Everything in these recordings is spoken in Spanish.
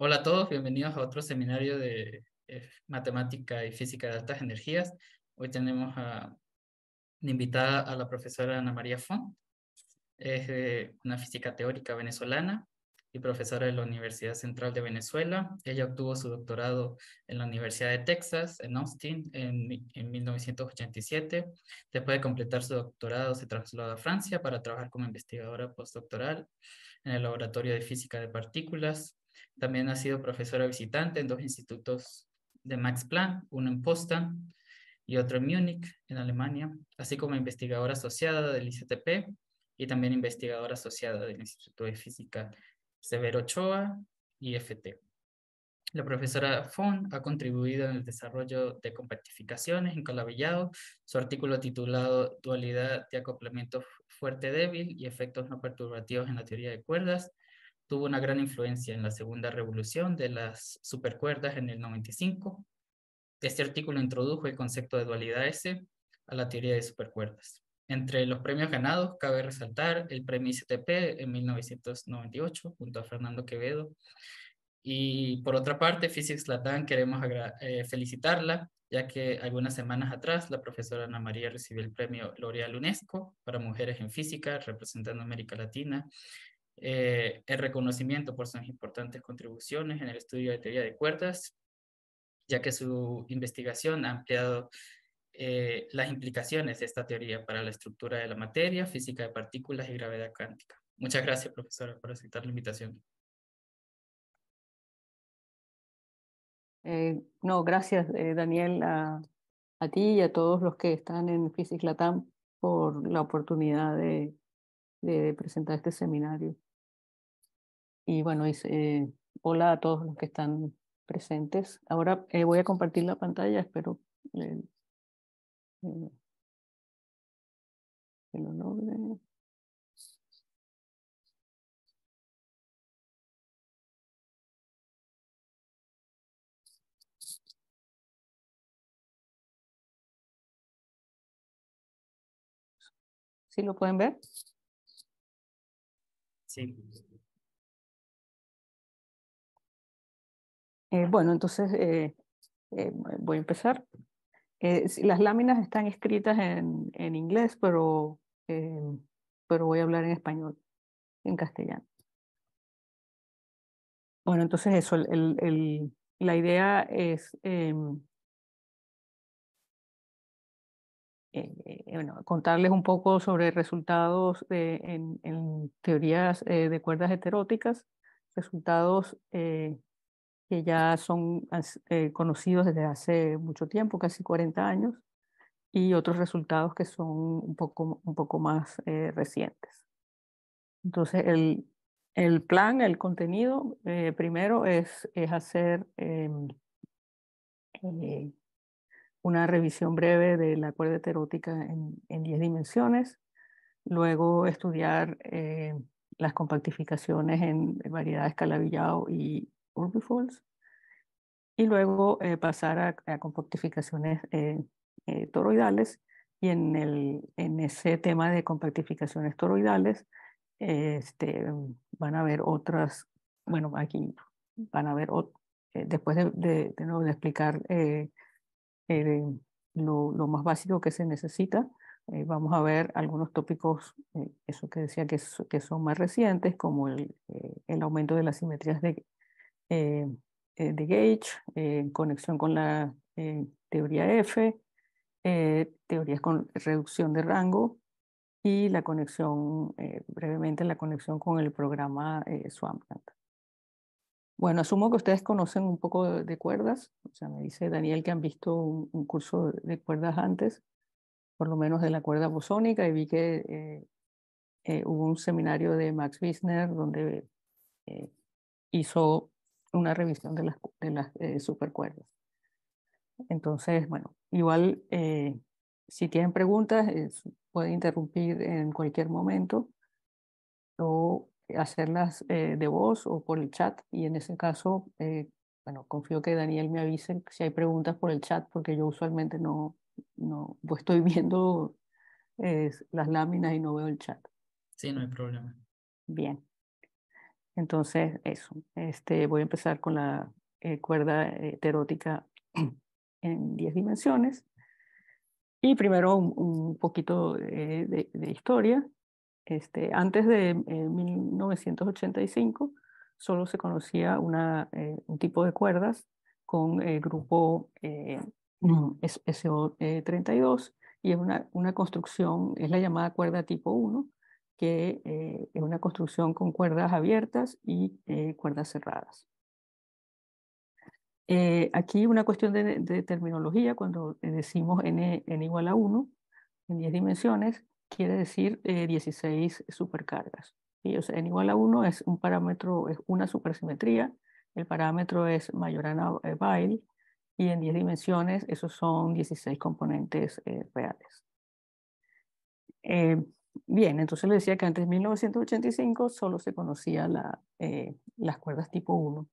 Hola a todos, bienvenidos a otro seminario de eh, Matemática y Física de Altas Energías. Hoy tenemos a, invitada a la profesora Ana María Font. Es una física teórica venezolana y profesora de la Universidad Central de Venezuela. Ella obtuvo su doctorado en la Universidad de Texas, en Austin, en 1987. Después de completar su doctorado, se trasladó a Francia para trabajar como investigadora postdoctoral en el Laboratorio de Física de Partículas también ha sido profesora visitante en dos institutos de Max Planck, uno en Potsdam y otro en Múnich, en Alemania, así como investigadora asociada del ICTP y también investigadora asociada del Instituto de Física Severo Ochoa y FT. La profesora Fon ha contribuido en el desarrollo de compactificaciones en Calabellado. Su artículo titulado Dualidad de acoplamiento fuerte-débil y efectos no perturbativos en la teoría de cuerdas tuvo una gran influencia en la segunda revolución de las supercuerdas en el 95. Este artículo introdujo el concepto de dualidad S a la teoría de supercuerdas. Entre los premios ganados cabe resaltar el premio ICTP en 1998 junto a Fernando Quevedo. Y por otra parte, Physics Latam queremos eh, felicitarla, ya que algunas semanas atrás la profesora Ana María recibió el premio L'Oreal UNESCO para mujeres en física, representando América Latina eh, el reconocimiento por sus importantes contribuciones en el estudio de teoría de cuerdas, ya que su investigación ha ampliado eh, las implicaciones de esta teoría para la estructura de la materia, física de partículas y gravedad cuántica. Muchas gracias, profesora, por aceptar la invitación. Eh, no, gracias, Daniel, a, ti y a todos los que están en Física Latam por la oportunidad de presentar este seminario. Y bueno, eh, hola a todos los que están presentes. Ahora eh, voy a compartir la pantalla, espero eh, que lo logre. ¿Sí lo pueden ver? Sí. Eh, bueno, entonces eh, eh, voy a empezar. las láminas están escritas en, en inglés, pero, pero voy a hablar en español, en castellano. Bueno, entonces eso, el, la idea es bueno, contarles un poco sobre resultados en, en, teorías de cuerdas heteróticas, resultados que ya son eh, conocidos desde hace mucho tiempo, casi 40 años, y otros resultados que son un poco, un poco más eh, recientes. Entonces, el, el, plan, el contenido, eh, primero es, es hacer em, una revisión breve de la cuerda heterótica en, en 10 dimensiones, luego estudiar las compactificaciones en variedades calabi y, y luego eh, pasar a, compactificaciones eh, eh, toroidales. Y en, el, en ese tema de compactificaciones toroidales, este, van a haber otras, bueno, aquí van a haber, después de, de, explicar lo, lo, más básico que se necesita, vamos a ver algunos tópicos, eso que decía que, que son más recientes, como el, el aumento de las simetrías de, eh, eh, de Gage, eh, en conexión con la teoría F, teorías con reducción de rango y la conexión, brevemente la conexión con el programa Swampland. Bueno, asumo que ustedes conocen un poco de, cuerdas. O sea, me dice Daniel que han visto un, curso de cuerdas antes, por lo menos de la cuerda bosónica, y vi que hubo un seminario de Max Wisner donde hizo una revisión de las, de las eh, supercuerdas. Entonces, bueno, igual eh, si tienen preguntas, eh, pueden interrumpir en cualquier momento o hacerlas eh, de voz o por el chat. Y en ese caso, eh, bueno, confío que Daniel me avise si hay preguntas por el chat, porque yo usualmente no, no pues estoy viendo las láminas y no veo el chat. Sí, no hay problema. Bien. Entonces, eso, este, voy a empezar con la eh, cuerda heterótica eh, en 10 dimensiones. Y primero un, poquito de, historia. Este, antes de 1985 eh, solo se conocía un tipo de cuerdas con el grupo SO32 y es una, una construcción, es la llamada cuerda tipo 1, que eh, es una construcción con cuerdas abiertas y eh, cuerdas cerradas. Eh, aquí una cuestión de, terminología, cuando decimos n, n igual a 1, en 10 dimensiones, quiere decir 16 supercargas. Y n igual a 1 es un parámetro, es una supersimetría, el parámetro es mayorana weil y en 10 dimensiones esos son 16 componentes reales. Bien, entonces le decía que antes de 1985 solo se conocía eh, las cuerdas tipo 1.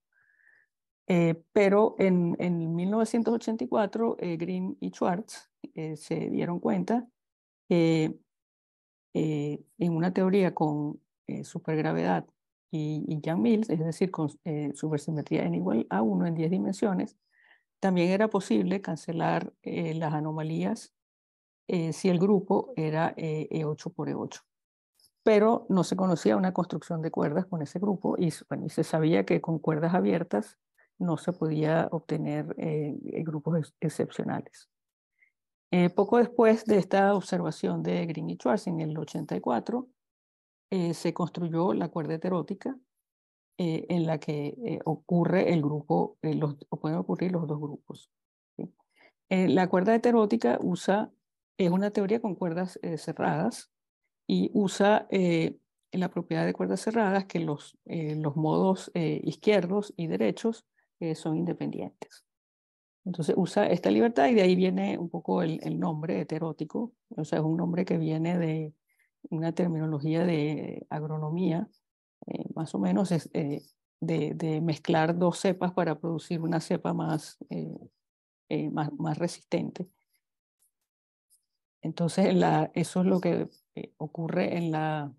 Eh, pero en, en 1984, eh, Green y Schwartz se dieron cuenta que en una teoría con supergravedad y, y Jan Mills, es decir, con supersimetría en igual a 1 en 10 dimensiones, también era posible cancelar las anomalías eh, si el grupo era E8 eh, e por E8. Pero no se conocía una construcción de cuerdas con ese grupo y, se sabía que con cuerdas abiertas no se podía obtener eh, grupos excepcionales. poco después de esta observación de Green y Schwarz en el 84, se construyó la cuerda heterótica en la que ocurre el grupo, los, o pueden ocurrir los dos grupos. La cuerda heterótica usa es una teoría con cuerdas eh, cerradas y usa eh, la propiedad de cuerdas cerradas que los, eh, modos izquierdos y derechos son independientes. Entonces usa esta libertad y de ahí viene un poco el, nombre heterótico, o sea, es un nombre que viene de una terminología de agronomía, más o menos es, de, mezclar dos cepas para producir una cepa más, más, resistente. Entonces, eso es lo que eh, ocurre en la,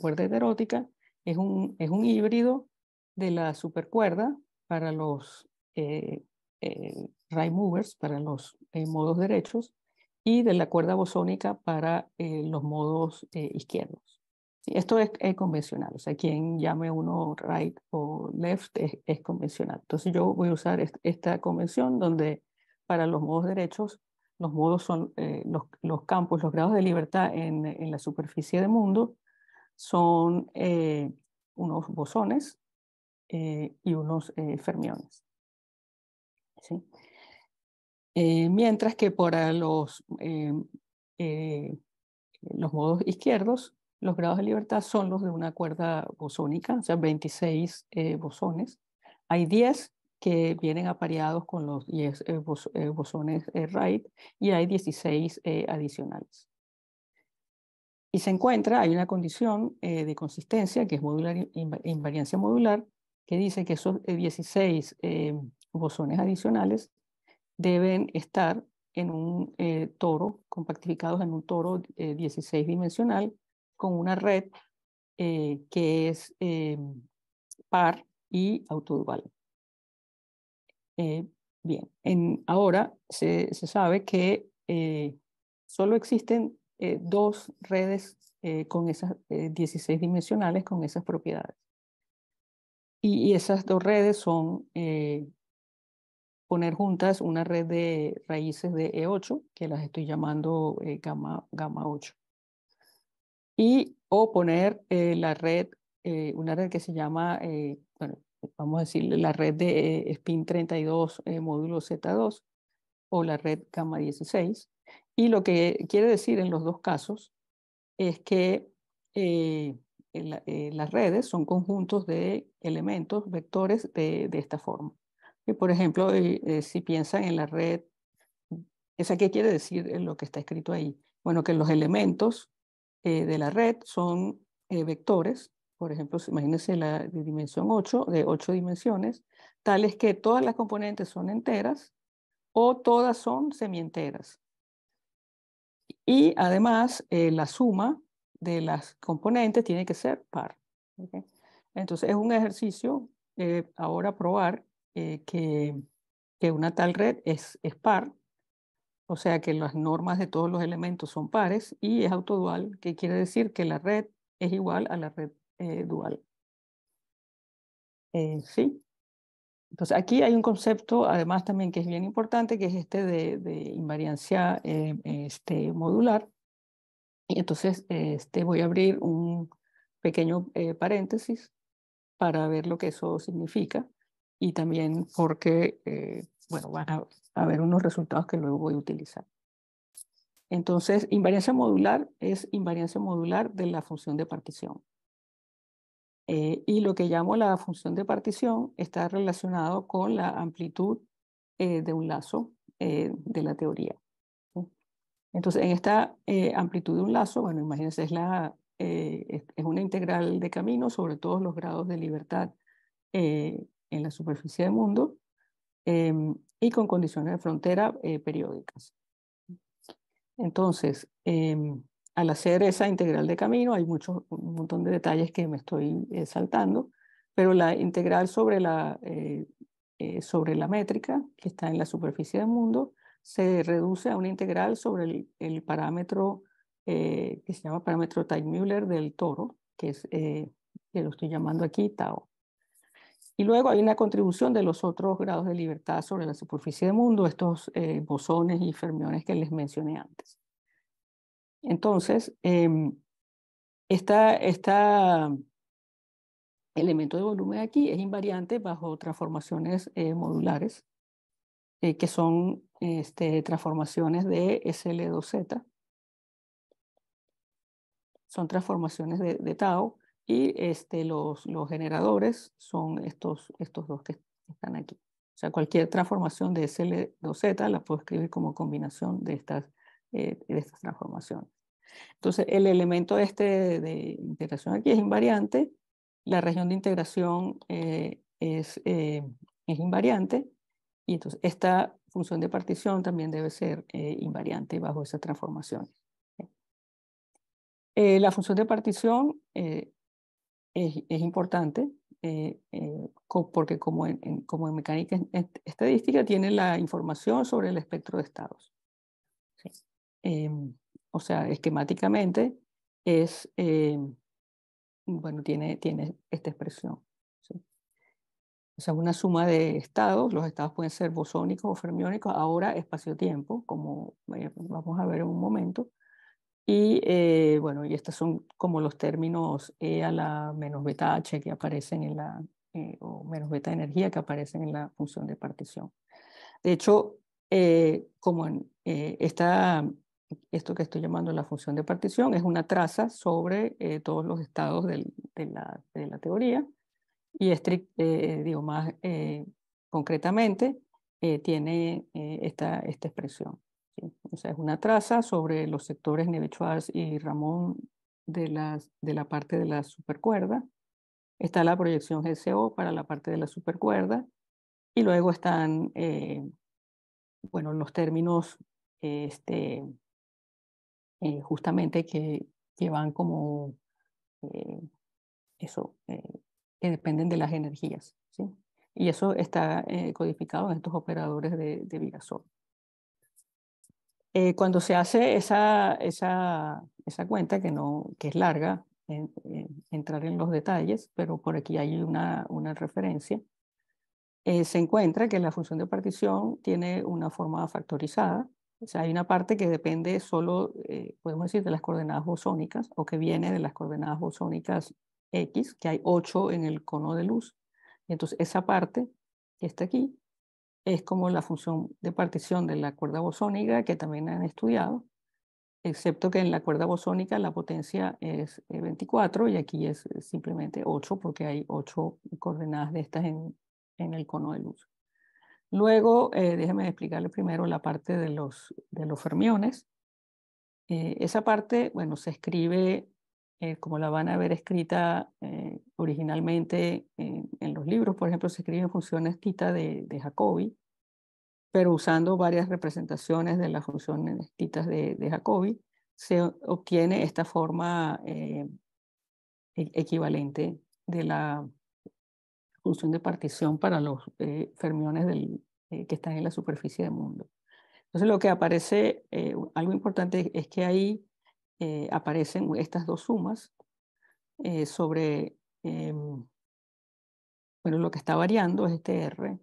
cuerda heterótica. Es un, híbrido de la supercuerda para los eh, eh, right movers, para los modos derechos, y de la cuerda bosónica para los modos izquierdos. esto es, convencional, o sea, quien llame uno right o left es convencional. Entonces yo voy a usar esta convención donde para los modos derechos los modos son, eh, los, campos, los grados de libertad en, la superficie del mundo son eh, unos bosones eh, y unos fermiones. mientras que para los, los modos izquierdos, los grados de libertad son los de una cuerda bosónica, o sea, 26 bosones. Hay 10 que vienen apareados con los 10 eh, eh, bosones Wright eh, y hay 16 adicionales. Y se encuentra, hay una condición de consistencia que es modular, invariancia modular, que dice que esos 16 bosones adicionales deben estar en un toro, compactificados en un toro 16 dimensional, con una red que es par y autodual. Eh, bien, en, ahora se, se, sabe que eh, solo existen eh, dos redes con esas 16 dimensionales con esas propiedades. Y, esas dos redes son poner juntas una red de raíces de E8, que las estoy llamando gamma, gamma 8. Y o poner la red, una red que se llama, bueno, vamos a decir la red de eh, SPIN32 eh, módulo Z2 o la red gamma 16. Y lo que quiere decir en los dos casos es que eh, las redes son conjuntos de elementos, vectores de, de esta forma. Y por ejemplo, si piensan en la red, ¿esa qué quiere decir lo que está escrito ahí? Bueno, que los elementos de la red son vectores por ejemplo, imagínense la dimensión 8, de 8 dimensiones, tales que todas las componentes son enteras o todas son semienteras. Y además, eh, la suma de las componentes tiene que ser par. Entonces, es un ejercicio eh, ahora probar eh, que, que, una tal red es, es par, o sea que las normas de todos los elementos son pares y es autodual, que quiere decir que la red es igual a la red eh, dual. Eh, sí. Entonces, pues aquí hay un concepto, además también que es bien importante, que es este de, invariancia eh, este, modular. Y entonces este, voy a abrir un pequeño paréntesis para ver lo que eso significa y también porque, bueno, van a, a, ver unos resultados que luego voy a utilizar. Entonces, invariancia modular es invariancia modular de la función de partición. Eh, y lo que llamo la función de partición está relacionado con la amplitud eh, de un lazo eh, de la teoría. Entonces, en esta amplitud de un lazo, bueno, imagínense, es, la, es, es una integral de camino sobre todos los grados de libertad en la superficie del mundo em, y con condiciones de frontera periódicas. Entonces, em, al hacer esa integral de camino, hay muchos, un montón de detalles que me estoy eh, saltando, pero la integral sobre la, eh, eh, sobre la métrica, que está en la superficie del mundo, se reduce a una integral sobre el, parámetro que se llama parámetro tide del toro, que es que lo estoy llamando aquí tau. Y luego hay una contribución de los otros grados de libertad sobre la superficie del mundo, estos bosones y fermiones que les mencioné antes. Entonces, este elemento de volumen aquí es invariante bajo transformaciones eh, modulares, eh, que este, son transformaciones de SL2Z. Son transformaciones de, tau y este, los, generadores son estos, dos que están aquí. O sea, cualquier transformación de SL2Z la puedo escribir como combinación de estas eh, transformaciones. Entonces, el elemento este de integración aquí es invariante, la región de integración eh, es, eh, es, invariante, y entonces esta función de partición también debe ser eh, invariante bajo esas transformaciones. la función de partición es, importante porque como en, como en mecánica estadística tiene la información sobre el espectro de estados. Sí. Em, o sea, esquemáticamente, es, eh, bueno, tiene, tiene esta expresión. O sea, una suma de estados, los estados pueden ser bosónicos o fermiónicos, ahora espacio-tiempo, como eh, vamos a ver en un momento. Y eh, bueno, y estos son como los términos E a la menos beta H que aparecen en la, o menos beta energía que aparecen en la función de partición. De hecho, como en, esta esto que estoy llamando la función de partición, es una traza sobre eh, todos los estados de, la, teoría y strict eh, digo, más eh, concretamente tiene esta, esta expresión. O sea, es una traza sobre los sectores neve y Ramón de, las, de la parte de la supercuerda. Está la proyección GCO para la parte de la supercuerda y luego están bueno, los términos este, eh, justamente que, van como eh, eso, eh, que dependen de las energías. ¿sí? Y eso está codificado en estos operadores de, de cuando se hace esa, cuenta, que, no, que es larga, entrar en los detalles, pero por aquí hay una, una referencia, se encuentra que la función de partición tiene una forma factorizada, o sea, hay una parte que depende solo, eh, podemos decir, de las coordenadas bosónicas o que viene de las coordenadas bosónicas X, que hay 8 en el cono de luz. Y entonces esa parte que está aquí es como la función de partición de la cuerda bosónica que también han estudiado, excepto que en la cuerda bosónica la potencia es 24 eh, y aquí es simplemente 8 porque hay 8 coordenadas de estas en el cono de luz. Luego, eh, déjeme explicarle primero la parte de los, de los fermiones. Eh, esa parte, bueno, se escribe eh, como la van a ver escrita originalmente en los libros, por ejemplo, se escriben funciones escrita de, de Jacobi, pero usando varias representaciones de las funciones escritas de Jacobi, se obtiene esta forma e-, equivalente de la, función de partición para los eh, fermiones del, eh, que están en la superficie del mundo. Entonces lo que aparece, eh, algo importante es que ahí aparecen estas dos sumas sobre, em, bueno, lo que está variando es este R,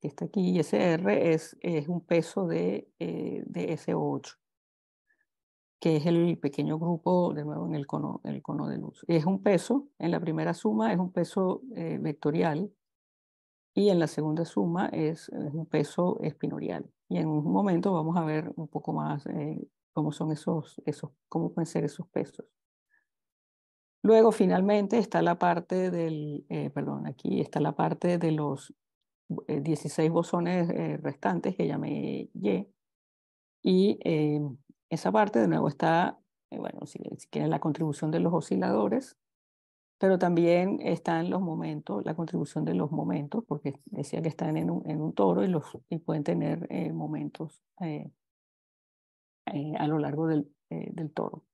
que está aquí, y ese R es, es un peso de, de SO8 que es el pequeño grupo, de nuevo en el cono, el cono de luz. Es un peso, en la primera suma es un peso eh, vectorial y en la segunda suma es, un peso espinorial. Y en un momento vamos a ver un poco más eh, cómo son esos, esos, cómo pueden ser esos pesos. Luego, finalmente, está la parte del, eh, perdón, aquí está la parte de los 16 bosones restantes que llamé Y. Y esa parte, de nuevo, está, eh, bueno, si, quieren, la contribución de los osciladores, pero también están los momentos, la contribución de los momentos, porque decía que están en un, toro y, los, y pueden tener eh, momentos eh, a lo largo del, del toro.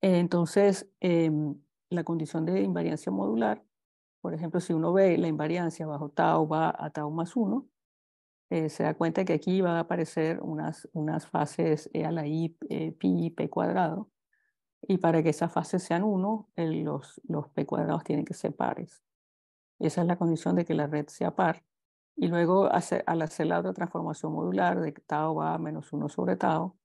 Entonces, em, la condición de invariancia modular, por ejemplo, si uno ve la invariancia bajo tau va a tau más uno, eh, se da cuenta que aquí van a aparecer unas, unas fases e a la i, eh, pi y p cuadrado. Y para que esas fases sean 1, los, los p cuadrados tienen que ser pares. Esa es la condición de que la red sea par. Y luego, hace, al hacer la otra transformación modular de tau va a menos uno sobre tau,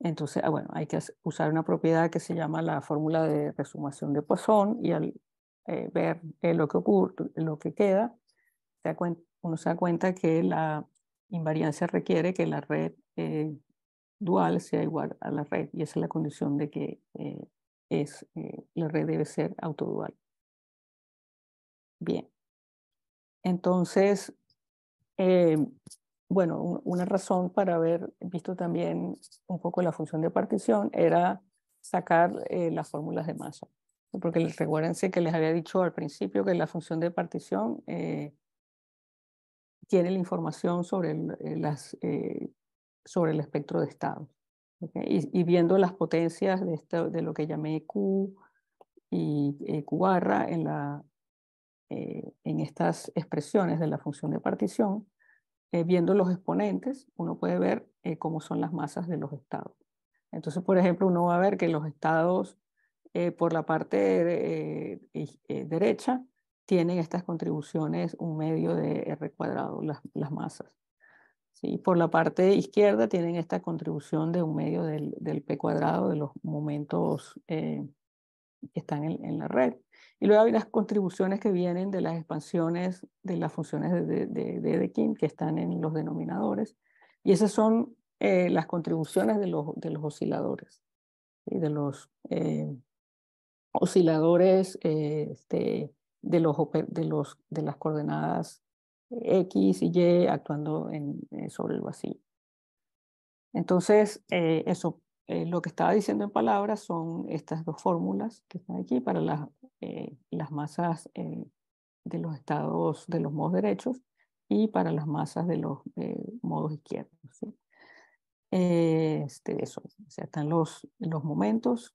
entonces, ah, bueno, hay que usar una propiedad que se llama la fórmula de resumación de Poisson y al ver lo que ocurre, lo que queda, se da cuenta, uno se da cuenta que la invariancia requiere que la red eh, dual sea igual a la red y esa es la condición de que eh, es, eh, la red debe ser autodual. Bien, entonces, bueno, una razón para haber visto también un poco la función de partición era sacar las fórmulas de masa, porque recuérdense que les había dicho al principio que la función de partición tiene la información sobre el, eh, eh, sobre el espectro de estados. Y, viendo las potencias de, lo que llamé Q y eh, Q barra en, la, en estas expresiones de la función de partición, viendo los exponentes, uno puede ver cómo son las masas de los estados. Entonces, por ejemplo, uno va a ver que los estados por la parte derecha tienen estas contribuciones un medio de R cuadrado, las, las masas. ¿sí? Por la parte izquierda tienen esta contribución de un medio del, del P cuadrado de los momentos eh, que están en, la red. Y luego hay las contribuciones que vienen de las expansiones de las funciones de, de, de, Kim que están en los denominadores. Y esas son eh, las contribuciones de los, de los osciladores, y de los eh, osciladores este, de, los, de, las coordenadas X y Y actuando eh, sobre el vacío. Entonces, eh, eso, eh, lo que estaba diciendo en palabras son estas dos fórmulas que están aquí para las, las masas de los estados de los modos derechos y para las masas de los modos izquierdos. Este, eso, están los, los momentos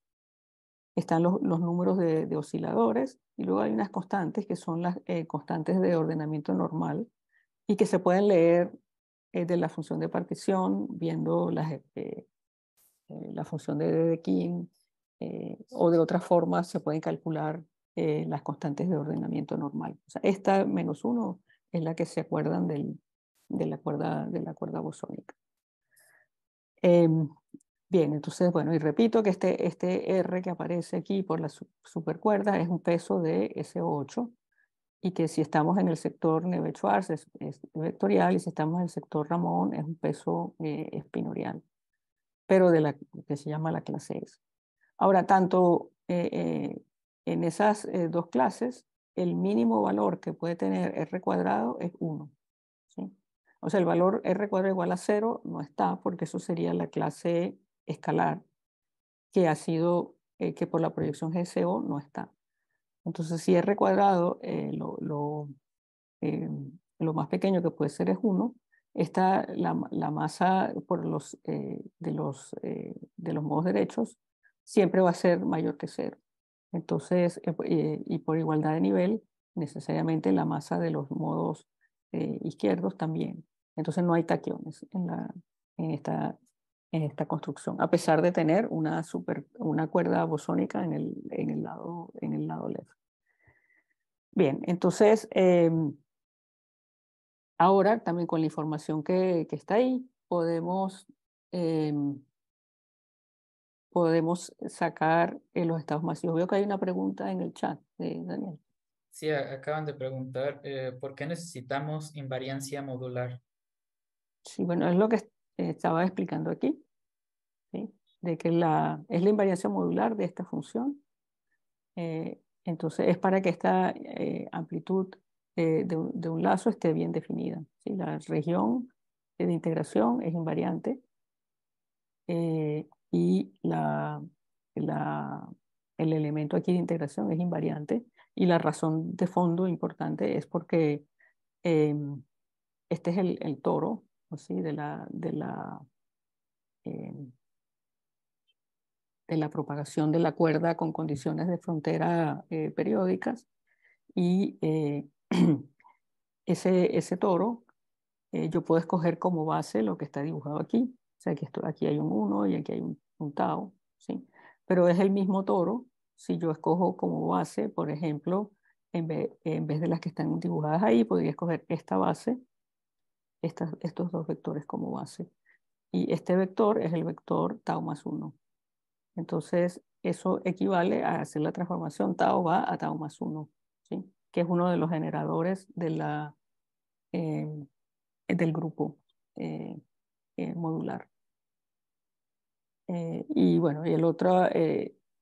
están los, números de, osciladores y luego hay unas constantes que son las eh, constantes de ordenamiento normal y que se pueden leer eh, de la función de partición viendo las, eh, la función de Dedekind o de otra forma se pueden calcular las constantes de ordenamiento normal. esta menos uno es la que se acuerdan del, de, la cuerda, de la cuerda bosónica. Em, Bien, entonces, bueno, y repito que este, este R que aparece aquí por la supercuerda es un peso de S8 y que si estamos en el sector neve es, vectorial y si estamos en el sector Ramón es un peso eh, espinorial, pero de la que se llama la clase S. Ahora, tanto eh, eh, en esas dos clases, el mínimo valor que puede tener R cuadrado es 1. O sea, el valor R cuadrado igual a 0 no está porque eso sería la clase escalar que ha sido, eh, que por la proyección GCO no está. Entonces, si R cuadrado, eh, lo, eh, lo, más pequeño que puede ser es 1, está la, la, masa por los, de, los, de los modos derechos siempre va a ser mayor que 0. Entonces, y por igualdad de nivel, necesariamente la masa de los modos izquierdos también. Entonces no hay taquiones en, la, en esta en esta construcción, a pesar de tener una, super, una cuerda bosónica en el, en el lado, en el lado left. Bien, entonces, em, ahora también con la información que, está ahí, podemos, em, podemos sacar los estados masivos. Veo que hay una pregunta en el chat, de Daniel. Sí, acaban de preguntar, eh, ¿por qué necesitamos invariancia modular? Sí, bueno, es lo que eh, estaba explicando aquí, de que la, es la invariancia modular de esta función. Eh, entonces es para que esta eh, amplitud de, un lazo esté bien definida. La región de integración es invariante y la, el elemento aquí de integración es invariante y la razón de fondo importante es porque em, este es el, toro o de la, de la, eh, de la propagación de la cuerda con condiciones de frontera eh, periódicas. Y eh, ese, ese toro, yo puedo escoger como base lo que está dibujado aquí. O sea, que esto, aquí hay un 1 y aquí hay un, tau, ¿sí? Pero es el mismo toro si yo escojo como base, por ejemplo, en en vez de las que están dibujadas ahí, podría escoger esta base estos dos vectores como base. Y este vector es el vector tau más 1. Entonces, eso equivale a hacer la transformación tau va a tau más 1, ¿sí? que es uno de los generadores de la, eh, del grupo eh, eh, modular. y bueno, y el otro,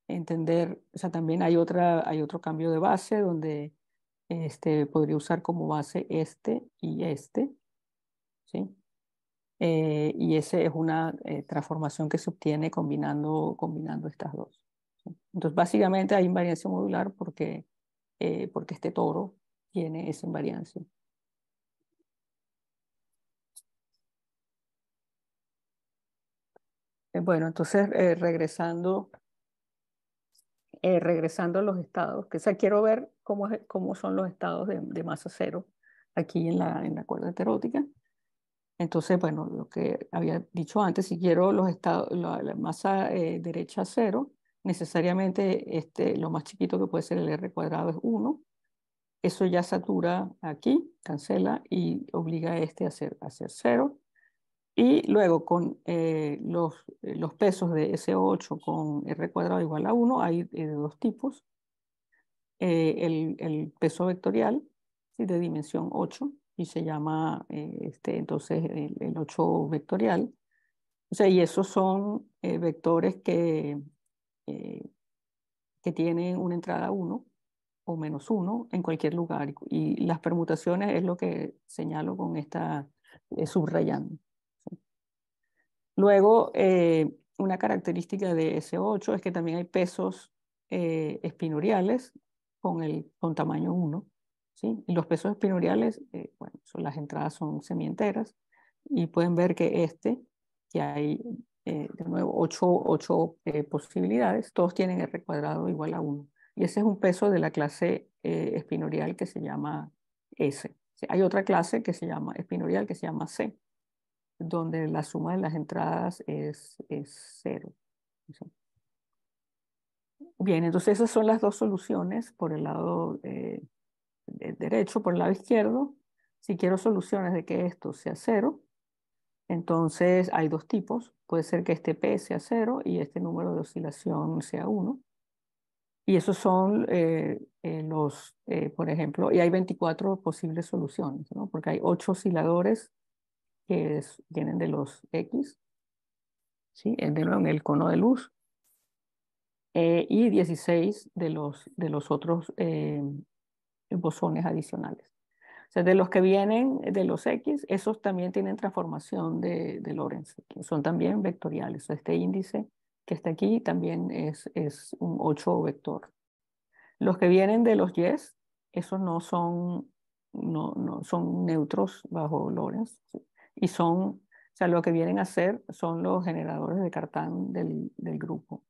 entender, o sea, también hay, otra, hay otro cambio de base donde este, podría usar como base este y este, ¿sí? Eh, y esa es una eh, transformación que se obtiene combinando, combinando estas dos. Entonces, básicamente hay invariancia modular porque, eh, porque este toro tiene esa invariancia. Bueno, entonces regresando, regresando a los estados, que quiero ver cómo, cómo son los estados de, de masa cero aquí en la, en la cuerda heterótica. Entonces, bueno, lo que había dicho antes, si quiero los la, masa eh, derecha cero, necesariamente este, lo más chiquito que puede ser el R cuadrado es 1. Eso ya satura aquí, cancela y obliga a este a ser, a cero. Y luego con eh, eh, los, pesos de S8 con R cuadrado igual a 1, hay dos tipos. el, peso vectorial, ¿sí? de dimensión 8, y se llama eh, este, entonces el, 8 vectorial. sea, y esos son eh, vectores que, eh, que tienen una entrada 1 o menos 1 en cualquier lugar. Y, las permutaciones es lo que señalo con esta subrayando. Luego, una característica de s 8 es que también hay pesos espinoriales con, el, con tamaño 1 ¿sí? Y los pesos espinoriales, eh, bueno, las entradas son semienteras y pueden ver que este, que hay eh, de nuevo ocho, eh, posibilidades, todos tienen R cuadrado igual a 1. Y ese es un peso de la clase espinorial que se llama S. hay otra clase que se llama espinorial que se llama C, donde la suma de las entradas es, cero. Bien, entonces esas son las dos soluciones por el lado eh, derecho, por el lado izquierdo, si quiero soluciones de que esto sea cero, entonces hay dos tipos. Puede ser que este P sea cero y este número de oscilación sea 1. Y esos son eh, eh, los, por ejemplo, y hay 24 posibles soluciones, ¿no? porque hay 8 osciladores que vienen de los X, ¿sí? en el cono de luz, y 16 de los, de los otros bosones adicionales. O sea, de los que vienen de los X, esos también tienen transformación de, de Lorentz, son también vectoriales. este índice que está aquí también es, es un 8 vector. Los que vienen de los Y, esos no son, no, son neutros bajo Lorentz. Y son, o sea, lo que vienen a ser son los generadores de Cartán del, grupo.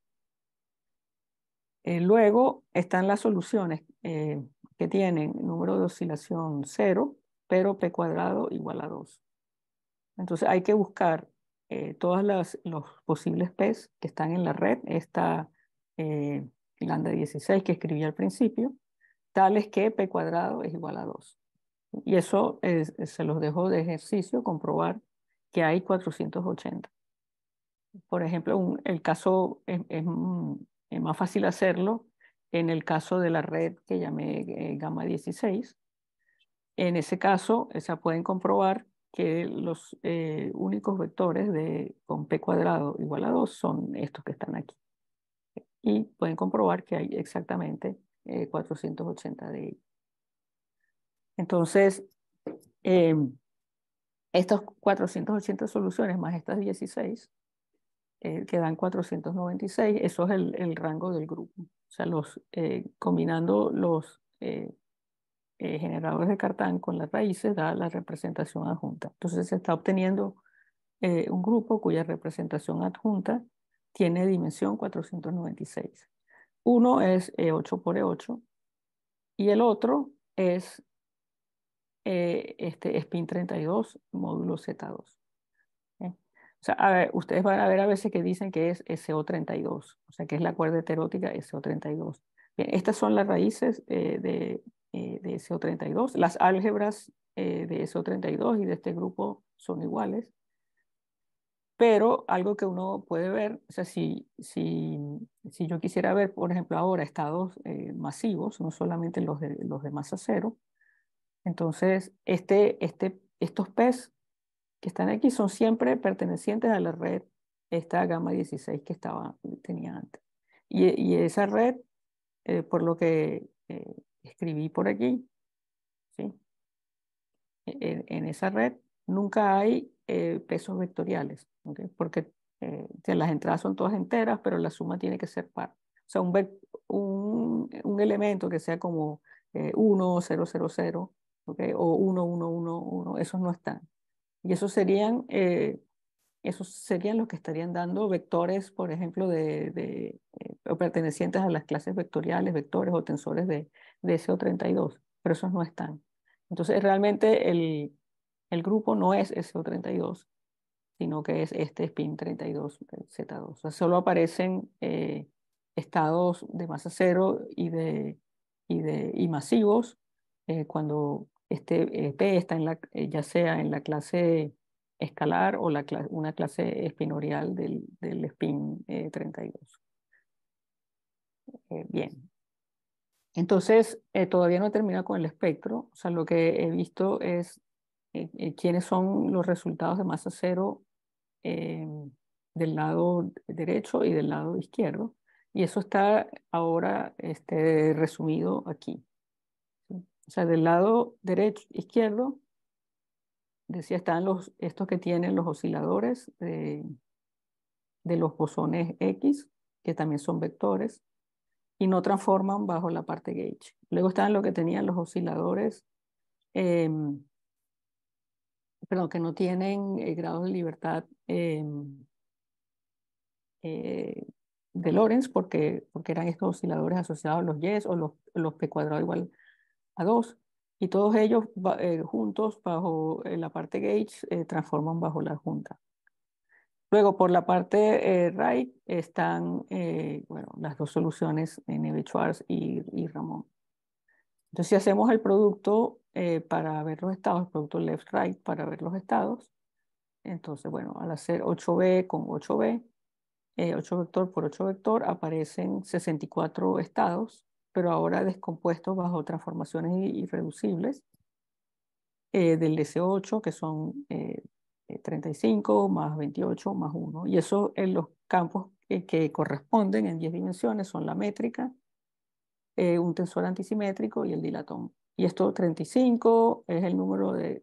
Eh, luego están las soluciones. Eh, que tienen número de oscilación 0, pero P cuadrado igual a 2. Entonces hay que buscar eh, todos los posibles P's que están en la red, esta eh, lambda 16 que escribí al principio, tales que P cuadrado es igual a 2. Y eso se los dejo de ejercicio, comprobar que hay 480. Por ejemplo, el caso mm, es más fácil hacerlo en el caso de la red que llamé eh, Gamma 16, en ese caso se pueden comprobar que los eh, únicos vectores de, con p cuadrado igual a 2 son estos que están aquí. Y pueden comprobar que hay exactamente 480 eh, de ellos. Entonces, eh, estas 480 soluciones más estas 16 eh, que dan 496, eso es el, rango del grupo. O sea, los, eh, combinando los eh, generadores de Cartán con las raíces da la representación adjunta. Entonces se está obteniendo un grupo cuya representación adjunta tiene dimensión 496. Uno es E8 por E8 y el otro es este spin 32 módulo Z2. O sea, ustedes van a ver a veces que dicen que es SO32, o sea, que es la cuerda heterótica SO32. Bien, estas son las raíces eh, de, eh, SO32. Las álgebras eh, de SO32 y de este grupo son iguales. Pero algo que uno puede ver, o sea, si, si, yo quisiera ver, por ejemplo, ahora estados eh, masivos, no solamente los de, los de masa cero, entonces este, este, estos P's que están aquí son siempre pertenecientes a la red, esta gama 16 que estaba, tenía antes. Y, esa red, eh, por lo que eh, escribí por aquí, en, esa red nunca hay eh, pesos vectoriales, ¿okay? porque las entradas son todas enteras, pero la suma tiene que ser par. O sea, un, un, elemento que sea como 1, 0, 0, 0, o 1, 1, 1, 1, esos no están. Y esos serían, eh, esos serían los que estarían dando vectores, por ejemplo, de, eh, pertenecientes a las clases vectoriales, vectores o tensores de, de SO32, pero esos no están. Entonces, realmente el, grupo no es SO32, sino que es este spin 32 Z2. O sea, solo aparecen eh, estados de masa cero y, de, de, masivos cuando este, eh, P está en la, eh, ya sea en la clase escalar o la una clase espinorial del, del spin 32. Eh, eh, bien. Entonces, todavía no he terminado con el espectro. O sea, lo que he visto es quiénes son los resultados de masa cero del lado derecho y del lado izquierdo. Y eso está ahora este, resumido aquí o sea, del lado derecho, izquierdo, decía, están los, estos que tienen los osciladores de, los bosones X, que también son vectores, y no transforman bajo la parte gauge. Luego están los que tenían los osciladores, em, perdón, que no tienen eh, grados de libertad em, eh, de Lorentz, porque, porque eran estos osciladores asociados a los yes o los, los p cuadrado igual a dos, y todos ellos eh, juntos bajo eh, la parte gauge eh, transforman bajo la junta. Luego por la parte right están bueno, las dos soluciones, Neve Schwarz y, y, Ramón. Entonces si hacemos el producto para ver los estados, el producto left-right para ver los estados, entonces bueno, al hacer 8B con 8B, 8 vector por 8 vector, aparecen 64 estados pero ahora descompuesto bajo transformaciones irreducibles eh, del s 8 que son 35 eh, eh, más 28 más 1. Y eso en los campos que, corresponden en 10 dimensiones son la métrica, un tensor antisimétrico y el dilatón. Y esto 35 es el número de,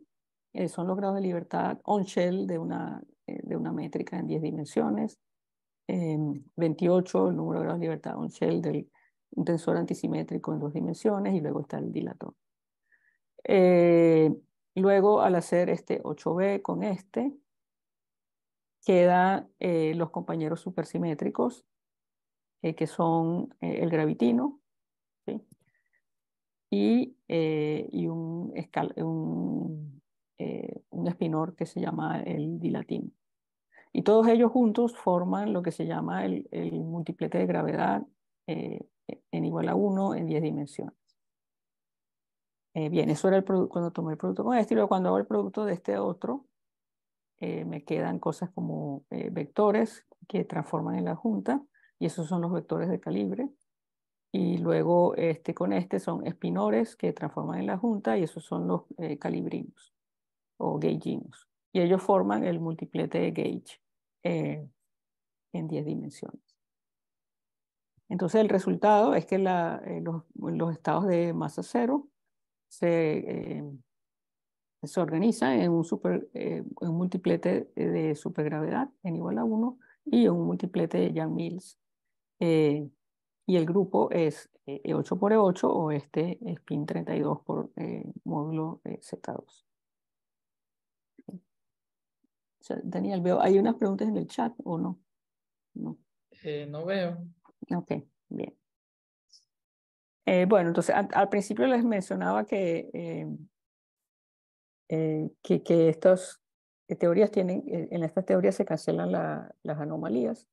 son los grados de libertad on-shell de una, de una métrica en 10 dimensiones. 28, em, el número de grados de libertad on-shell del un tensor antisimétrico en dos dimensiones y luego está el dilatón. Eh, luego, al hacer este 8B con este, quedan eh, los compañeros supersimétricos, eh, que son el gravitino y, un, un, espinor que se llama el dilatino. Y todos ellos juntos forman lo que se llama el, multiplete de gravedad en igual a 1 en 10 dimensiones. Eh, bien, eso era el cuando tomé el producto con este, y luego cuando hago el producto de este otro, eh, me quedan cosas como eh, vectores que transforman en la junta, y esos son los vectores de calibre. Y luego este, con este son espinores que transforman en la junta, y esos son los calibrinos o gauginos. Y ellos forman el multiplete de gauge en 10 dimensiones. Entonces el resultado es que eh, los, estados de masa cero se, eh, organizan en un, super, eh, multiplete de supergravedad en igual a 1 y en un multiplete de Young-Mills. y el grupo es E8 por E8 o este spin 32 por módulo Z2. Daniel, veo, ¿hay unas preguntas en el chat o no? No, no veo. Ok, bien. Eh, bueno, entonces al, principio les mencionaba que, eh, eh, que, estas teorías tienen, en estas teorías se cancelan las anomalías.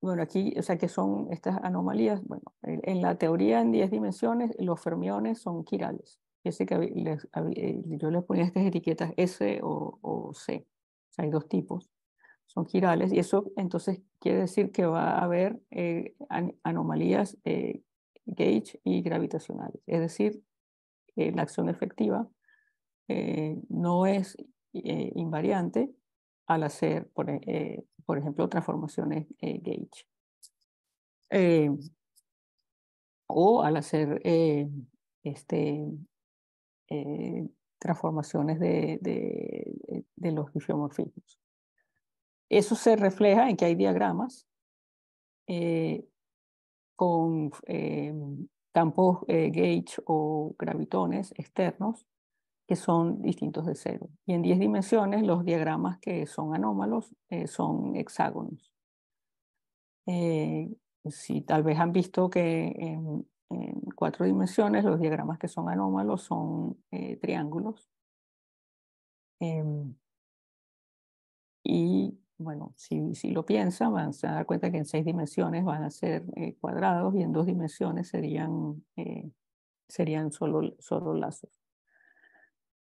bueno, aquí, o sea, que son estas anomalías? Bueno, en, la teoría en 10 dimensiones, los fermiones son quirales. que yo les ponía estas etiquetas S o, o C. O sea, hay dos tipos son girales y eso entonces quiere decir que va a haber eh, anomalías eh, gauge y gravitacionales. Es decir, eh, la acción efectiva no es invariante al hacer, por, e-, ejemplo, transformaciones gauge. o al hacer este, transformaciones de, de los geomorfismos. Eso se refleja en que hay diagramas eh, con eh, campos eh, gauge o gravitones externos que son distintos de cero. Y en 10 dimensiones los diagramas que son anómalos son hexágonos. si tal vez han visto que en, en, cuatro dimensiones los diagramas que son anómalos son triángulos. Em, y bueno, si, lo piensan, van, a dar cuenta que en seis dimensiones van a ser eh, cuadrados y en dos dimensiones serían, eh, serían solo, solo lazos.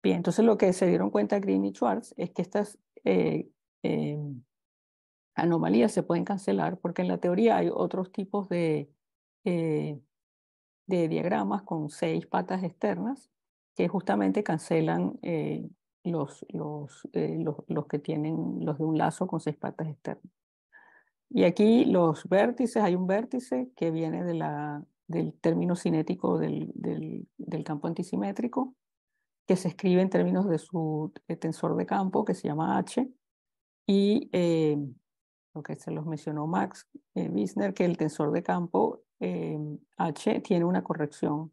Bien, entonces lo que se dieron cuenta Green y Schwartz es que estas eh, anomalías se pueden cancelar porque en la teoría hay otros tipos de, de diagramas con seis patas externas que justamente cancelan los, los, eh, los, los, que tienen los de un lazo con seis patas externas. Y aquí los vértices, hay un vértice que viene de la, del término cinético del, del, campo antisimétrico, que se escribe en términos de su tensor de campo, que se llama H, y eh, lo que se los mencionó Max eh, Wisner, que el tensor de campo eh, H tiene una corrección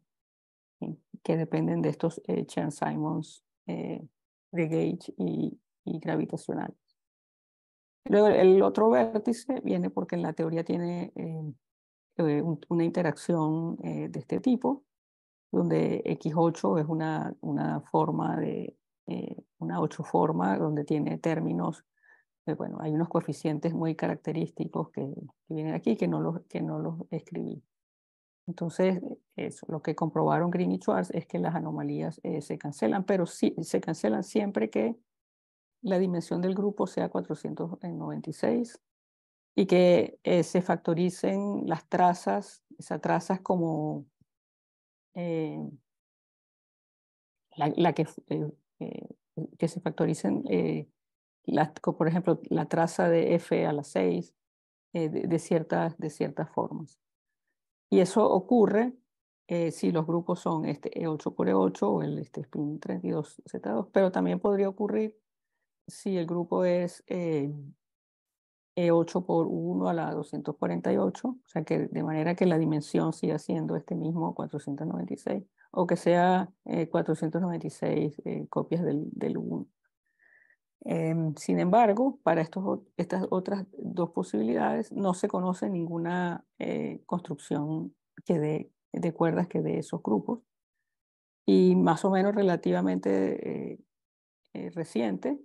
que dependen de estos chern simons de gauge y, gravitacional. Luego el otro vértice viene porque en la teoría tiene eh, eh, una interacción eh, de este tipo, donde X8 es una, una forma de, una ocho forma donde tiene términos, bueno, hay unos coeficientes muy característicos que, que, vienen aquí que no los, que no los escribí. Entonces, eso, lo que comprobaron Green y Schwartz es que las anomalías eh, se cancelan, pero sí, se cancelan siempre que la dimensión del grupo sea 496 y que eh, se factoricen las trazas, esas trazas como eh, la, que, que se factoricen, por ejemplo, la traza de F a la 6 de, ciertas, de ciertas formas. Y eso ocurre eh, si los grupos son este e 8 por e 8 o el este, spin 32Z2, pero también podría ocurrir si el grupo es E8 eh, e por 1 a la 248, o sea que de manera que la dimensión siga siendo este mismo 496, o que sea 496 eh, copias del, del 1. Em, sin embargo, para estos, estas otras dos posibilidades no se conoce ninguna eh, construcción que de, de, cuerdas que de esos grupos. Y más o menos relativamente eh, eh, reciente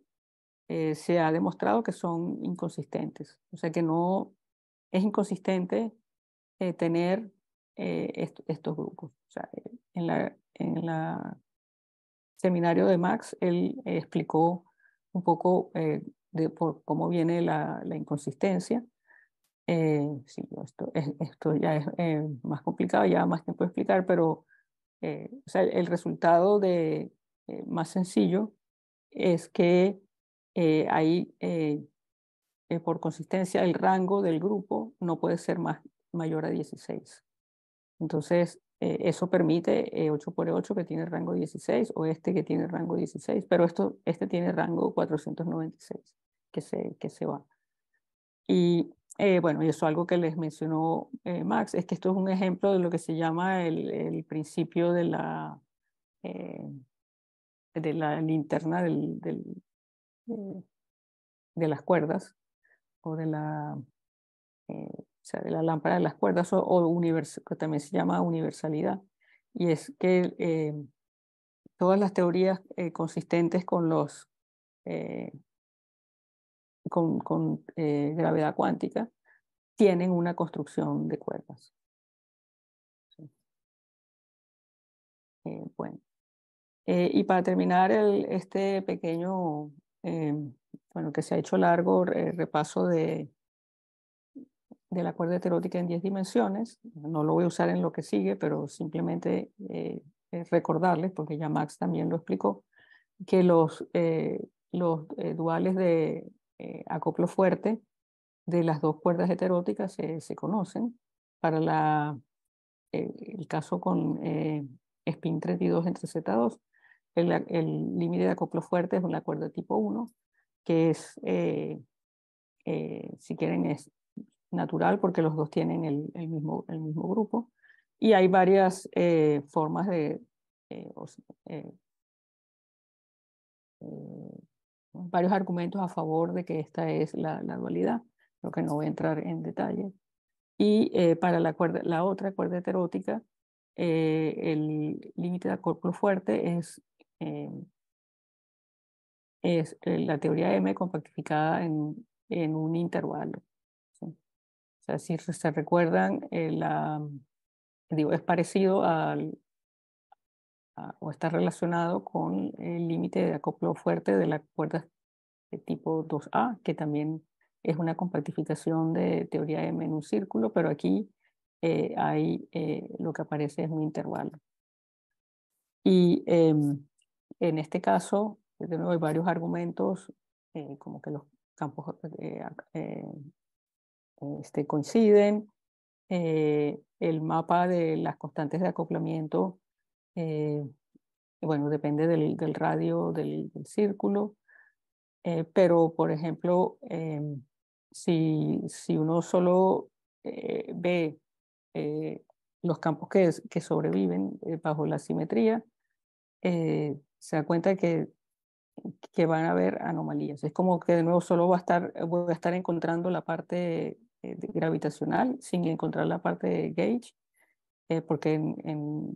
se ha demostrado que son inconsistentes. O sea que no es inconsistente tener estos grupos. en, el en la seminario de Max, él explicó un poco eh, de por cómo viene la, la inconsistencia. Eh, sí, esto, esto ya es eh, más complicado, ya más tiempo de explicar, pero sea, el resultado de, más sencillo es que ahí por consistencia, el rango del grupo no puede ser más, mayor a 16. Entonces, eh, eso permite 8x8 eh, que tiene rango 16 o este que tiene rango 16, pero esto, este tiene rango 496 que se, que se va. Y eh, bueno, y eso es algo que les mencionó Max, es que esto es un ejemplo de lo que se llama el, el principio de la, de la linterna del, de las cuerdas o de la de la lámpara de las cuerdas, o, que también se llama universalidad, y es que eh, todas las teorías eh, consistentes con los eh, con, con gravedad cuántica tienen una construcción de cuerdas. bueno. y para terminar este pequeño, bueno, que se ha hecho largo repaso de, de la cuerda heterótica en 10 dimensiones. No lo voy a usar en lo que sigue, pero simplemente eh, recordarles, porque ya Max también lo explicó, que los, eh, los eh, duales de acoplo fuerte de las dos cuerdas heteróticas se, se conocen. Para la, el caso con spin 32 entre Z2, el límite de acoplo fuerte es una cuerda tipo 1, que es, si quieren, es natural porque los dos tienen el, mismo, el mismo, grupo. Y hay varias eh, formas de, eh, eh, varios argumentos a favor de que esta es la, dualidad, lo que no voy a entrar en detalle. Y para la, la otra cuerda heterótica, el límite de cuerpo fuerte es, em, es la teoría M compactificada en un intervalo si se recuerdan, eh, mm, digo, es parecido al, o está relacionado con el límite de acoplo fuerte de la cuerda de tipo 2A, que también es una compactificación de teoría M en un círculo, pero aquí eh, hay, eh, lo que aparece es un intervalo. Y em, en este caso, de nuevo, hay varios argumentos, como que los campos este, coinciden. Eh, el mapa de las constantes de acoplamiento, eh, bueno, depende del, del radio del, del círculo, eh, pero por ejemplo, em, si, si, uno solo ve los campos que, que sobreviven bajo la simetría, se da cuenta que que van a haber anomalías. Es como que de nuevo solo va a estar, voy a estar encontrando la parte eh, gravitacional sin encontrar la parte de gauge, eh, porque en, en,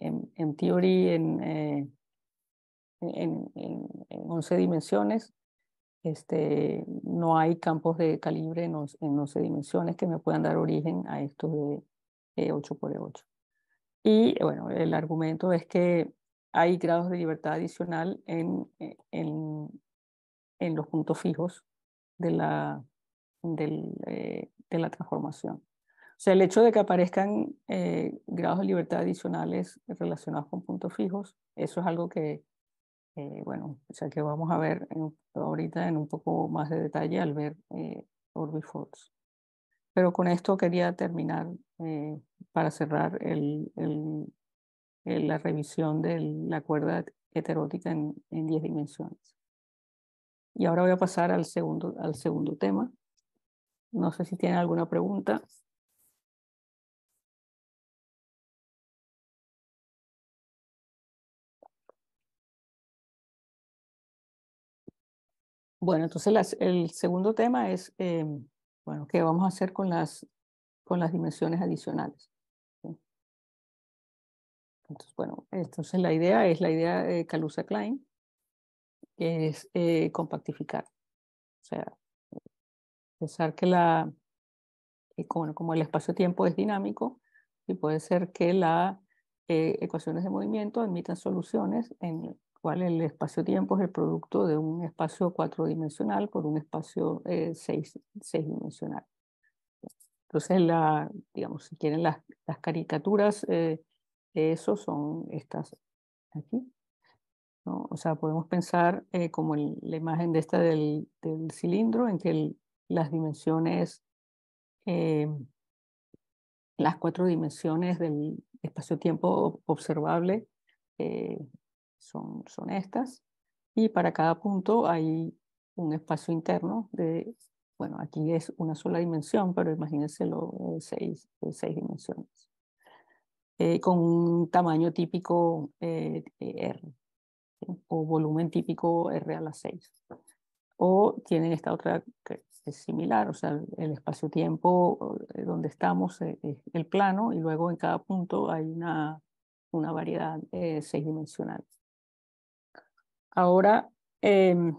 en, en 11 eh, dimensiones, este, no hay campos de calibre en 11, dimensiones que me puedan dar origen a esto de 8x8. Y bueno, el argumento es que hay grados de libertad adicional en, en los puntos fijos de la, del, eh, de la transformación. O sea, el hecho de que aparezcan eh, grados de libertad adicionales relacionados con puntos fijos, eso es algo que, eh, bueno, o sea, que vamos a ver ahorita en un poco más de detalle al ver Orbifolds. Pero con esto quería terminar para cerrar el, la revisión de la cuerda heterótica en 10 dimensiones. Y ahora voy a pasar al segundo, al segundo tema, no sé si tienen alguna pregunta. Bueno, entonces el segundo tema es, em, bueno, ¿qué vamos a hacer con las, con las dimensiones adicionales? Entonces, bueno, entonces la idea es la idea de Calusa-Klein, que es eh, compactificar. O sea, pensar que la, como, el espacio-tiempo es dinámico, y puede ser que las eh, ecuaciones de movimiento admitan soluciones en cual el espacio-tiempo es el producto de un espacio cuatro-dimensional por un espacio eh, seis, dimensional Entonces, la, digamos, si quieren las, las caricaturas, eh, eso son estas aquí. O sea, podemos pensar eh, como la imagen de esta del, del cilindro, en que el, las dimensiones, eh, las cuatro dimensiones del espacio-tiempo observable eh, son, son estas. Y para cada punto hay un espacio interno de, bueno, aquí es una sola dimensión, pero imagínenselo en seis, eh, seis dimensiones, con un tamaño típico R, o volumen típico R a la 6. O tienen esta otra es similar, o sea, el espacio-tiempo eh, donde estamos eh, es el plano y luego en cada punto hay una, una variedad eh, seis-dimensional. Ahora, em,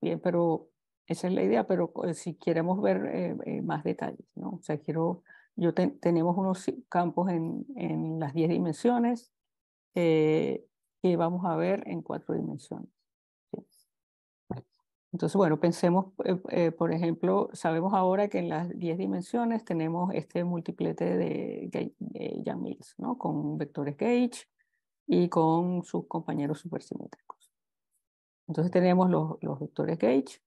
bien, pero esa es la idea, pero si queremos ver más detalles, ¿no? O sea, quiero, yo tenemos unos campos en, en las diez dimensiones que vamos a ver en cuatro dimensiones. Entonces, bueno, pensemos, eh, eh, por ejemplo, sabemos ahora que en las 10 dimensiones tenemos este multiplete de, de eh, Jan Mills, ¿no? Con vectores Gauge y con sus compañeros supersimétricos. Entonces tenemos los, vectores Gauge.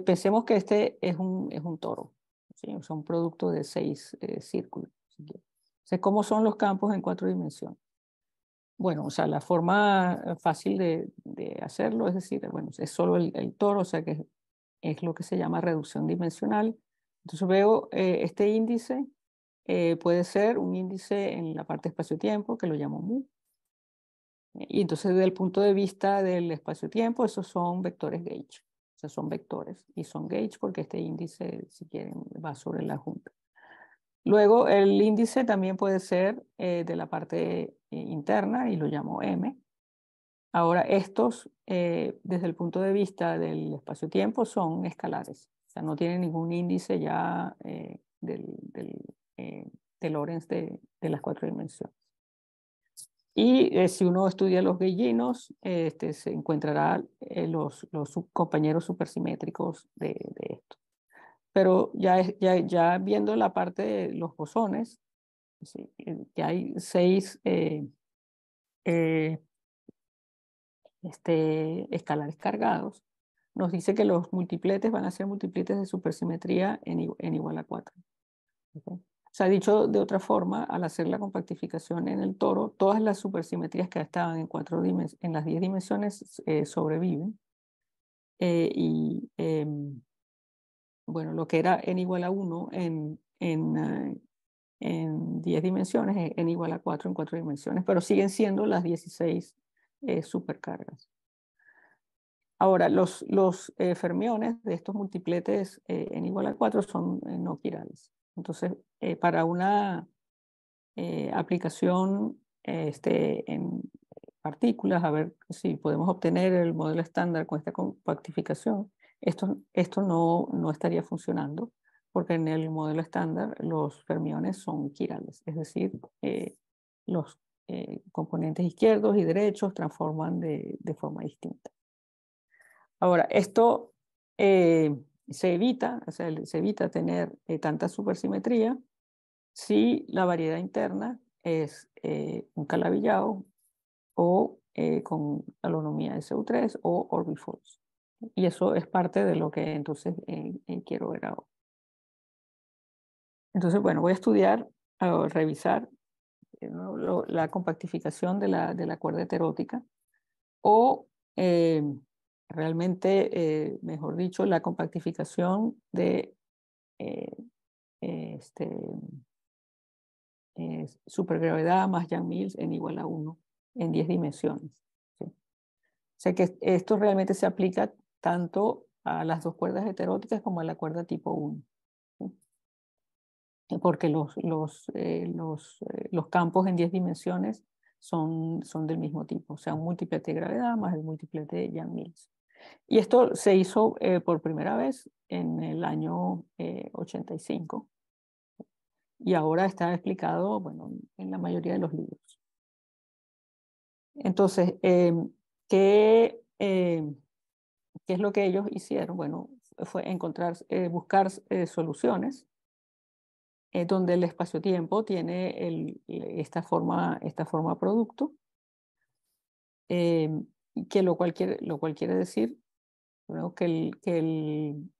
pensemos que este es un, es un toro, ¿sí? Es un producto de seis círculos. ¿sí? ¿cómo son los campos en cuatro dimensiones? Bueno, o sea, la forma fácil de, hacerlo, es decir, bueno, es solo el, el toro, o sea, que es, lo que se llama reducción dimensional. Entonces veo eh, este índice, eh, puede ser un índice en la parte espacio-tiempo, que lo llamo mu. Y entonces desde el punto de vista del espacio-tiempo, esos son vectores gauge, o sea, son vectores y son gauge porque este índice, si quieren, va sobre la junta. Luego, el índice también puede ser eh, de la parte eh, interna y lo llamo M. Ahora, estos, eh, desde el punto de vista del espacio-tiempo, son escalares. O sea, no tienen ningún índice ya eh, del, del, de Lorentz de, las cuatro dimensiones. Y si uno estudia los guillinos este, se encontrará los, los compañeros supersimétricos de, de esto. Pero ya, ya, ya viendo la parte de los bosones, que eh, hay seis eh, eh, este, escalares cargados, nos dice que los multipletes van a ser multipletes de supersimetría en, en igual a 4. ¿Okay? O sea, dicho de otra forma, al hacer la compactificación en el toro, todas las supersimetrías que estaban en, cuatro en las 10 dimensiones sobreviven. y em, bueno, lo que era n igual a 1 en, en, en 10 dimensiones, en igual a 4 en 4 dimensiones, pero siguen siendo las 16 eh, supercargas. Ahora, los, los eh, fermiones de estos multipletes eh, en igual a 4 son no quirales. Entonces, para una aplicación este, en partículas, a ver si podemos obtener el modelo estándar con esta compactificación, esto, esto no, no estaría funcionando porque en el modelo estándar los fermiones son quirales, es decir, eh, los eh, componentes izquierdos y derechos transforman de, forma distinta. Ahora, esto eh, se evita, o sea, se evita tener tanta supersimetría si la variedad interna es un calabillado o con alonomía SU3 o orbifolds. Y eso es parte de lo que entonces quiero ver ahora. Entonces, bueno, voy a estudiar o revisar eh, la compactificación de la, cuerda heterótica o eh, realmente, eh, mejor dicho, la compactificación de este, supergravedad más Young-Mills en igual a 1 en 10 dimensiones. sé O sea que esto realmente se aplica tanto a las dos cuerdas heteróticas como a la cuerda tipo 1 porque los, los, eh, los, eh, los campos en 10 dimensiones son, son del mismo tipo, o sea, un múltiple de gravedad más el múltiple de Jan-Mills. Y esto se hizo eh, por primera vez en el año 85 y ahora está explicado bueno, en la mayoría de los libros. Entonces, ¿qué, ¿qué es lo que ellos hicieron? Bueno, fue encontrar, buscar soluciones donde el espacio-tiempo tiene esta, forma, esta forma producto, em, que lo cual, quiere, lo cual quiere decir que, el,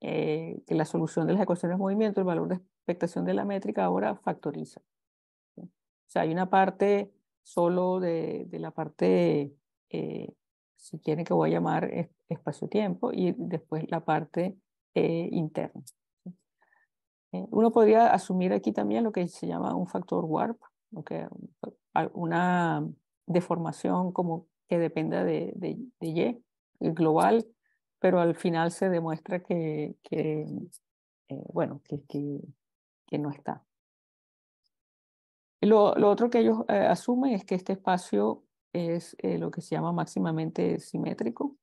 eh, que, la solución de las ecuaciones de movimiento, el valor de expectación de la métrica ahora factoriza. O sea, hay una parte solo de, de la parte, eh, si quieren que voy a llamar espacio-tiempo, y después la parte eh, interna. Eh, uno podría asumir aquí también lo que se llama un factor warp, una deformación como que dependa de, de, de, Y global, pero al final se demuestra que, eh, bueno, que, que, no está. Lo, lo otro que ellos eh, asumen es que este espacio es lo que se llama máximamente simétrico,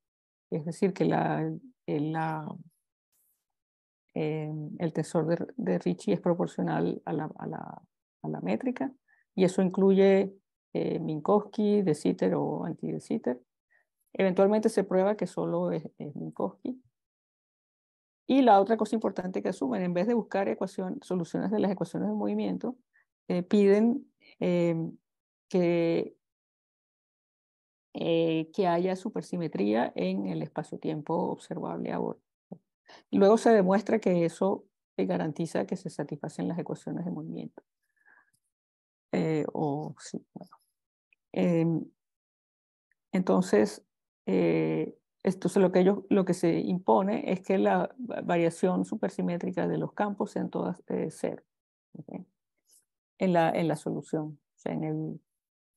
es decir, que la, la Em, el tensor de, Ricci es proporcional a la, métrica y eso incluye eh, Minkowski, de Sitter o anti de Sitter. Eventualmente se prueba que solo es, Minkowski. Y la otra cosa importante que asumen, en vez de buscar soluciones de las ecuaciones de movimiento, eh, piden em, que, eh, que haya supersimetría en el espacio-tiempo observable ahora. Luego se demuestra que eso garantiza que se satisfacen las ecuaciones de movimiento. Eh, o, sí, em, eh, entonces, lo, que lo que se impone es que la variación supersimétrica de los campos en todas eh, cero en, la, en la solución. en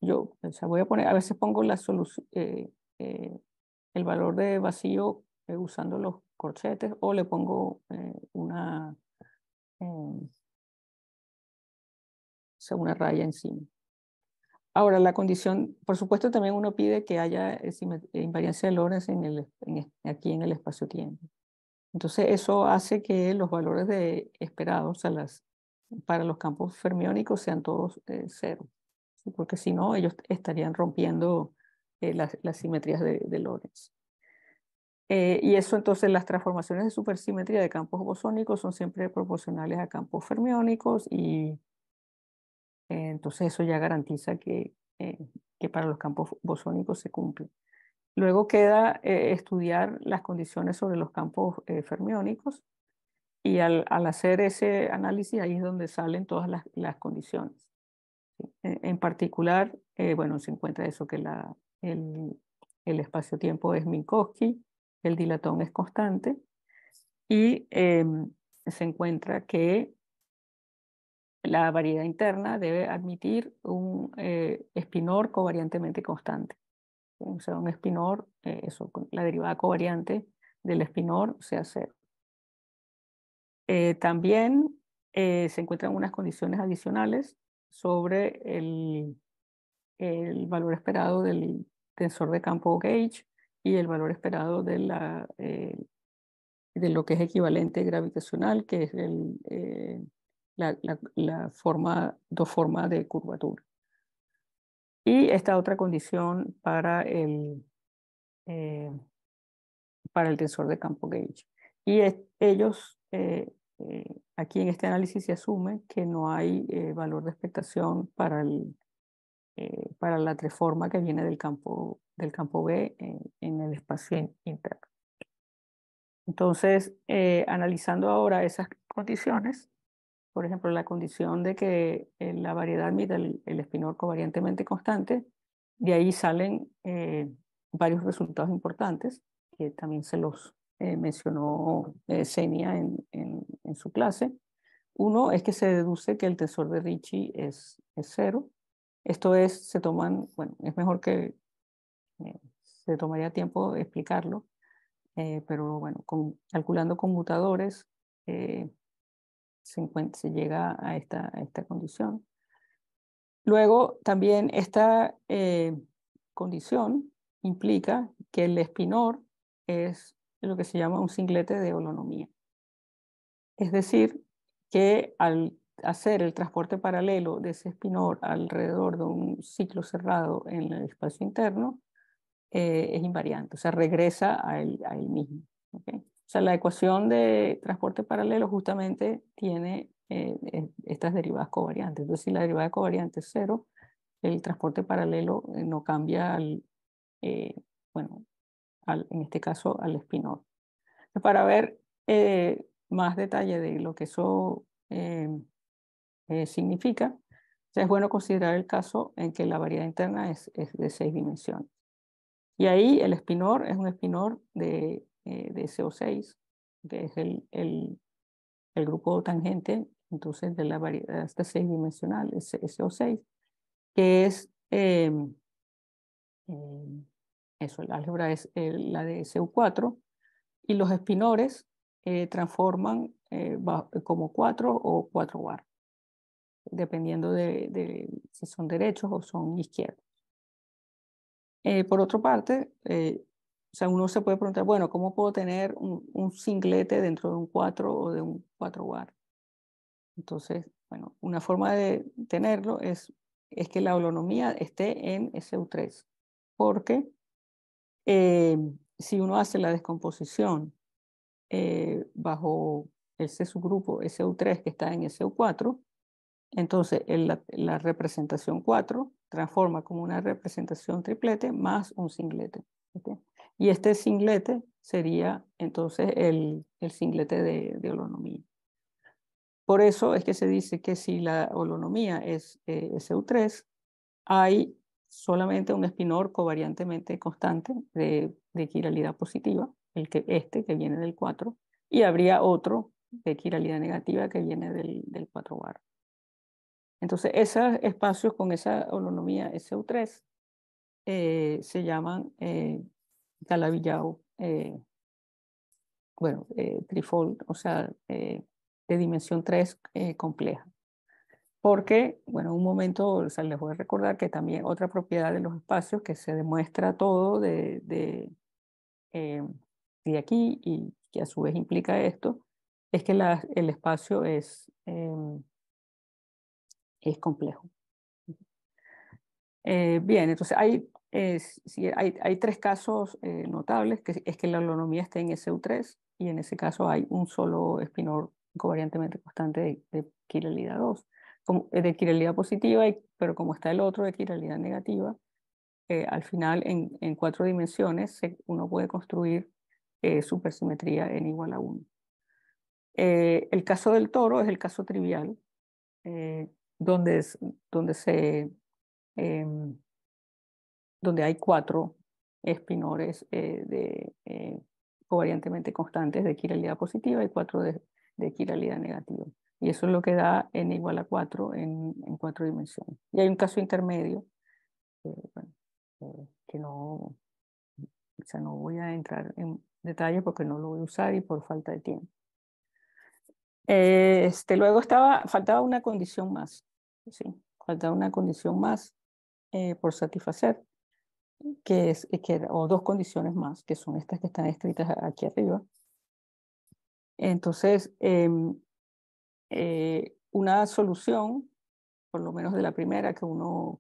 yo o sea, voy a poner, a veces pongo la solución, el valor de vacío eh, usando los corchetes o le pongo eh, una, em, una raya encima. Ahora, la condición, por supuesto, también uno pide que haya eh, invariancia de Lorentz en el, aquí en el espacio-tiempo. Entonces, eso hace que los valores de esperados a para los campos fermiónicos sean todos eh, cero, porque si no, ellos estarían rompiendo las, simetrías de, de Lorentz. Eh, y eso entonces, las transformaciones de supersimetría de campos bosónicos son siempre proporcionales a campos fermiónicos y eh, entonces eso ya garantiza que, eh, que para los campos bosónicos se cumple. Luego queda estudiar las condiciones sobre los campos fermiónicos y al, al, hacer ese análisis ahí es donde salen todas las, las condiciones. En, en particular, bueno, se encuentra eso que la, el, el espacio-tiempo es Minkowski, el dilatón es constante y em, se encuentra que la variedad interna debe admitir un eh, espinor covariantemente constante. O sea, un espinor, eh, eso, la derivada covariante del espinor sea cero. Eh, también se encuentran unas condiciones adicionales sobre el valor esperado del tensor de campo gauge y el valor esperado de, la, eh, de lo que es equivalente gravitacional, que es el, eh, la, la, la, forma, dos formas de curvatura. Y esta otra condición para el, eh, para el tensor de campo gauge. Y ellos, aquí en este análisis se asume que no hay valor de expectación para, el, para la forma que viene del campo del campo B en, el espacio interno. Entonces, eh, analizando ahora esas condiciones, por ejemplo, la condición de que eh, la variedad mide el, espinor covariantemente constante, de ahí salen eh, varios resultados importantes que también se los mencionó Senia en, su clase. Uno es que se deduce que el tensor de Ricci es, es cero. Esto es, se toman, bueno, es mejor que, eh, se tomaría tiempo explicarlo, eh, pero bueno, con, calculando conmutadores eh, se, llega a esta, a esta, condición. Luego, también esta condición implica que el espinor es lo que se llama un singlete de holonomía. Es decir, que al hacer el transporte paralelo de ese espinor alrededor de un ciclo cerrado en el espacio interno, eh, es invariante, o sea, regresa a él, mismo. O sea, la ecuación de transporte paralelo justamente tiene eh, estas derivadas covariantes. Entonces, si la derivada covariante es cero, el transporte paralelo eh, no cambia al, bueno, en este caso al espinor. Para ver más detalle de lo que eso significa, es bueno considerar el caso en que la variedad interna es de seis dimensiones. Y ahí el espinor es un espinor de, eh, CO6, que es el, grupo tangente, entonces, de la variedad hasta este seis dimensional, so 6 que es, em, em, eso, el álgebra es la de su 4 y los espinores eh, transforman eh, como 4 o 4 bar, dependiendo de, de si son derechos o son izquierdos. Eh, por otra parte, eh, sea, uno se puede preguntar, bueno, ¿cómo puedo tener un, singlete dentro de un 4 o de un 4 bar? Entonces, bueno, una forma de tenerlo es, es que la holonomía esté en SU3, porque eh, si uno hace la descomposición bajo el subgrupo SU3 que está en SU4, entonces, la, representación 4 transforma como una representación triplete más un singlete. Y este singlete sería entonces el, el singlete de, de, holonomía. Por eso es que se dice que si la holonomía es eh, SU3, e hay solamente un espinor covariantemente constante de, de quiralidad positiva, el que, este que viene del 4, y habría otro de quiralidad negativa que viene del, del 4 bar. Entonces, esos espacios con esa holonomía SU3 eh, se llaman eh, eh bueno, eh, trifold, o sea, de dimensión 3 compleja. Porque, bueno, un momento o sea, les voy a recordar que también otra propiedad de los espacios que se demuestra todo de, de, aquí y que a su vez implica esto, es que el espacio es, em, es complejo. Eh, bien, entonces hay, hay, tres casos eh, notables, que es que la holonomía está en SU3 y en ese caso hay un solo espinor covariantemente constante de, de quiralidad 2, como, eh, de quiralidad positiva, pero como está el otro de quiralidad negativa, al final en, en cuatro dimensiones uno puede construir supersimetría en igual a 1. el caso del toro es el caso trivial, donde, donde, se, em, donde hay cuatro espinores eh, de, eh, covariantemente constantes de quiralidad positiva y cuatro de, de, quiralidad negativa. Y eso es lo que da n igual a 4 en, cuatro dimensiones. Y hay un caso intermedio eh, que no, no voy a entrar en detalle porque no lo voy a usar y por falta de tiempo. Este, luego estaba, faltaba una condición más, ¿sí? falta una condición más eh, por satisfacer, que es, o dos condiciones más, que son estas que están escritas aquí arriba. Entonces, em, eh, una solución, por lo menos de la primera que uno,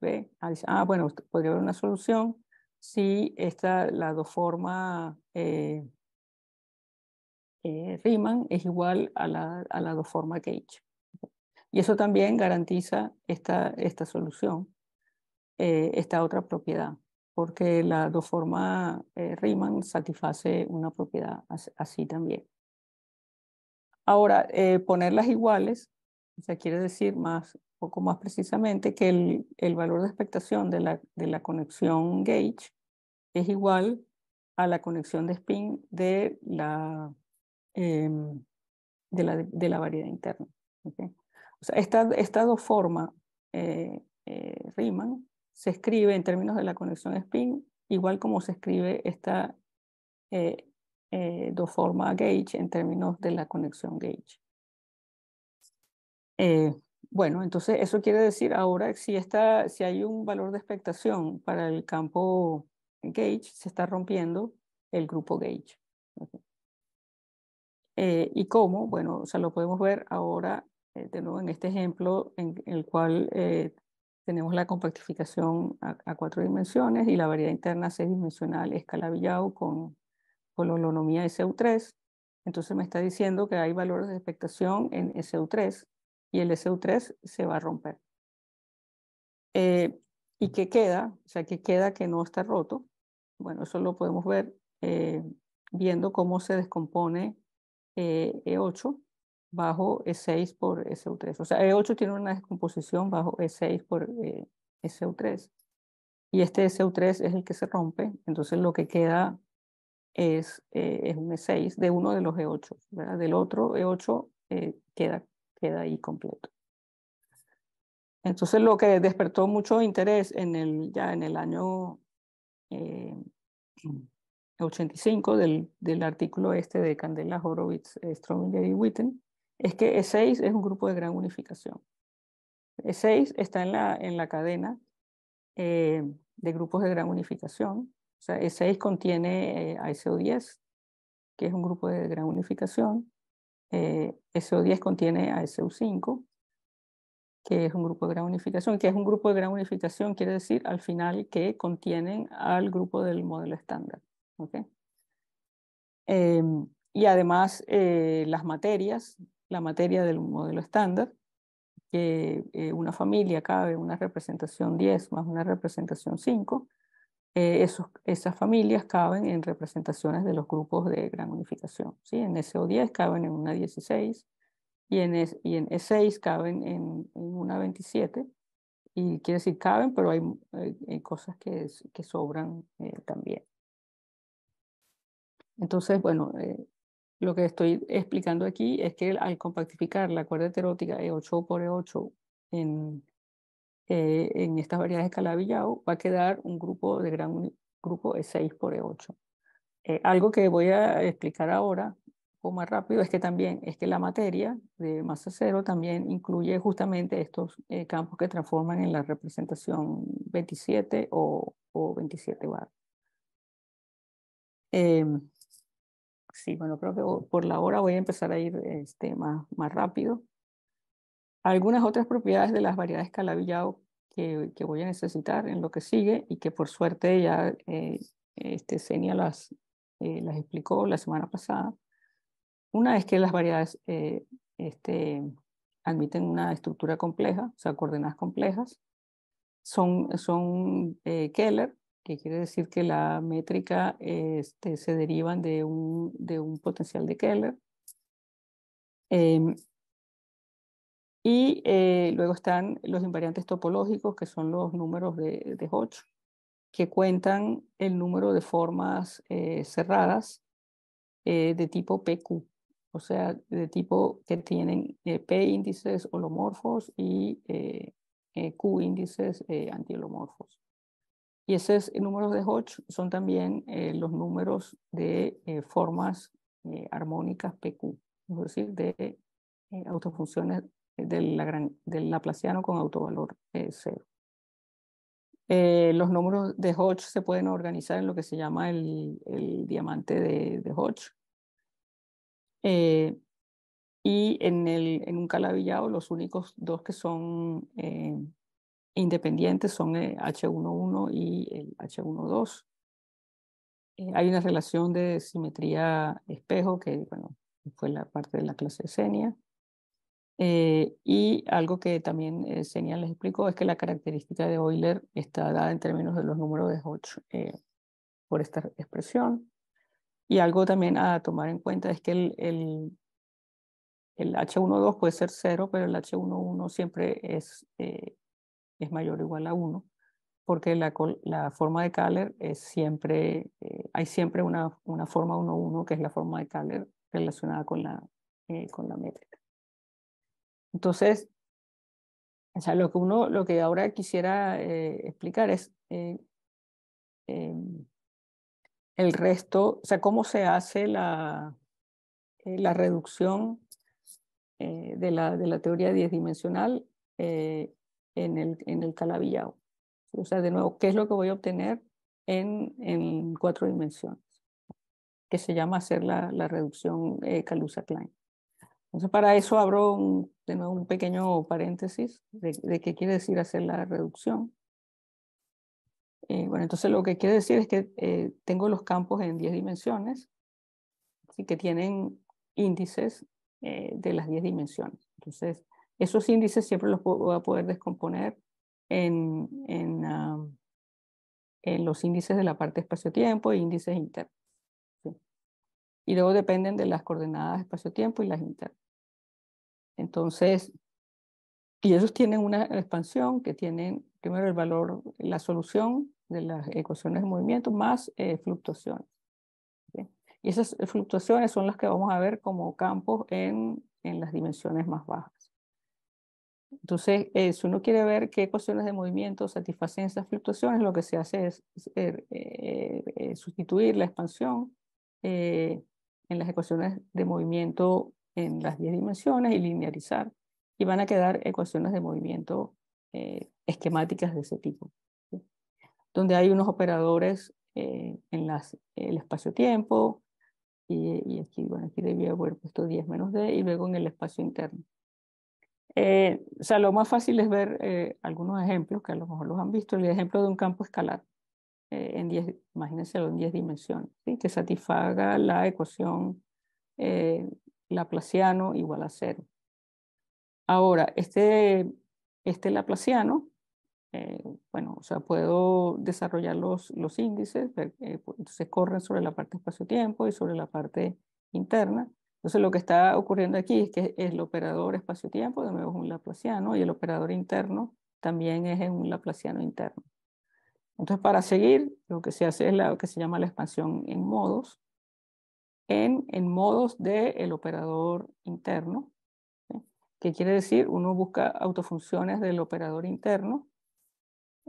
ve, ah, bueno, podría haber una solución si esta, la dos forma eh, Riemann es igual a la, a la dos forma que y eso también garantiza esta, esta solución, eh, esta otra propiedad, porque la doforma eh, Riemann satisface una propiedad así también. Ahora, eh, ponerlas iguales, o sea, quiere decir más, poco más precisamente, que el, valor de expectación de la, conexión gauge es igual a la conexión de spin de la, em, de, la variedad interna. ¿okay? esta dos formas eh, eh, se escribe en términos de la conexión spin, igual como se escribe esta eh, eh dos forma gauge en términos de la conexión gauge. bueno, entonces eso quiere decir ahora si, está si hay un valor de expectación para el campo gauge, se está rompiendo el grupo gauge. ¿Y cómo? Bueno, o lo podemos ver ahora eh, de nuevo en este ejemplo en, el cual eh, tenemos la compactificación a, cuatro dimensiones y la variedad interna seis dimensional escalabillado con, con la holonomía SU3. Entonces me está diciendo que hay valores de expectación en SU3 y el SU3 se va a romper. Eh, ¿Y qué queda? O sea, ¿qué queda que no está roto? Bueno, eso lo podemos ver viendo cómo se descompone E8 e bajo E6 por e SU3. O sea, E8 tiene una descomposición bajo E6 por eh, e SU3. Y este e SU3 es el que se rompe, entonces lo que queda es, eh, un E6 de uno de los E8, ¿verdad? Del otro E8 eh, queda, queda ahí completo. Entonces lo que despertó mucho interés en el, ya en el año 85 del, del, artículo este de Candela Horowitz, Strominger y Witten, es que E6 es un grupo de gran unificación. E6 está en la, en la cadena eh, de grupos de gran unificación. O sea, E6 contiene eh, a e SO10, que es un grupo de gran unificación. Eh, e SO10 contiene a e SU5, que es un grupo de gran unificación, que es un grupo de gran unificación, quiere decir al final que contienen al grupo del modelo estándar. Em, y además eh, las materias la materia del modelo estándar, que eh, una familia cabe una representación 10 más una representación 5, eh, esos, esas familias caben en representaciones de los grupos de gran unificación. ¿sí? En SO10 caben en una 16 y en, y en E6 caben en, una 27. Y quiere decir caben, pero hay, cosas que, que sobran eh, también. Entonces, bueno, lo que estoy explicando aquí es que al compactificar la cuerda heterótica E8 por E8 en, eh, en estas variedades calabi va a quedar un grupo de gran grupo E6 por E8. Eh, algo que voy a explicar ahora o más rápido es que también es que la materia de masa cero también incluye justamente estos eh, campos que transforman en la representación 27 o, o 27 bar. Em, Sí, bueno, creo que por la hora voy a empezar a ir este, más, más rápido. Algunas otras propiedades de las variedades calabillao que, que, voy a necesitar en lo que sigue y que por suerte ya eh, este, Senia las, eh, las explicó la semana pasada. Una es que las variedades eh, este, admiten una estructura compleja, o sea, coordenadas complejas. Son, son eh, Keller, que quiere decir que la métrica este, se derivan de un, potencial de Keller. Em, y eh, luego están los invariantes topológicos, que son los números de, de Hodge, que cuentan el número de formas eh, cerradas eh, de tipo PQ, o sea, de tipo que tienen P índices holomorfos y Q índices antiholomorfos. Y esos eh, números de Hodge son también eh, los números de eh, formas armónicas PQ, es decir, de autofunciones del, Laplaciano con autovalor cero. los números de Hodge se pueden organizar en lo que se llama el, diamante de, Hodge. y en, el, en un calabillado, los únicos dos que son independientes son H11 eh, y el H12. Eh, hay una relación de simetría espejo, que bueno, fue la parte de la clase Senia. Eh, y algo que también Senia eh, les explicó es que la característica de Euler está dada en términos de los números de Hodge por esta expresión. Y algo también a tomar en cuenta es que el, el el H12 puede ser cero, pero el H11 siempre es eh, es mayor o igual a 1, porque la, forma de Kahler es siempre, eh, hay siempre una, forma 1-1 que es la forma de Kahler relacionada con la, eh, con la métrica. Entonces, o lo que uno, lo que ahora quisiera eh, explicar es em, el resto, o sea, cómo se hace la, la reducción de la, de, la, teoría diez dimensional en el, en el Calabillao. O sea, de nuevo, ¿qué es lo que voy a obtener en, en cuatro dimensiones? Que se llama hacer la, la reducción eh, Calusa-Klein. Entonces, para eso abro de nuevo un pequeño paréntesis de, de qué quiere decir hacer la reducción. Eh, bueno, entonces lo que quiere decir es que eh, tengo los campos en 10 dimensiones, y que tienen índices de las 10 dimensiones. Entonces, esos índices siempre los voy a poder descomponer en, en, en los índices de la parte espacio-tiempo e índices internos. Y luego dependen de las coordenadas espacio-tiempo y las internas. Entonces, y ellos tienen una expansión que tienen primero el valor, la solución de las ecuaciones de movimiento más eh, fluctuaciones. Y esas fluctuaciones son las que vamos a ver como campos en, en las dimensiones más bajas. Entonces, eh, si uno quiere ver qué ecuaciones de movimiento satisfacen esas fluctuaciones, lo que se hace es, er, eh, eh, sustituir la expansión en las ecuaciones de movimiento en las 10 dimensiones y linearizar, y van a quedar ecuaciones de movimiento esquemáticas de ese tipo, donde hay unos operadores en las, el espacio-tiempo, y, y, aquí, bueno, aquí debía haber puesto 10 menos D, y luego en el espacio interno. Eh, o sea, lo más fácil es ver eh, algunos ejemplos que a lo mejor los han visto, el ejemplo de un campo escalar, eh, en diez, imagínense en 10 dimensiones, que satisfaga la ecuación eh, Laplaciano igual a cero. Ahora, este, este Laplaciano, bueno, o sea, puedo desarrollar los, los índices, entonces corren sobre la parte espacio-tiempo y sobre la parte interna, entonces lo que está ocurriendo aquí es que el operador espacio-tiempo de nuevo es un laplaciano y el operador interno también es un laplaciano interno. Entonces para seguir lo que se hace es lo que se llama la expansión en modos, en, en modos del operador interno, ¿Qué quiere decir uno busca autofunciones del operador interno,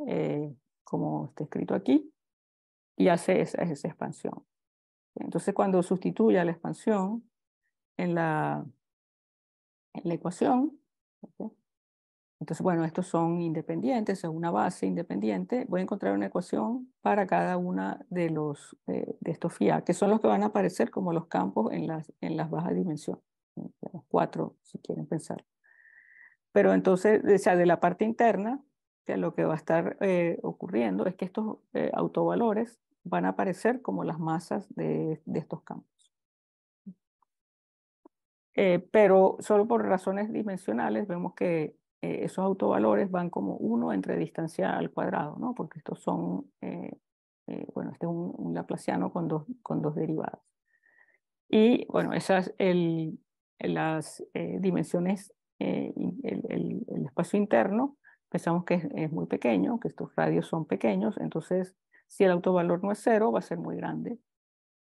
eh, como está escrito aquí, y hace esa, esa expansión. Entonces cuando a la expansión en la, la ecuación. Entonces, bueno, estos son independientes, es una base independiente. Voy a encontrar una ecuación para cada una de, los, eh, de estos FIA, que son los que van a aparecer como los campos en las, en las bajas dimensiones, los cuatro, si quieren pensar. Pero entonces, o sea, de la parte interna, que lo que va a estar eh, ocurriendo es que estos eh, autovalores van a aparecer como las masas de, de estos campos. Eh, pero solo por razones dimensionales vemos que eh, esos autovalores van como uno entre distancia al cuadrado, ¿no? porque estos son, eh, bueno, este es un, laplaciano con dos, derivadas. Y bueno, esas las dimensiones, el, espacio interno, pensamos que es muy pequeño, que estos radios son pequeños, entonces si el autovalor no es cero va a ser muy grande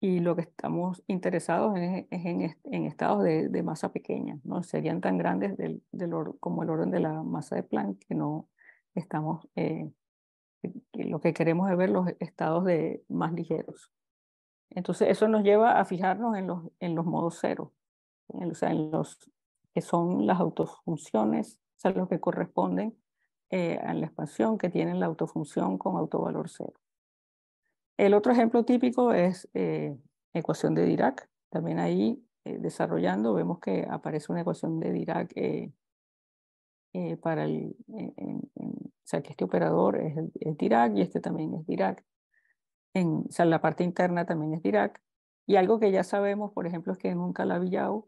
y lo que estamos interesados en, es en, estados de, masa pequeña, ¿no? Serían tan grandes del, como el orden de la masa de Planck que no estamos, eh, lo que queremos es ver los estados de, más ligeros. Entonces eso nos lleva a fijarnos en los, en los modos cero, en, o sea, en los que son las autofunciones, o sea, los que corresponden eh, a la expansión que tienen la autofunción con autovalor cero. El otro ejemplo típico es eh, ecuación de Dirac. También ahí eh, desarrollando vemos que aparece una ecuación de Dirac eh, eh, para el, o sea que este operador es, Dirac y este también es Dirac. En, o sea, la parte interna también es Dirac. Y algo que ya sabemos, por ejemplo, es que en un Calabi-Yau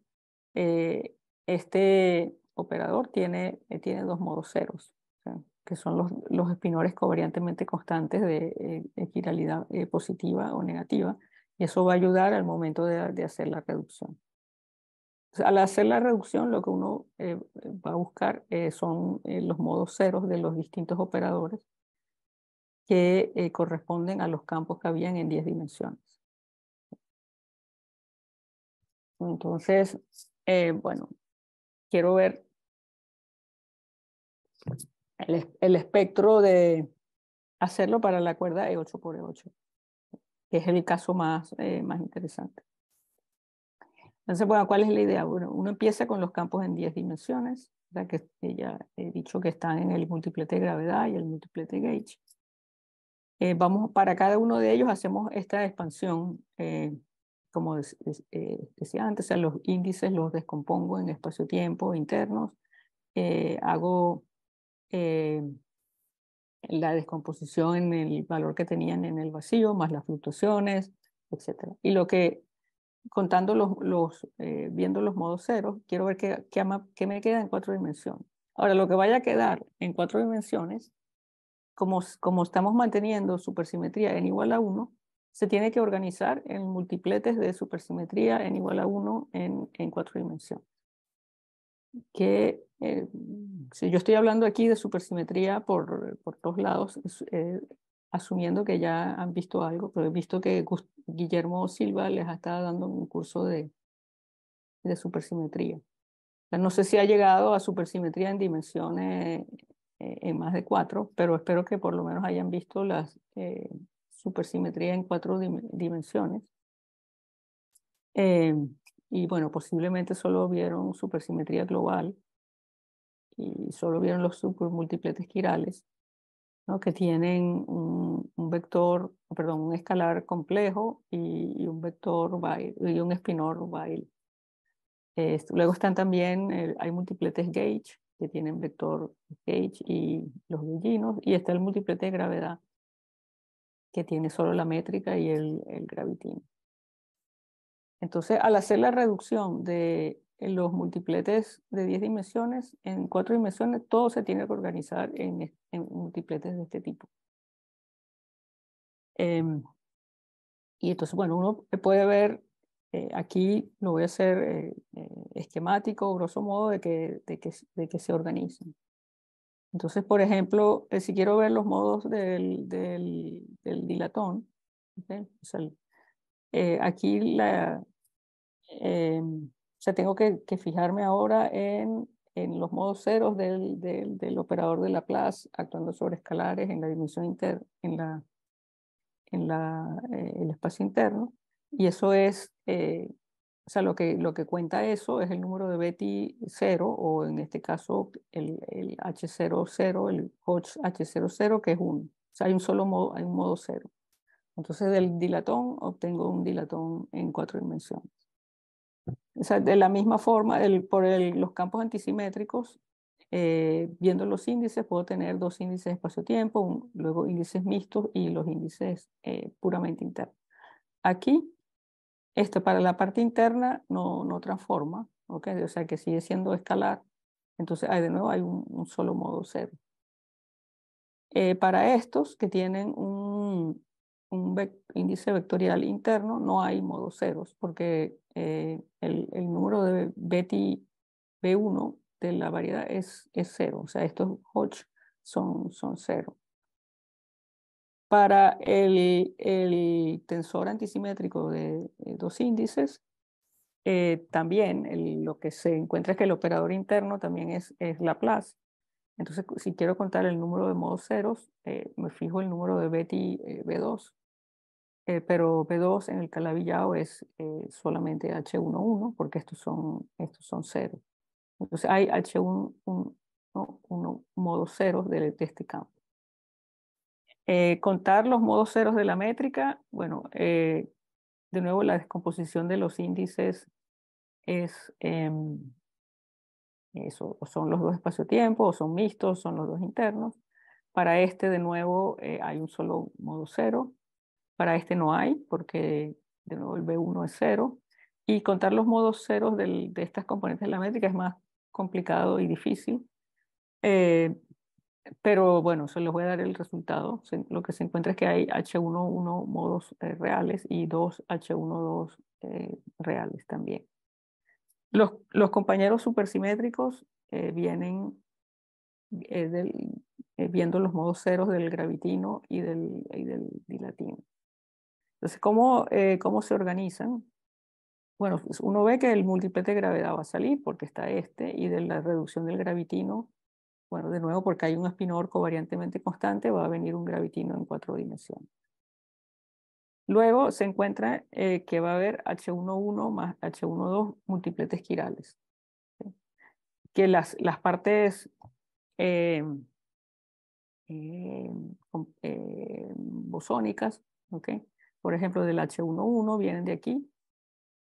este operador tiene, tiene dos modos ceros. O sea, que son los, los espinores covariantemente constantes de eh, equiralidad eh, positiva o negativa, y eso va a ayudar al momento de, hacer la reducción. al hacer la reducción, lo que uno eh, va a buscar son los modos ceros de los distintos operadores que corresponden a los campos que habían en 10 dimensiones. Entonces, bueno, quiero ver el, espectro de hacerlo para la cuerda e 8 por 8 que es el caso más, eh, más interesante. Entonces, bueno, ¿cuál es la idea? Bueno, uno empieza con los campos en 10 dimensiones, ya que ya he dicho que están en el multiplete de gravedad y el multiplete gauge. Eh, vamos, para cada uno de ellos hacemos esta expansión, eh, como decía antes, o los índices los descompongo en espacio-tiempo internos, hago eh, la descomposición en el valor que tenían en el vacío, más las fluctuaciones, etc. Y lo que, contando los, los eh, viendo los modos ceros, quiero ver qué, me queda en cuatro dimensiones. Ahora, lo que vaya a quedar en cuatro dimensiones, como, como estamos manteniendo supersimetría en igual a uno, se tiene que organizar en multipletes de supersimetría en igual a uno en, en cuatro dimensiones que eh, si yo estoy hablando aquí de supersimetría por, por todos lados, eh, asumiendo que ya han visto algo, pero he visto que Guillermo Silva les ha estado dando un curso de, de supersimetría. no sé si ha llegado a supersimetría en dimensiones eh, en más de cuatro, pero espero que por lo menos hayan visto la supersimetría en cuatro dimensiones. Eh, y bueno, posiblemente solo vieron supersimetría global y solo vieron los supermultipletes quirales, ¿no? que tienen un, vector, perdón, un escalar complejo y, un vector y un espinor bail. luego están también, eh, hay multipletes gauge, que tienen vector gauge y los villinos, y está el multiplete de gravedad, que tiene solo la métrica y el, el gravitín. Entonces, al hacer la reducción de los multipletes de 10 dimensiones, en 4 dimensiones, todo se tiene que organizar en, multipletes de este tipo. Em, y entonces, bueno, uno puede ver, eh, aquí lo voy a hacer eh, eh, esquemático, grosso modo, de que, de que, se organizan. Entonces, por ejemplo, si quiero ver los modos del, del, dilatón, aquí la, eh, o sea, tengo que, fijarme ahora en, en, los modos ceros del, del, operador de Laplace actuando sobre escalares en la dimensión interna, en la en la, eh, el espacio interno. Y eso es, eh, o sea, lo que, lo que cuenta eso es el número de Betty 0, o en este caso el, el H00, el Hodge H00, que es 1. O sea, hay un solo modo, hay un modo cero. Entonces del dilatón obtengo un dilatón en cuatro dimensiones de la misma forma, por los campos antisimétricos, eh, viendo los índices, puedo tener dos índices de espacio-tiempo, luego índices mixtos y los índices eh, puramente internos. Aquí, esto para la parte interna no, no transforma, o sea que sigue siendo escalar. Entonces, hay de nuevo hay un, solo modo cero. Eh, para estos que tienen un, índice vectorial interno, no hay modo ceros, porque eh, el, número de Betty B1 de la variedad es, cero, o sea, estos Hodge son, son cero. Para el, tensor antisimétrico de, eh, dos índices, eh, también lo que se encuentra es que el operador interno también es, es Laplace. Entonces, si quiero contar el número de modos ceros, me fijo el número de Betty B2. Eh, pero B2 en el calabillado es eh, solamente H1.1 porque estos son, estos son ceros. Entonces hay H1, modos ceros de, este campo. Eh, contar los modos ceros de la métrica, bueno, de nuevo la descomposición de los índices es em, eso, o son los dos espacio-tiempo, o son mixtos, son los dos internos. Para este, de nuevo, hay un solo modo cero, para este no hay, porque de nuevo el B1 es cero. Y contar los modos ceros de estas componentes de la métrica es más complicado y difícil. Eh, pero bueno, se los voy a dar el resultado. lo que se encuentra es que hay H1.1 modos eh, reales y 2 H1.2 eh, reales también. Los, los compañeros supersimétricos eh, vienen viendo los modos ceros del gravitino y del, y del dilatino. Entonces, ¿cómo, eh, ¿cómo se organizan? Bueno, pues, uno ve que el múltiple de gravedad va a salir porque está este y de la reducción del gravitino, bueno, de nuevo porque hay un espinor covariantemente constante, va a venir un gravitino en cuatro dimensiones. Luego se encuentra eh, que va a haber H11 más H12 multipletes quirales. Que las, las partes eh, bosónicas ¿ok?, por ejemplo, del H11 vienen de aquí,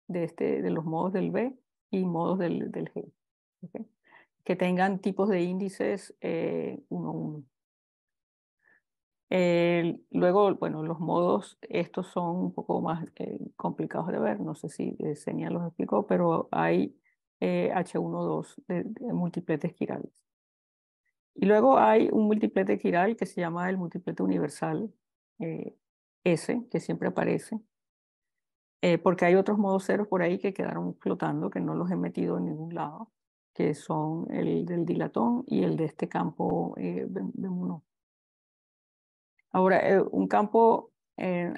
de, este, de los modos del B y modos del, del G. Que tengan tipos de índices 1-1. Eh, luego, bueno, los modos, estos son un poco más eh, complicados de ver, no sé si eh, Señal los explicó, pero hay h 12 de, multipletes quirales. Y luego hay un multiplete quiral que se llama el multiplete universal, eh, S, que siempre aparece, eh, porque hay otros modos ceros por ahí que quedaron flotando, que no los he metido en ningún lado, que son el del dilatón y el de este campo eh, de uno. Ahora, eh, un campo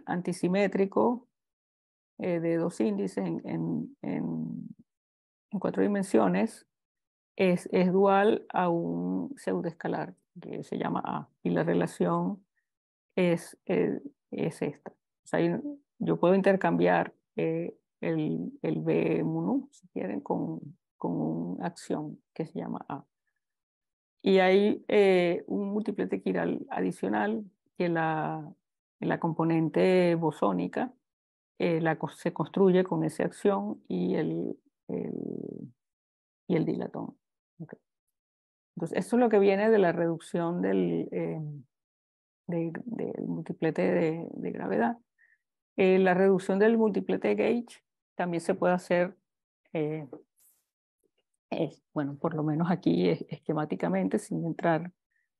antisimétrico de dos índices en, en, cuatro dimensiones es, es, dual a un pseudoescalar que se llama A y la relación es, es, esta. O sea, yo puedo intercambiar eh, el, el B munu, si quieren, con, con una acción que se llama A. Y hay eh, un multiplete quiral adicional que la, la componente bosónica eh, la, se construye con esa acción y el, y el dilatón. Entonces, esto es lo que viene de la reducción del, del multiplete de, de gravedad. Eh, la reducción del multiplete de gauge también se puede hacer, eh, bueno, por lo menos aquí esquemáticamente, sin entrar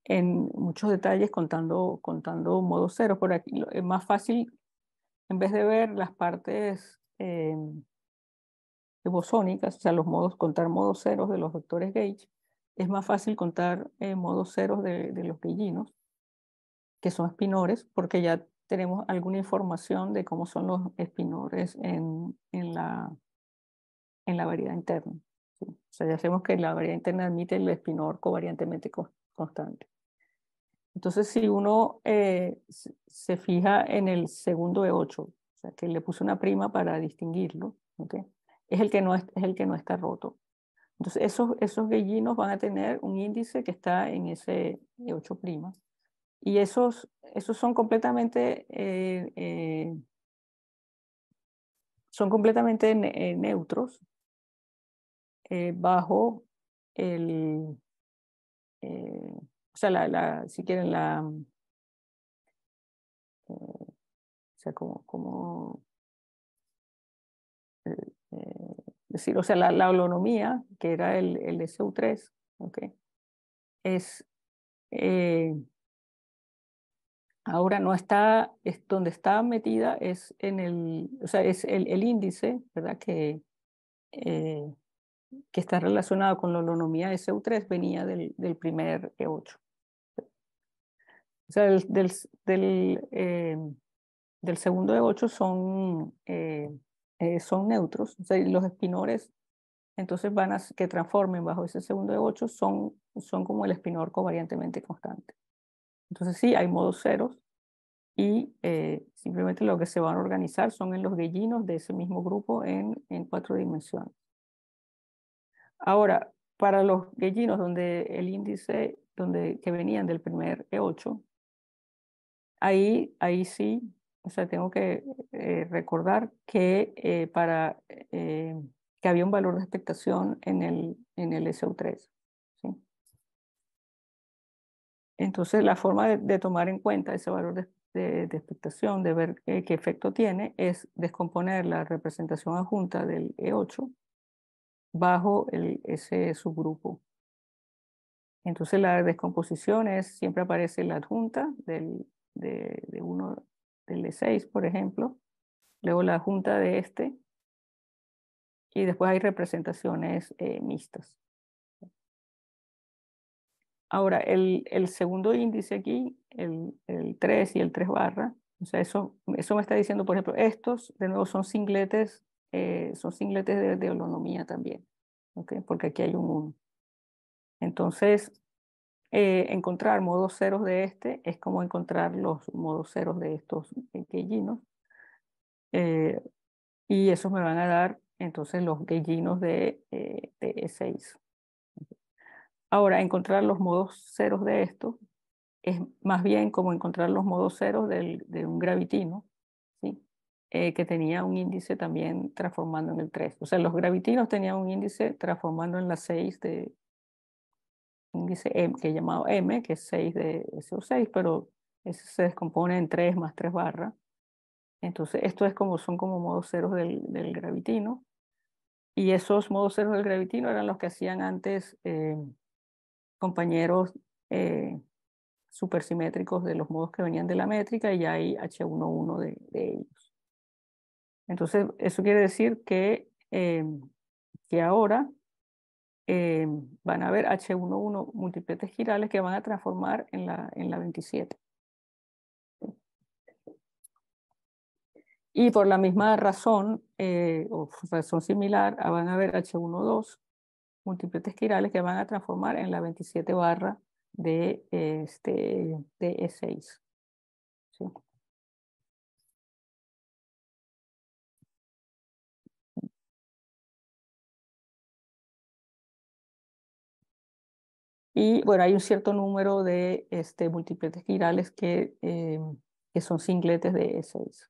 en muchos detalles, contando, contando modos ceros. Por aquí es más fácil, en vez de ver las partes em, bosónicas, o sea, los modos, contar modos ceros de los vectores gauge, es más fácil contar eh, modos ceros de, de los gauginos que son espinores, porque ya tenemos alguna información de cómo son los espinores en, en, la, en la variedad interna. O sea, ya sabemos que la variedad interna admite el espinor covariantemente constante. Entonces, si uno eh, se fija en el segundo E8, o sea, que le puse una prima para distinguirlo, ¿okay? es, el que no es, el que no está roto. Entonces, esos, esos gallinos van a tener un índice que está en ese E8'. Y esos, esos son completamente, eh, eh son completamente eh, neutros eh, bajo el, o sea, la, si quieren, la, mm, o sea, como, como decir, o sea, la, la holonomía, que era el, el SU3, ¿okay? es eh, ahora no está, es donde está metida es en el, o sea, es el, índice, ¿verdad? Que, eh, que está relacionado con la holonomía SU3 venía del, primer E8. O sea, del, del, eh, segundo E8 son, eh, son neutros, o sea, los espinores entonces van a que transformen bajo ese segundo E8 son, son como el espinor covariantemente constante. Entonces sí, hay modos ceros y eh, simplemente lo que se van a organizar son en los gallinos de ese mismo grupo en, cuatro dimensiones. Ahora, para los gallinos donde el índice donde, que venían del primer E8, ahí, ahí sí, o sea, tengo que eh, recordar que, eh, para, que había un valor de expectación en el, en el SU3. Entonces, la forma de, tomar en cuenta ese valor de, expectación, de ver eh, qué efecto tiene, es descomponer la representación adjunta del E8 bajo ese subgrupo. Entonces, la descomposición es, siempre aparece la adjunta del, de, uno, del E6, por ejemplo, luego la adjunta de este, y después hay representaciones eh, mixtas. Ahora, el, segundo índice aquí, el, 3 y el 3 barra, o sea, eso, eso me está diciendo, por ejemplo, estos de nuevo son singletes, eh, son singletes de, de holonomía también, porque aquí hay un 1. Entonces, eh, encontrar modos ceros de este es como encontrar los modos ceros de estos eh, gellinos. y esos me van a dar entonces los gellinos de, de E6. Ahora, encontrar los modos ceros de esto es más bien como encontrar los modos ceros de un gravitino, ¿sí? Eh, que tenía un índice también transformando en el 3. O sea, los gravitinos tenían un índice transformando en la 6 de, índice M, que he llamado M, que es 6 de SO6, pero ese se descompone en 3 más 3 barra. Entonces, esto es como, son como modos ceros del, gravitino. Y esos modos ceros del gravitino eran los que hacían antes eh, compañeros eh, supersimétricos de los modos que venían de la métrica y hay H11 de, de ellos. Entonces, eso quiere decir que, eh, que ahora eh, van a haber H11 múltiples girales que van a transformar en la, 27. Y por la misma razón, o razón similar, van a haber h 12 multipletes quirales que van a transformar en la 27 barra de, este, de E6. Y bueno, hay un cierto número de este, multipletes quirales eh, que, son singletes de E6.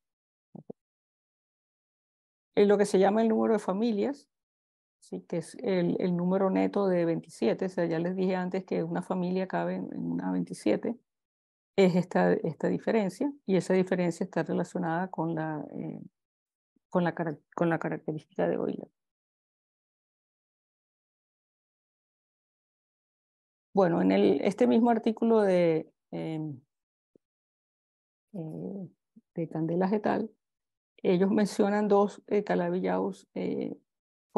lo que se llama el número de familias, Sí, que es el, el, número neto de 27, o sea, ya les dije antes que una familia cabe en una 27, es esta, esta diferencia, y esa diferencia está relacionada con la, eh, con la, característica de Euler. Bueno, en este mismo artículo de, em, eh, Candela Getal, de ellos mencionan dos eh,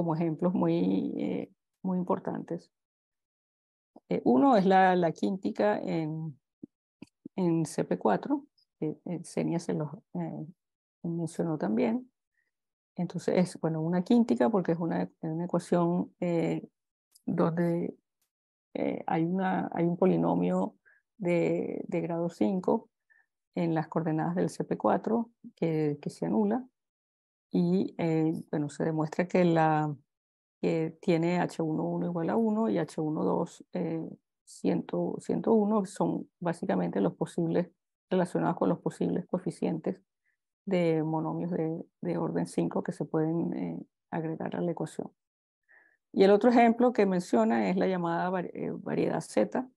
como ejemplos muy, eh, muy importantes. Eh, uno es la, la quíntica en, en CP4, que Senia eh, se los mencionó también. Entonces es, bueno, una quíntica porque es una, una ecuación donde hay, una, hay un polinomio de, de grado 5 en las coordenadas del CP4 que, que se anula y eh, bueno, se demuestra que, la, que tiene H1.1 igual a 1 y H1.2 eh, 101 son básicamente los posibles relacionados con los posibles coeficientes de monomios de, orden 5 que se pueden eh, agregar a la ecuación. Y el otro ejemplo que menciona es la llamada eh, variedad Z,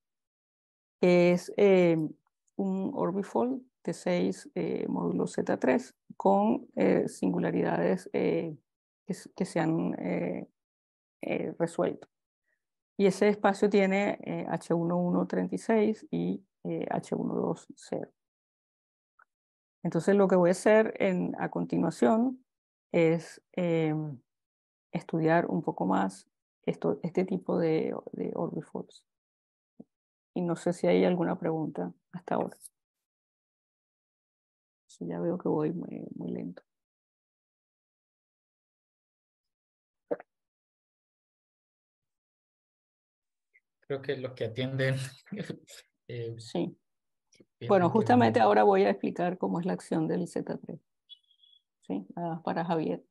que es un orbifold T6 eh, módulo Z3 con eh, singularidades eh, que, se han eh, resuelto. Y ese espacio tiene H1136 y H120. Entonces lo que voy a hacer a continuación es estudiar un poco más esto, este tipo de, de Y no sé si hay alguna pregunta hasta ahora ya veo que voy muy, lento. Creo que los que atienden. Eh, sí. Bueno, justamente ahora voy a explicar cómo es la acción del Z3. Sí, para Javier.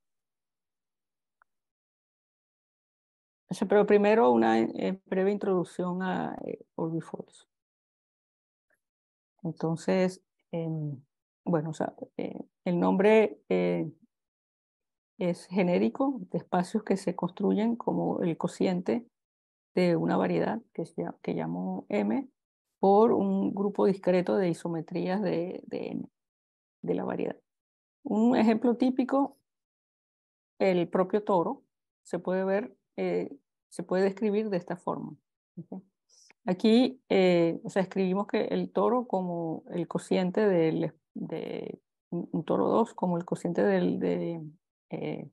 Pero primero una eh, breve introducción a eh, Orby Entonces, em, bueno, o sea, eh, el nombre eh, es genérico de espacios que se construyen como el cociente de una variedad que, se que llamo M por un grupo discreto de isometrías de, de M, de la variedad. Un ejemplo típico, el propio toro, se puede ver, eh, se puede describir de esta forma. Aquí, o sea, escribimos que el toro como el cociente del, de un toro 2 como el cociente del, de, eh,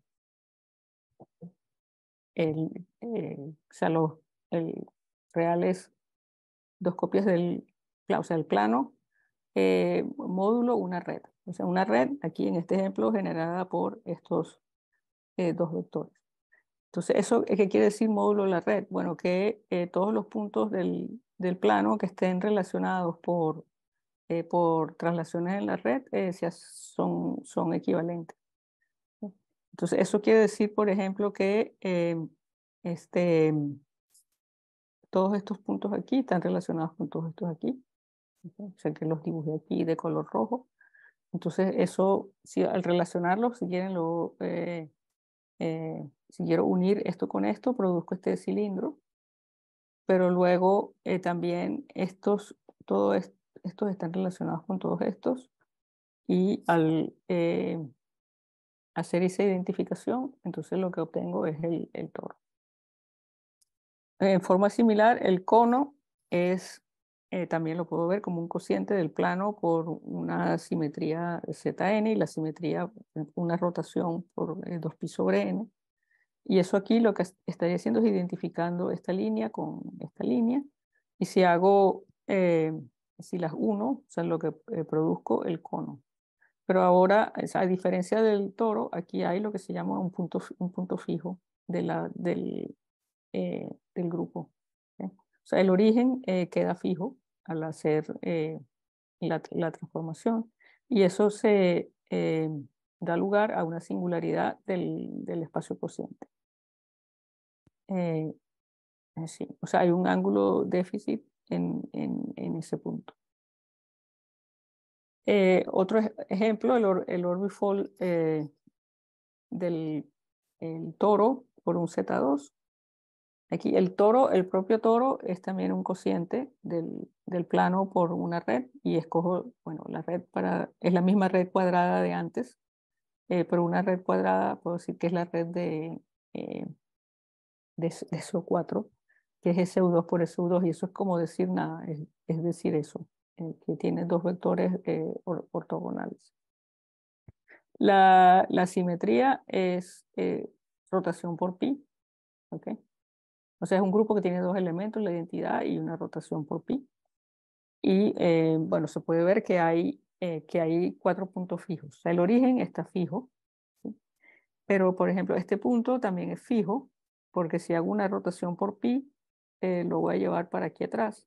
el, eh, sea, el real dos copias del, plano, eh, módulo, una red. O sea, una red aquí en este ejemplo generada por estos dos vectores. Entonces, ¿eso qué quiere decir módulo la red? Bueno, que todos los puntos del plano que estén relacionados por eh, por traslaciones en la red eh, son, son equivalentes. Entonces, eso quiere decir, por ejemplo, que eh, este, todos estos puntos aquí están relacionados con todos estos aquí. O sea, que los dibujé aquí de color rojo. Entonces, eso, si, al relacionarlos, si quieren, lo, si quiero unir esto con esto, produzco este cilindro. Pero luego también estos, todo esto estos están relacionados con todos estos y al eh, hacer esa identificación, entonces lo que obtengo es el, toro. En forma similar, el cono es, eh, también lo puedo ver como un cociente del plano por una simetría ZN y la simetría, una rotación por 2pi eh, sobre n. Y eso aquí lo que estaría haciendo es identificando esta línea con esta línea. Y si hago si las uno, o sea, lo que eh, produzco, el cono. Pero ahora, a diferencia del toro, aquí hay lo que se llama un punto, un punto fijo de la, del, eh, del grupo. O sea, el origen eh, queda fijo al hacer la, la, transformación y eso se da lugar a una singularidad del, del espacio cociente. O sea, hay un ángulo déficit en, ese punto. Eh, otro ejemplo, el, or, el orbifold eh, del toro por un Z2. Aquí el toro, el propio toro es también un cociente del, plano por una red y escojo, bueno, la red para, es la misma red cuadrada de antes, eh, pero una red cuadrada puedo decir que es la red de, de, de SO4 que es su 2 por su 2 y eso es como decir nada, es, decir eso, eh, que tiene dos vectores eh, ortogonales. La, la, simetría es eh, rotación por pi, ¿ok? O sea, es un grupo que tiene dos elementos, la identidad y una rotación por pi. Y bueno, se puede ver que hay, que hay cuatro puntos fijos. O sea, el origen está fijo, ¿sí? pero por ejemplo, este punto también es fijo, porque si hago una rotación por pi, eh, lo voy a llevar para aquí atrás.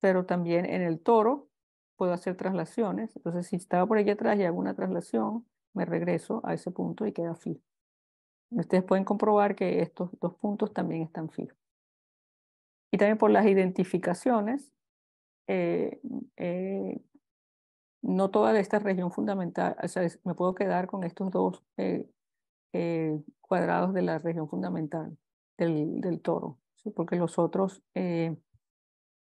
Pero también en el toro puedo hacer traslaciones. Entonces, si estaba por aquí atrás y hago una traslación, me regreso a ese punto y queda fijo. Ustedes pueden comprobar que estos dos puntos también están fijos. Y también por las identificaciones, eh, eh, no toda esta región fundamental, o sea, me puedo quedar con estos dos cuadrados de la región fundamental del toro porque los otros, eh,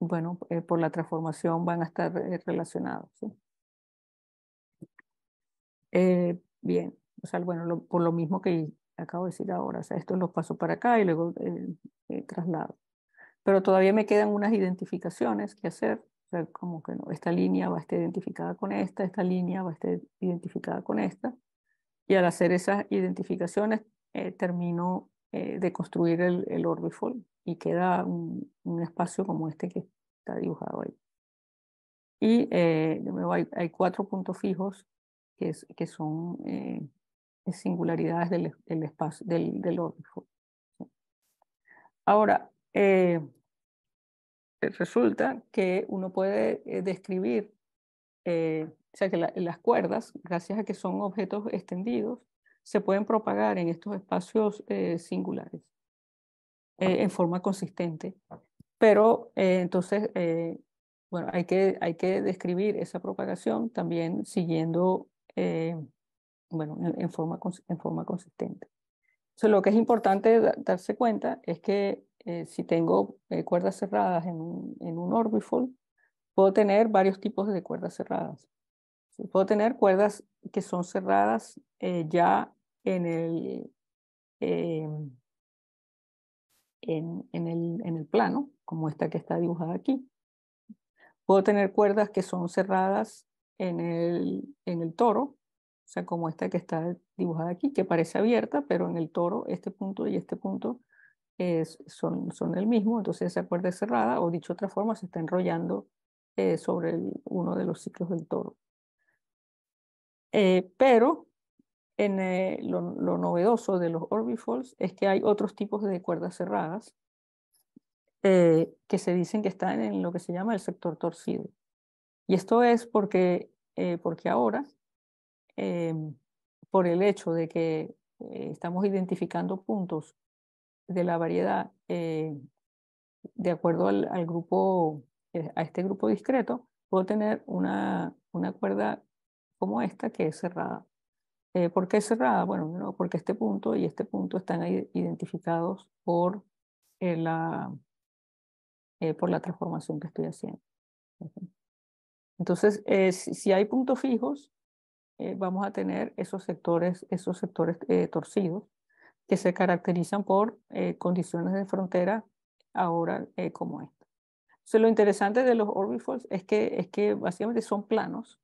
bueno, eh, por la transformación van a estar eh, relacionados. bien, o sea, bueno, por lo mismo que acabo de decir ahora, o sea, esto los paso para acá y luego traslado. Pero todavía me quedan unas identificaciones que hacer, o sea, como que no, esta línea va a estar identificada con esta, esta línea va a estar identificada con esta, y al hacer esas identificaciones termino de construir el, el, orbifold y queda un, espacio como este que está dibujado ahí. Y eh, de nuevo hay, cuatro puntos fijos que, que son eh, singularidades del, espacio, del, del Ahora, eh, resulta que uno puede describir, o sea, que las cuerdas, gracias a que son objetos extendidos, se pueden propagar en estos espacios singulares. Eh, en forma consistente. Pero eh, entonces, eh, bueno, hay que, hay que describir esa propagación también siguiendo, bueno, en, forma, en forma consistente. Entonces, lo que es importante darse cuenta es que si tengo cuerdas cerradas en un, en un orbifold, puedo tener varios tipos de cuerdas cerradas. Puedo tener cuerdas que son cerradas ya en el, en, el, plano, como esta que está dibujada aquí. Puedo tener cuerdas que son cerradas en el, toro, o sea, como esta que está dibujada aquí, que parece abierta, pero en el toro este punto y este punto son, son el mismo, entonces esa cuerda es cerrada, o dicho de otra forma, se está enrollando eh, sobre uno de los ciclos del toro. Eh, pero eh, lo, novedoso de los orbifolds es que hay otros tipos de cuerdas cerradas eh, que se dicen que están en lo que se llama el sector torcido. Y esto es porque, eh, porque ahora, por el hecho de que estamos identificando puntos de la variedad de acuerdo al, al grupo, a este grupo discreto, puedo tener una, una cuerda como esta que es cerrada. Eh, ¿Por qué cerrada? Bueno, no, porque este punto y este punto están identificados por, eh, la, eh, por la transformación que estoy haciendo. Entonces, si, hay puntos fijos, vamos a tener esos sectores, esos sectores torcidos que se caracterizan por condiciones de frontera ahora como esta. lo interesante de los orbifolds es que, es que básicamente son planos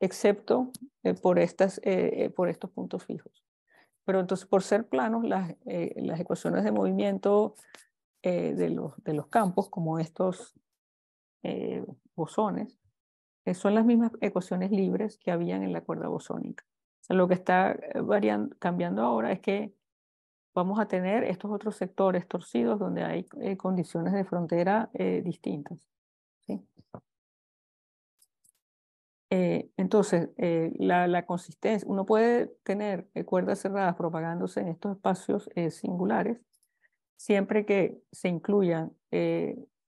excepto eh, por, eh, eh, por estos puntos fijos. Pero entonces, por ser planos, las, ecuaciones de movimiento de los, campos, como estos bosones, son las mismas ecuaciones libres que habían en la cuerda bosónica. lo que está variando, cambiando ahora es que vamos a tener estos otros sectores torcidos donde hay condiciones de frontera distintas. Eh, entonces, eh, la, consistencia, uno puede tener eh, cuerdas cerradas propagándose en estos espacios singulares, siempre que se incluyan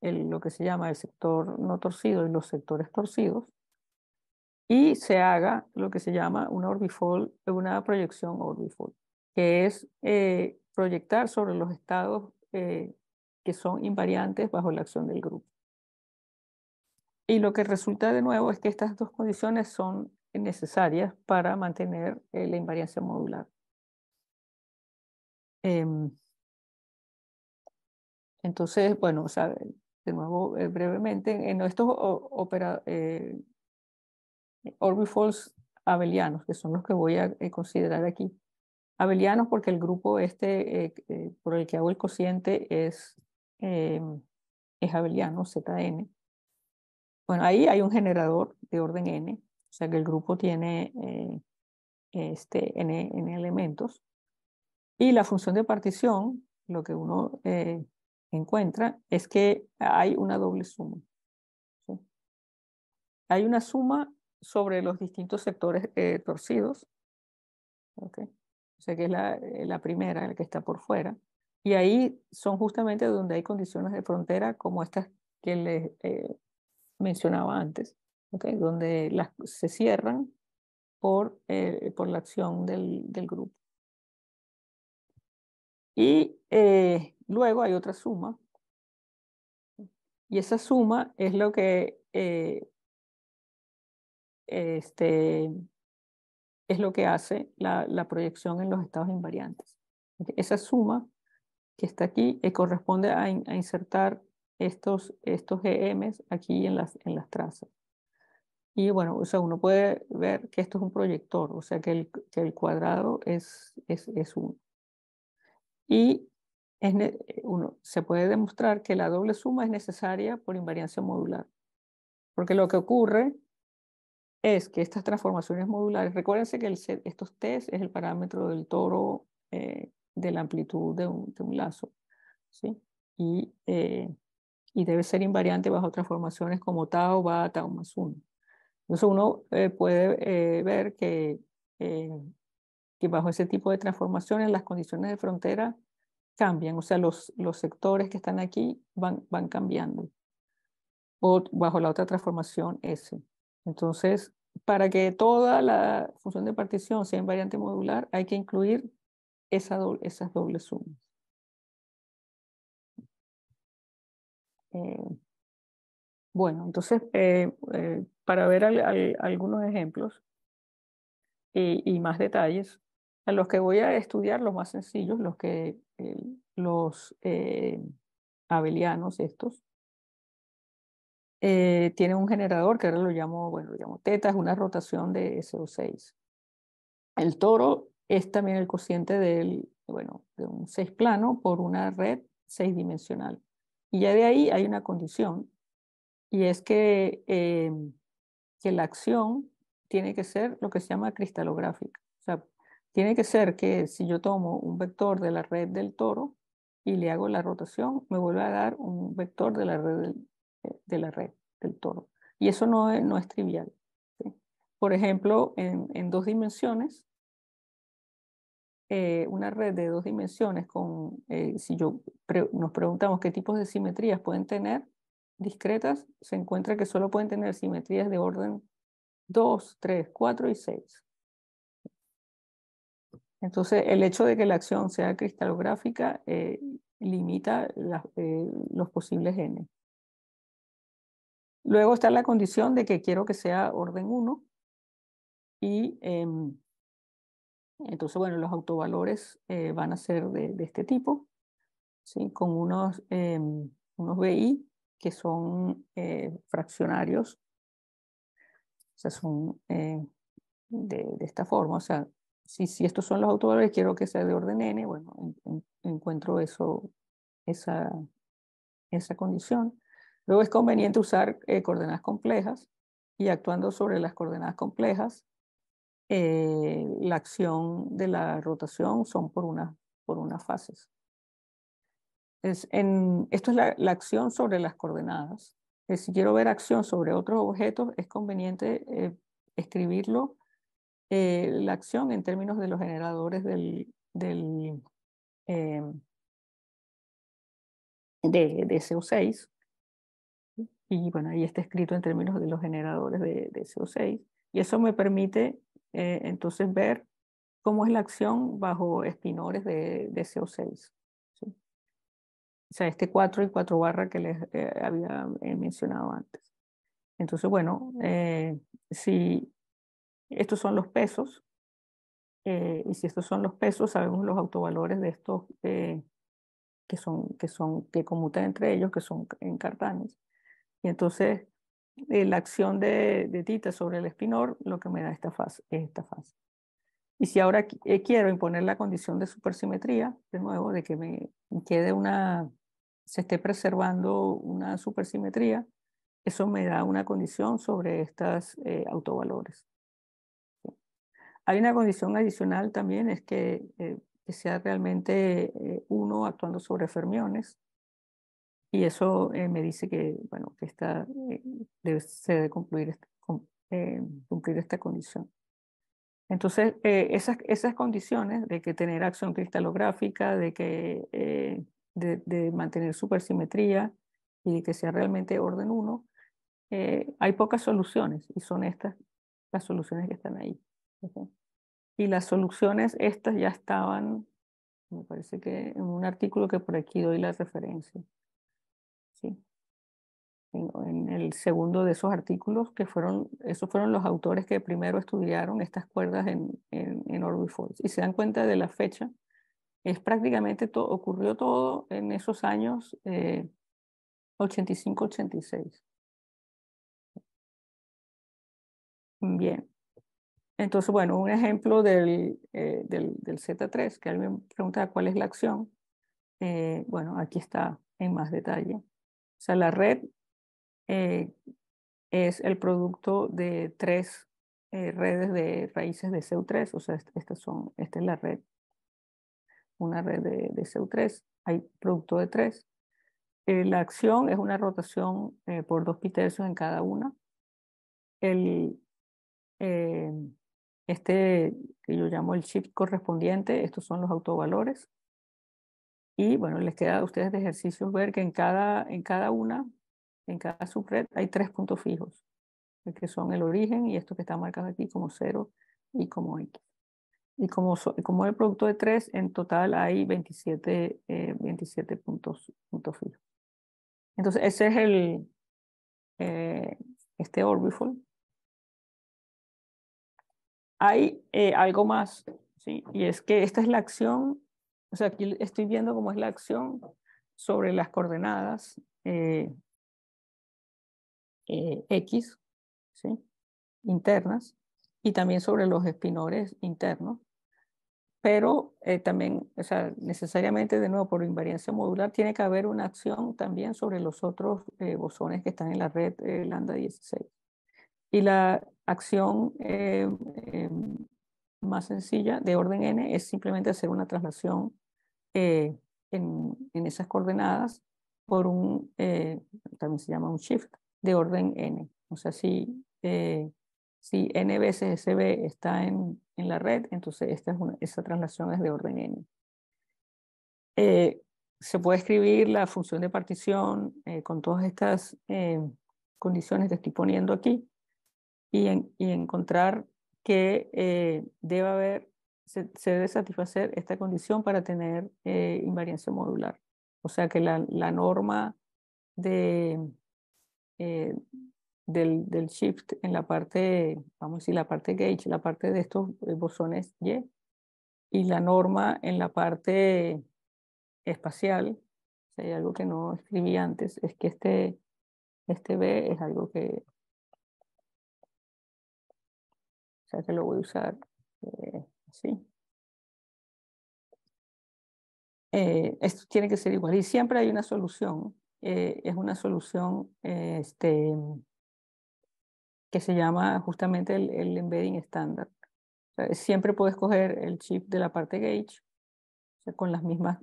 lo que se llama el sector no torcido y los sectores torcidos, y se haga lo que se llama una orbifold una proyección orbifold que es proyectar sobre los estados que son invariantes bajo la acción del grupo. Y lo que resulta de nuevo es que estas dos condiciones son necesarias para mantener eh, la invariancia modular. Em, entonces, bueno, de nuevo, eh, brevemente, en estos eh, abelianos, que son los que voy a eh, considerar aquí. Abelianos porque el grupo este por el que hago el cociente es, em, es abeliano, ZN bueno, ahí hay un generador de orden n, o sea que el grupo tiene eh, este, n, elementos. Y la función de partición, lo que uno eh, encuentra es que hay una doble suma. Hay una suma sobre los distintos sectores eh, torcidos. O sea que es la, la primera, la que está por fuera. Y ahí son justamente donde hay condiciones de frontera como estas que les mencionaba antes, donde las, se cierran por, eh, por la acción del, grupo. Y eh, luego hay otra suma. Y esa suma es lo que eh, este, es lo que hace la, proyección en los estados invariantes. Esa suma que está aquí corresponde a, insertar estos, estos gms e aquí en las, en las trazas. Y bueno, o sea, uno puede ver que esto es un proyector, o sea que el, que el cuadrado es, es, es uno. Y es uno, se puede demostrar que la doble suma es necesaria por invariancia modular. Porque lo que ocurre es que estas transformaciones modulares, recuérdense que el, estos T es el parámetro del toro eh, de la amplitud de un, de un lazo. ¿sí? Y eh, y debe ser invariante bajo transformaciones como tau, ba, tau más 1. Entonces uno eh, puede eh, ver eh, que, bajo ese tipo de transformaciones las condiciones de frontera cambian, o sea, los, los sectores que están aquí van, van cambiando, o bajo la otra transformación S. Entonces, para que toda la función de partición sea invariante modular, hay que incluir esa esas dobles sumas. Eh, bueno, entonces, eh, eh, para ver algunos ejemplos y, más detalles, a los que voy a estudiar los más sencillos, los que los abelianos estos, tienen un generador que ahora lo llamo, bueno, llamo teta, es una rotación de SO6. El toro es también el cociente del, bueno, de un seis plano por una red seis dimensional. Y ya de ahí hay una condición, y es que, eh, que la acción tiene que ser lo que se llama cristalográfica. O sea, tiene que ser que si yo tomo un vector de la red del toro y le hago la rotación, me vuelve a dar un vector de la red del, eh, de la red del toro. Y eso no es, no es trivial. Por ejemplo, en dos dimensiones, eh, una red de dos dimensiones con, eh, si yo nos preguntamos qué tipos de simetrías pueden tener discretas, se encuentra que solo pueden tener simetrías de orden 2, 3, 4 y 6. Entonces, el hecho de que la acción sea cristalográfica eh, limita los posibles n. Luego está la condición de que quiero que sea orden 1 y em, entonces, bueno, los autovalores eh, van a ser de, este tipo, ¿sí? con unos, eh, unos BI que son eh, fraccionarios, o sea, son eh, de, de, esta forma. O sea, si, si estos son los autovalores, quiero que sea de orden n, bueno, encuentro eso, esa, esa condición. Luego es conveniente usar coordenadas complejas y actuando sobre las coordenadas complejas eh, la acción de la rotación son por, una, por unas fases. Es en, esto es la, la, acción sobre las coordenadas. Eh, si quiero ver acción sobre otros objetos, es conveniente eh, escribirlo, la acción en términos de los generadores del, del de, de, CO6. Y bueno, ahí está escrito en términos de los generadores de, de CO6. Y eso me permite eh, entonces, ver cómo es la acción bajo espinores de, de CO6. O sea, este 4 y 4 barra que les eh, había eh, mencionado antes. Entonces, bueno, si estos son los pesos, y si estos son los pesos, sabemos los autovalores de estos que son, que son, que conmutan entre ellos, que son en cartones. Y entonces, la acción de, tita sobre el espinor lo que me da esta fase, esta fase. Y si ahora eh, quiero imponer la condición de supersimetría, de nuevo, de que me quede una, se esté preservando una supersimetría, eso me da una condición sobre estos eh, autovalores. Hay una condición adicional también, es que eh, sea realmente uno actuando sobre fermiones, y eso eh, me dice que, bueno, que está, eh, debe, se debe concluir eh, cumplir esta condición. Entonces, esas, esas condiciones de que tener acción cristalográfica, de, que, de, mantener supersimetría y de que sea realmente orden 1, hay pocas soluciones y son estas las soluciones que están ahí. Y las soluciones estas ya estaban, me parece que en un artículo que por aquí doy la referencia. ¿sí? en, el segundo de esos artículos, que fueron, esos fueron los autores que primero estudiaron estas cuerdas en, en, en Y se dan cuenta de la fecha, es prácticamente todo, ocurrió todo en esos años eh, 85-86. Bien. Entonces, bueno, un ejemplo del, eh, del, del, Z3, que alguien pregunta cuál es la acción. Eh, bueno, aquí está en más detalle. O sea, la red eh, es el producto de tres eh, redes de raíces de co 3 o sea, estas son, esta es la red, una red de, de 3 hay producto de tres. Eh, la acción es una rotación por dos pi tercios en cada una. El, este que yo llamo el chip correspondiente, estos son los autovalores. Y bueno, les queda a ustedes de ejercicios ver que en cada, en cada una, en cada subred, hay tres puntos fijos, eh, que son el origen y esto que está marcado aquí como 0 y como X. Y como, como el producto de tres, en total hay 27, eh, puntos, puntos fijos. Entonces, ese es el, eh, este orbifold. Hay algo más, ¿sí? y es que esta es la acción o sea, aquí estoy viendo cómo es la acción sobre las coordenadas eh, eh, X, Internas, y también sobre los espinores internos. Pero eh, también, o sea, necesariamente, de nuevo, por invariancia modular, tiene que haber una acción también sobre los otros bosones que están en la red lambda 16. Y la acción em, más sencilla de orden n es simplemente hacer una traslación eh, en, en, esas coordenadas por un, eh, también se llama un shift, de orden n. O sea, si, eh, si n veces SB está en, en la red, entonces esta es una, esa traslación es de orden n. se puede escribir la función de partición con todas estas condiciones que estoy poniendo aquí y, en, y encontrar que eh, debe haber, se, debe satisfacer esta condición para tener eh, invariancia modular. O sea que la, norma de, eh, del, shift en la parte, vamos a decir, la parte gauge, la parte de estos eh, bosones Y, y la norma en la parte espacial, hay algo que no escribí antes, es que este, este B es algo que O sea que lo voy a usar eh, así. Eh, esto tiene que ser igual. Y siempre hay una solución. Eh, es una solución este, que se llama justamente el, embedding estándar. siempre puedes coger el chip de la parte gauge con las mismas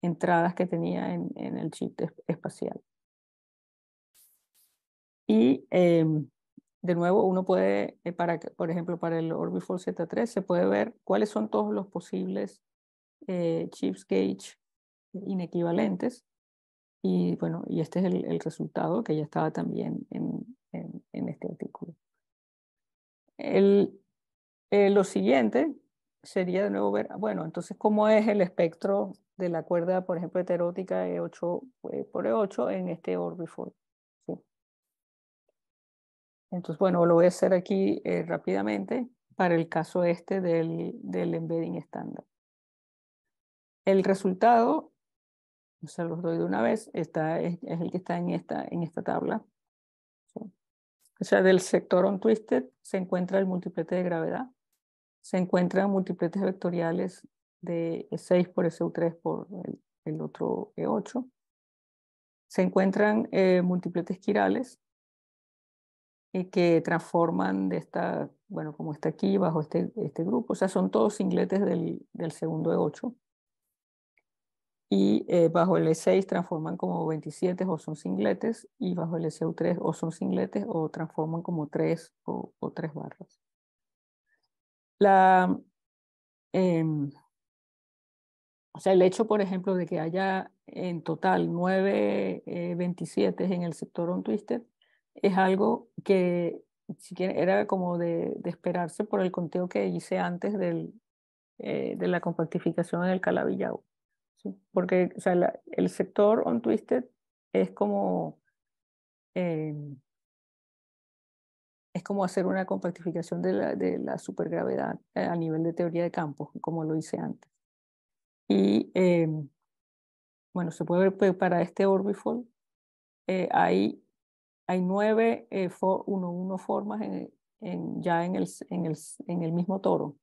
entradas que tenía en, en el chip espacial. Y em, de nuevo, uno puede, eh, para, por ejemplo, para el Orbifold Z3, se puede ver cuáles son todos los posibles eh, chips gauge inequivalentes. Y bueno, y este es el, resultado que ya estaba también en, en, este artículo. El, eh, lo siguiente sería de nuevo ver, bueno, entonces, ¿cómo es el espectro de la cuerda, por ejemplo, heterótica E8 por E8 en este Orbifold? Entonces, bueno, lo voy a hacer aquí eh, rápidamente para el caso este del, del embedding estándar. El resultado, se los doy de una vez, está, es, el que está en esta, en esta tabla. O sea, del sector on-twisted se encuentra el multiplete de gravedad, se encuentran multipletes vectoriales de 6 e por e SU3 por el, otro E8, se encuentran eh, multipletes quirales, que transforman de esta, bueno, como está aquí, bajo este, este grupo. O sea, son todos singletes del, segundo E8. Y eh, bajo el E6 transforman como 27 o son singletes, y bajo el e SU3 o son singletes o transforman como 3 o, o 3 barras. La, em, o sea, el hecho, por ejemplo, de que haya en total 9 27 eh, en el sector on-twisted es algo que era como de, esperarse por el conteo que hice antes del, eh, de la compactificación en el Calabillao. Porque o sea, el sector on twisted es como, em, es como hacer una compactificación de la, de la supergravedad eh, a nivel de teoría de campos, como lo hice antes. Y em, bueno, se puede ver pues, para este orbifold, eh, hay hay nueve, eh, 1 formas en, ya en el, en, el, mismo toro,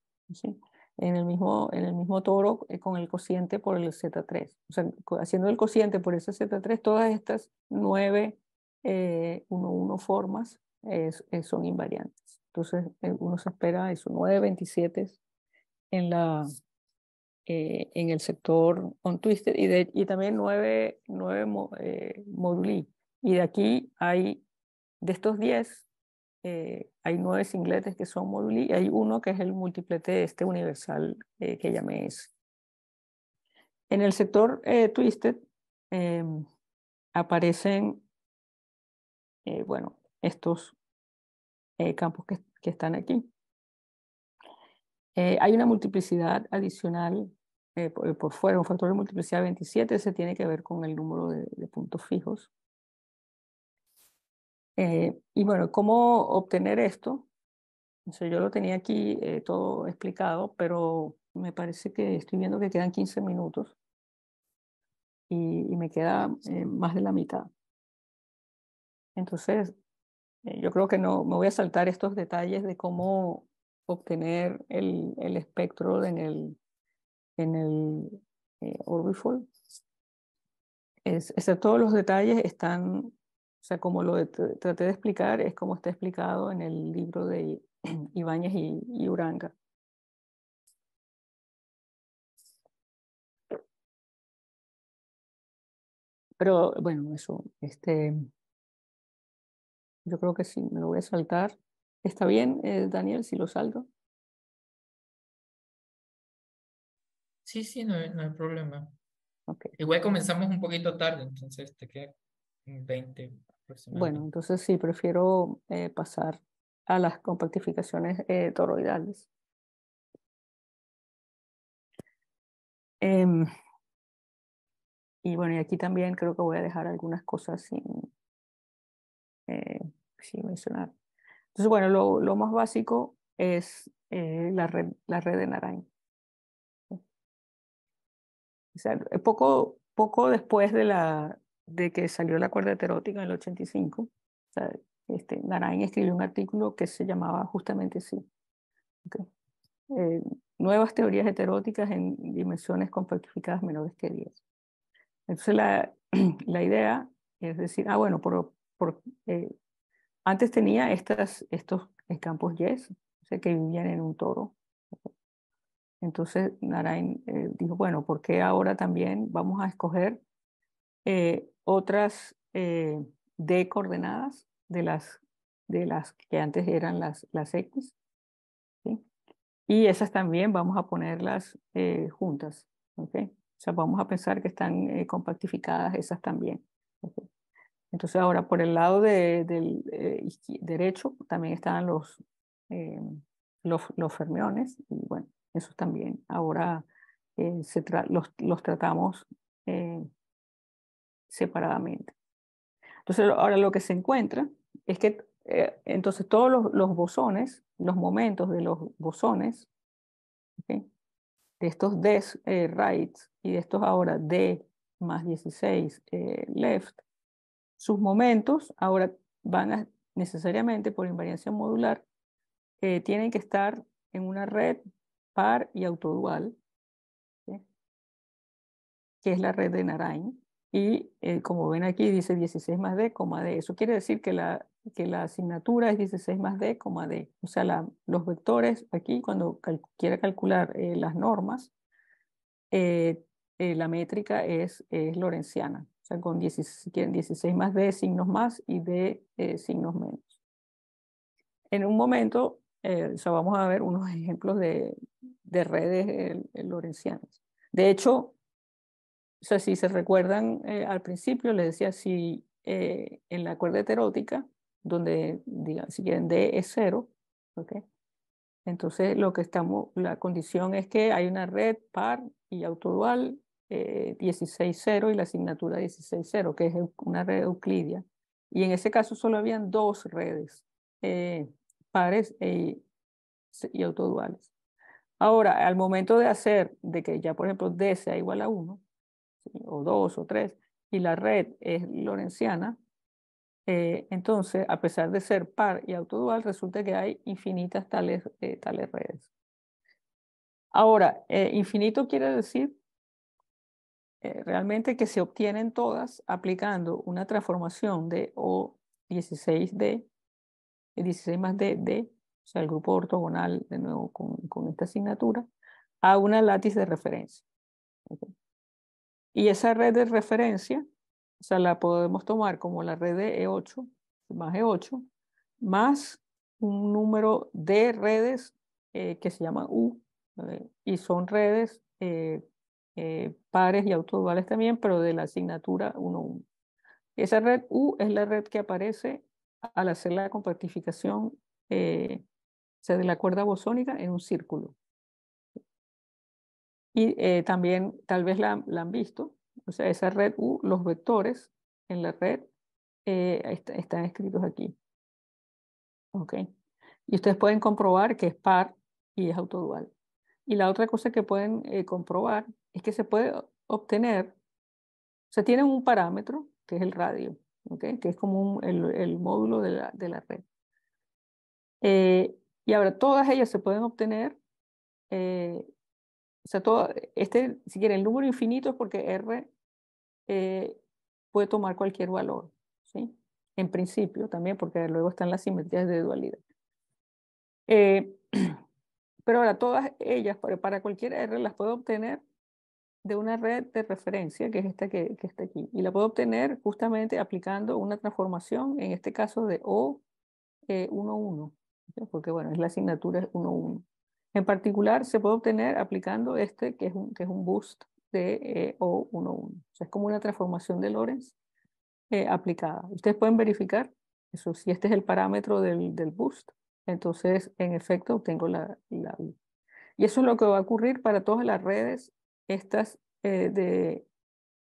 en, el mismo, en el mismo toro eh, con el cociente por el Z3. O sea, haciendo el cociente por ese Z3, todas estas nueve, eh, 1 formas son invariantes. Entonces, eh, uno se espera eso, 9, 27 en la, eh, en el sector on twisted y, y también nueve, nueve moduli y de aquí hay, de estos 10, eh, hay nueve singletes que son moduli y hay uno que es el multiplete este universal eh, que llamé S. En el sector eh, Twisted em, aparecen, bueno, estos campos que, están aquí. hay una multiplicidad adicional por, fuera, un factor de multiplicidad 27, se tiene que ver con el número de puntos fijos. Eh, y bueno, ¿cómo obtener esto? yo lo tenía aquí eh, todo explicado, pero me parece que estoy viendo que quedan 15 minutos y, me queda eh, más de la mitad. Entonces, yo creo que no me voy a saltar estos detalles de cómo obtener el, el espectro en el, en el eh, Es, todos los detalles están o sea, como lo traté de explicar, es como está explicado en el libro de Ibáñez y, Uranga. Pero bueno, eso, este, yo creo que sí, me lo voy a saltar. ¿Está bien, eh, Daniel, si lo salto? Sí, sí, no, hay problema. Igual comenzamos un poquito tarde, entonces te queda 20, bueno, entonces sí, prefiero eh, pasar a las compactificaciones eh, toroidales. Em, y bueno, y aquí también creo que voy a dejar algunas cosas sin, eh, mencionar. Entonces, bueno, lo, más básico es la, red, de Narain. poco, poco después de la, de que salió la cuerda heterótica en el 85, o este, Narain escribió un artículo que se llamaba justamente así. Eh, nuevas teorías heteróticas en dimensiones compactificadas menores que 10. Entonces la, la idea es decir, ah, bueno, por, por, eh, antes tenía estas, estos campos yes, o sea, que vivían en un toro. Entonces Narain eh, dijo, bueno, ¿por qué ahora también vamos a escoger eh, otras eh, D coordenadas de las, de las que antes eran las, las X. Y esas también vamos a ponerlas eh, juntas. ¿okay? O sea, vamos a pensar que están eh, compactificadas esas también. Entonces ahora por el lado del derecho también están los, los, fermiones y bueno, esos también ahora se los, los, tratamos eh, separadamente. Entonces, ahora lo que se encuentra es que eh, entonces todos los, bosones, los momentos de los bosones, de estos des eh, right y de estos ahora D más 16 eh, left, sus momentos ahora van necesariamente por invariancia modular, tienen que estar en una red par y autodual, que es la red de Narain, y eh, como ven aquí, dice 16 más D, coma D. Eso quiere decir que la, que la asignatura es 16 más D, coma D. O sea, los vectores aquí, cuando quiera calcular eh, las normas, eh, la métrica es, es lorenciana. O sea, con 16, más D signos más y D signos menos. En un momento, vamos a ver unos ejemplos de, de redes lorencianas. De hecho, o sea, si se recuerdan eh, al principio, les decía, si eh, en la cuerda heterótica, donde, digan, si quieren, D es cero, ¿ok? entonces lo que estamos, la condición es que hay una red par y autodual eh, 0 y la asignatura 16-0, que es una red euclidia. Y en ese caso solo habían dos redes, eh, pares e, y autoduales. Ahora, al momento de hacer, de que ya por ejemplo D sea igual a 1, o dos o tres, y la red es lorenciana, eh, entonces, a pesar de ser par y autodual, resulta que hay infinitas tales, eh, tales redes. Ahora, eh, infinito quiere decir realmente que se obtienen todas aplicando una transformación de O16D, 16 más D, D, o sea, el grupo ortogonal de nuevo con, con esta asignatura, a una látice de referencia. Y esa red de referencia, o sea, la podemos tomar como la red de E8 más E8, más un número de redes eh, que se llama U, eh, y son redes eh, pares y autoduales también, pero de la asignatura 1-1. Esa red U es la red que aparece al hacer la compactificación de la cuerda bosónica en un círculo. Y eh, también tal vez la, han visto, o sea, esa red U, los vectores en la red eh, están escritos aquí. Ok. Y ustedes pueden comprobar que es par y es autodual. Y la otra cosa que pueden eh, comprobar es que se puede obtener, o sea, tienen un parámetro que es el radio, ¿okay? que es como el, módulo de la, red. y ahora, todas ellas se pueden obtener o sea, todo, este, si quieren, el número infinito es porque R eh, puede tomar cualquier valor, ¿sí? En principio también, porque luego están las simetrías de dualidad. Eh, pero ahora, todas ellas, para cualquier R, las puedo obtener de una red de referencia, que es esta que, está aquí. Y la puedo obtener justamente aplicando una transformación, en este caso de o 11 eh, 1 porque bueno, es la asignatura 1-1. En particular, se puede obtener aplicando este, que es un, que es un boost de e O11. es como una transformación de Lorentz eh, aplicada. Ustedes pueden verificar eso, si este es el parámetro del, del boost. Entonces, en efecto, obtengo la, la, Y eso es lo que va a ocurrir para todas las redes, estas eh, de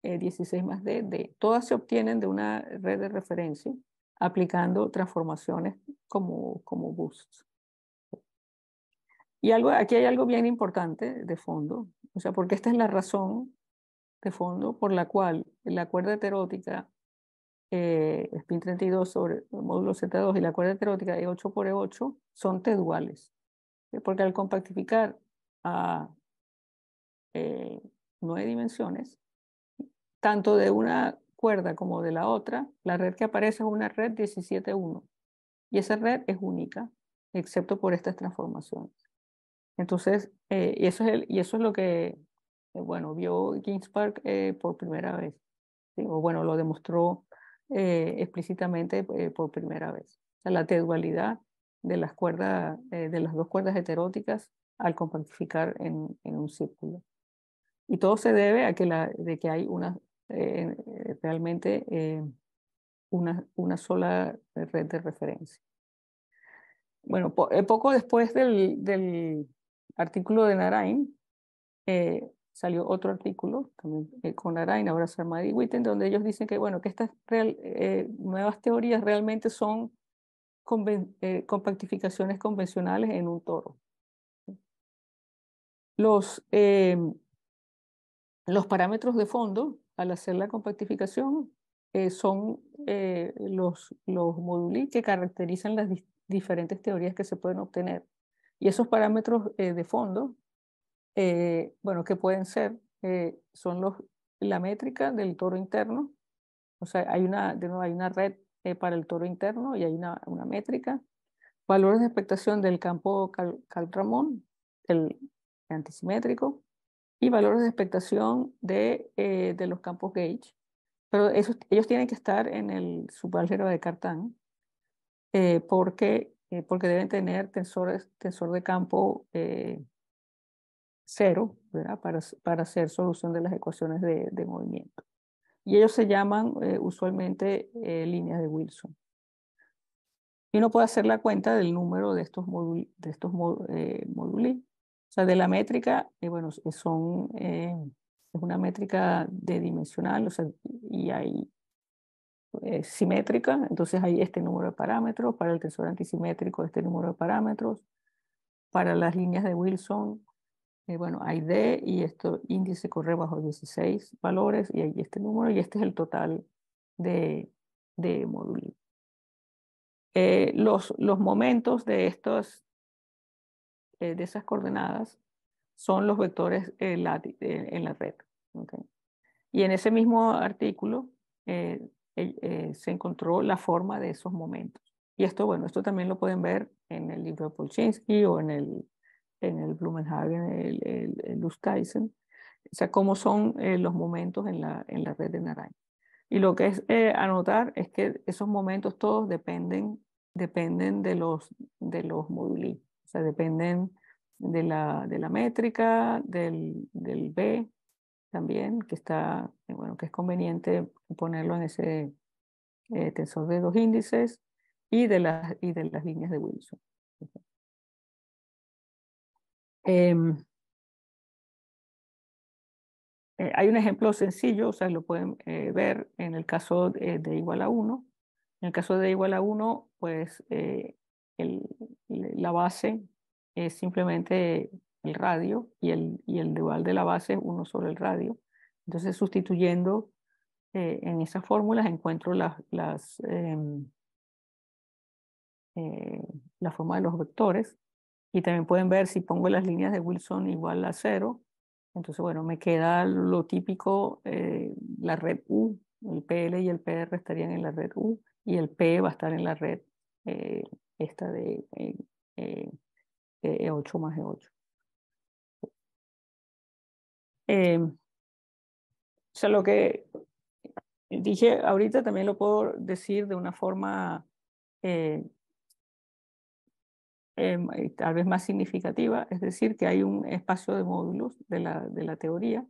16 eh, más D, de Todas se obtienen de una red de referencia aplicando transformaciones como, como boosts. Y aquí hay algo bien importante de fondo, o sea, porque esta es la razón de fondo por la cual la cuerda heterótica eh, spin 32 sobre el módulo Z2 y la cuerda heterótica de 8 por E8 son T-duales. Porque al compactificar a eh, nueve dimensiones, tanto de una cuerda como de la otra, la red que aparece es una red 17-1. Y esa red es única, excepto por estas transformaciones. Entonces, eh, y, eso es el, y eso es lo que, eh, bueno, vio Ginsberg eh, eh, por primera vez, o bueno, lo demostró explícitamente por primera vez. la dualidad de las cuerdas, de las dos cuerdas heteróticas al compactificar en, un círculo. Y todo se debe a que, la, de que hay una, realmente una, una sola red de referencia. Bueno, poco después del, del artículo de Narain, eh, salió otro artículo también eh, con Narain, ahora Sarmadi y Witten, donde ellos dicen que, bueno, que estas eh, nuevas teorías realmente son compactificaciones convencionales en un toro. Los, los parámetros de fondo al hacer la compactificación son los, los moduli que caracterizan las diferentes teorías que se pueden obtener. Y esos parámetros eh, de fondo, eh, bueno, que pueden ser, eh, son los, la métrica del toro interno, o sea, hay una, de hay una red para el toro interno y hay una, una, métrica, valores de expectación del campo cal, ramón el antisimétrico, y valores de expectación de, de los campos gauge, pero esos, ellos tienen que estar en el subalgero de Cartán, porque eh, porque deben tener tensor de campo eh, cero Para, hacer solución de las ecuaciones de, movimiento. Y ellos se llaman eh, usualmente líneas de Wilson. Y uno puede hacer la cuenta del número de estos, módulos, de estos O sea, de la métrica, bueno, son, es una métrica de dimensional, o sea, y hay eh, simétrica, entonces hay este número de parámetros, para el tensor antisimétrico este número de parámetros, para las líneas de Wilson, eh, bueno, hay D y esto índice corre bajo 16 valores y hay este número y este es el total de, de módulos. Eh, los, los momentos de, estos, de esas coordenadas son los vectores en la, red. Y en ese mismo artículo eh, eh, se encontró la forma de esos momentos. Y esto, bueno, esto también lo pueden ver en el libro de Polchinski o en el, en el Blumenhagen, el, el, O sea, cómo son eh, los momentos en la, red de naranja. Y lo que es anotar es que esos momentos todos dependen, dependen de los, de los moduli O sea, dependen de la, de la métrica, del, del B, también, que, está, eh, bueno, que es conveniente ponerlo en ese eh, tensor de dos índices y de las, y de las líneas de Wilson. Em, eh, hay un ejemplo sencillo, o sea, lo pueden ver en el caso de, igual a 1. Pues, en el caso de igual a 1, pues el, la base es simplemente el radio y el, y el dual de la base, uno sobre el radio. Entonces, sustituyendo eh, en esas fórmulas, encuentro las, las, em, eh, la forma de los vectores. Y también pueden ver si pongo las líneas de Wilson igual a cero. Entonces, bueno, me queda lo típico, eh, la red U, el PL y el PR estarían en la red U y el P va a estar en la red esta de E8 e más E8. Eh, o sea, lo que dije ahorita también lo puedo decir de una forma eh, em, eh, tal vez más significativa, es decir, que hay un espacio de módulos de la, de la teoría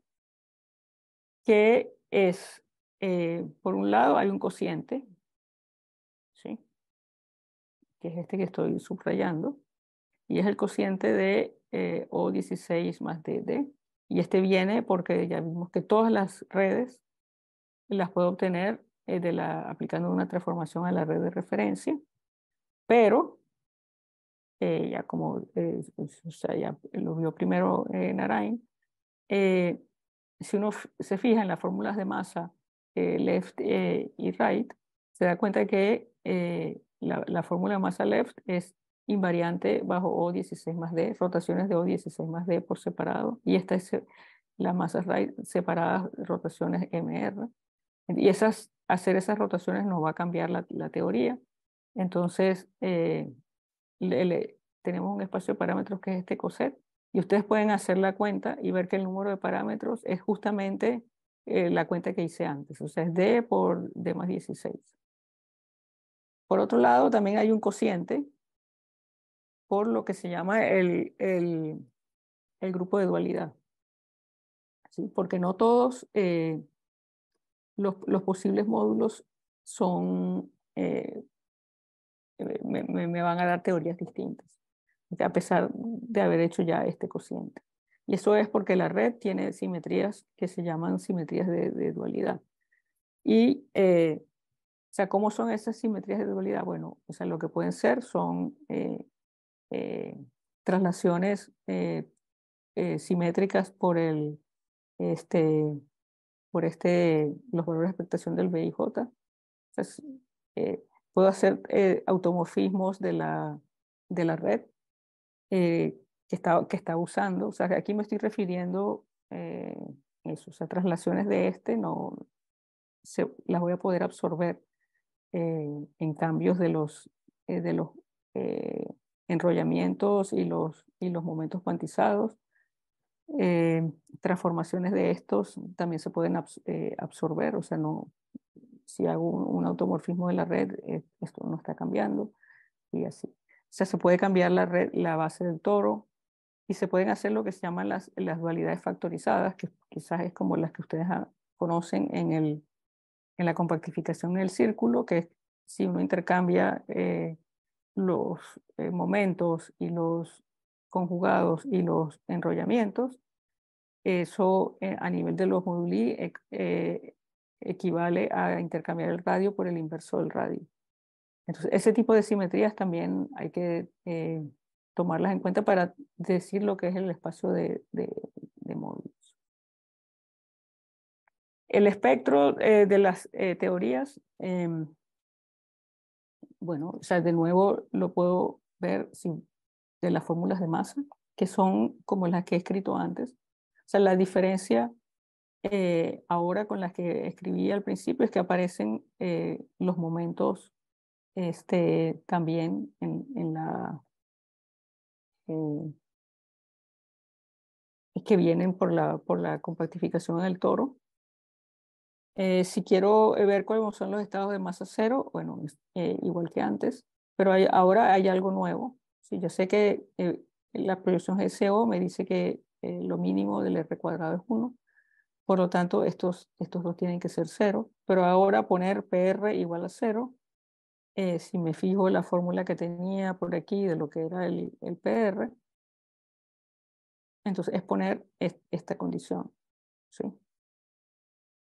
que es, por un lado, hay un cociente, ¿sí? que es este que estoy subrayando, y es el cociente de O16 más DD, y este viene porque ya vimos que todas las redes las puedo obtener eh, de la, aplicando una transformación a la red de referencia, pero eh, ya como eh, lo vio primero Narain, si uno se fija en las fórmulas de masa left y right, se da cuenta que la fórmula de masa left es invariante bajo O16 más D, rotaciones de O16 más D por separado, y esta es eh, la masa right separadas, rotaciones MR. Y esas, hacer esas rotaciones nos va a cambiar la, teoría. Entonces, eh, tenemos un espacio de parámetros que es este coset, y ustedes pueden hacer la cuenta y ver que el número de parámetros es justamente eh, la cuenta que hice antes, o sea, es D por D más 16. Por otro lado, también hay un cociente por lo que se llama el, el, el grupo de dualidad. ¿sí? Porque no todos eh, los, los, posibles módulos son, eh, eh, me, me, van a dar teorías distintas, a pesar de haber hecho ya este cociente. Y eso es porque la red tiene simetrías que se llaman simetrías de, dualidad. Y o sea, ¿cómo son esas simetrías de dualidad? Bueno, o sea, lo que pueden ser son eh, traslaciones eh, eh, simétricas por el este por este los valores de expectación del BIJ. Eh, puedo hacer automorfismos de la, de la red que, está, que está usando. O sea, aquí me estoy refiriendo eso, o traslaciones de este no se, las voy a poder absorber en cambios de los, de los enrollamientos y los, y los momentos cuantizados. Eh, transformaciones de estos también se pueden eh, absorber, o sea, no, si hago un, automorfismo de la red, eh, esto no está cambiando y así. O sea, se puede cambiar la, red, la base del toro y se pueden hacer lo que se llaman las, dualidades factorizadas, que quizás es como las que ustedes conocen en, la compactificación del círculo, que si uno intercambia los eh, momentos y los conjugados y los enrollamientos. Eso eh, a nivel de los moduli eh, equivale a intercambiar el radio por el inverso del radio. Entonces, ese tipo de simetrías también hay que tomarlas en cuenta para decir lo que es el espacio de, de, de módulos. El espectro de las teorías em, bueno, o sea, de nuevo lo puedo ver sin, de las fórmulas de masa, que son como las que he escrito antes. O sea, la diferencia eh, ahora con las que escribí al principio es que aparecen eh, los momentos este, también en, la... Eh, que vienen por la, por la compactificación del toro eh, si quiero eh, ver cuáles son los estados de masa cero, bueno, eh, igual que antes, pero ahora hay algo nuevo. Si yo sé que la proyección GCO me dice que lo mínimo del R cuadrado es 1, por lo tanto, estos, estos dos tienen que ser cero. pero ahora poner PR igual a cero, si me fijo la fórmula que tenía por aquí de lo que era el, PR, entonces es poner esta condición. ¿sí?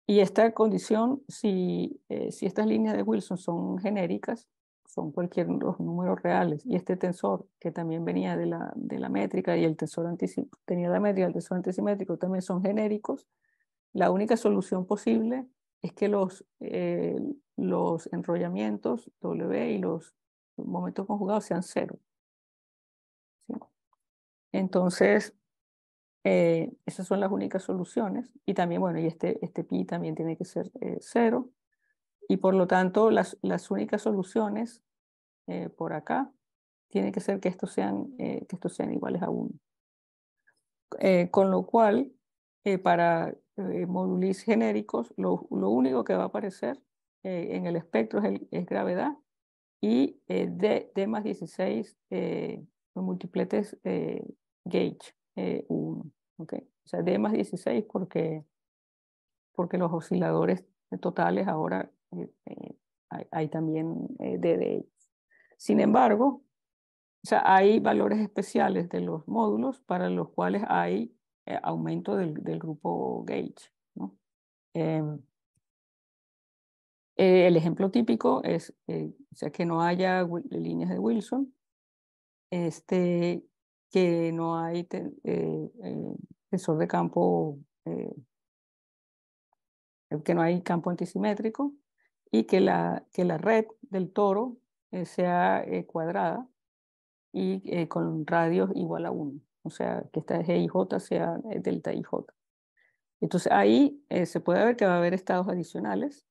Y esta condición, eh, si, estas líneas de Wilson son genéricas, son cualquier los números reales, y este tensor que también venía de la, métrica y el tensor tenía la métrica, el tensor antisimétrico también son genéricos, la única solución posible es que los, eh, los enrollamientos W y los momentos conjugados sean cero. Entonces, eh, esas son las únicas soluciones. Y también, bueno, y este, este pi también tiene que ser eh, cero. Y por lo tanto, las, las únicas soluciones eh, por acá tienen que ser que estos sean, que estos sean iguales a 1. con lo cual, para modulis genéricos, lo, lo, único que va a aparecer en el espectro es, es gravedad y D, D, más 16 multipletes gauge eh, 1. ¿okay? O sea, D más 16 porque, porque los osciladores totales ahora eh, eh, hay, también eh, D de ellos. Sin embargo, o sea, hay valores especiales de los módulos para los cuales hay eh, aumento del, del, grupo gauge. ¿no? Em, el ejemplo típico es o sea, que no haya líneas de Wilson este, que no hay tensor eh, eh, de campo, eh, que no hay campo antisimétrico y que la, que la red del toro sea cuadrada y con radios igual a 1, o sea, que esta GIJ sea delta IJ. Entonces ahí se puede ver que va a haber estados adicionales.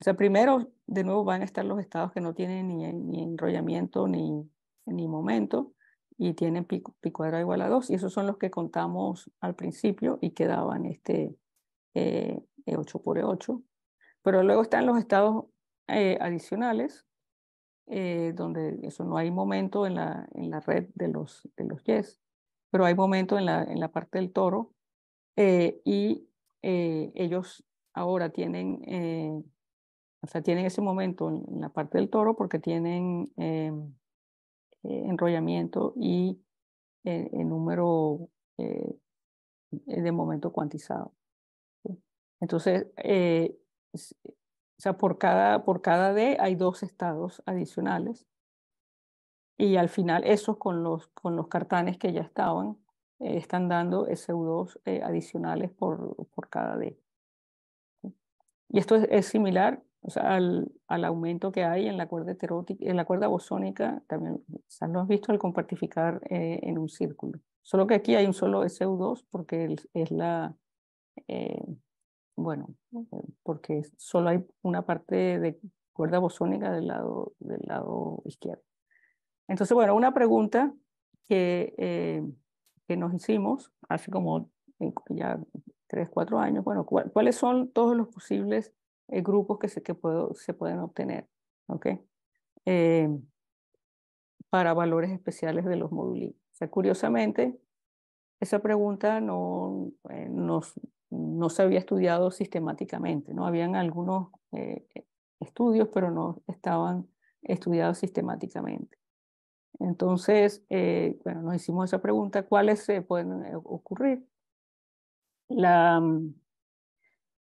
O sea, primero, de nuevo, van a estar los estados que no tienen ni, ni enrollamiento ni, ni momento y tienen pi, cuadrado igual a 2, y esos son los que contamos al principio y quedaban este e eh, 8 eh, por E8. Pero luego están los estados eh, adicionales, donde eso no hay momento en la, en la red de los, de los yes, pero hay momento en la, en la parte del toro, y ellos ahora tienen, o sea, tienen ese momento en, la parte del toro porque tienen em, eh, enrollamiento y eh, el, número eh, de momento cuantizado. Entonces, por cada, por cada D hay dos estados adicionales y al final esos con los, con los cartanes que ya estaban están dando SU2 adicionales por, cada D. Y esto es similar o sea, al, al, aumento que hay en la cuerda en la cuerda bosónica, también lo has visto al compartificar eh, en un círculo. Solo que aquí hay un solo SU2 eh, porque es la, bueno, porque solo hay una parte de cuerda bosónica del lado, del lado izquierdo. Entonces, bueno, una pregunta que, eh, que nos hicimos hace como ya tres, cuatro años, bueno, ¿cuáles son todos los posibles eh, grupos que, se, que puedo, se pueden obtener, ¿ok? Eh, para valores especiales de los modulitos sea, curiosamente, esa pregunta no, eh, no, no, se había estudiado sistemáticamente, ¿no? Habían algunos estudios, pero no estaban estudiados sistemáticamente. Entonces, bueno, nos hicimos esa pregunta, ¿cuáles se pueden ocurrir? La,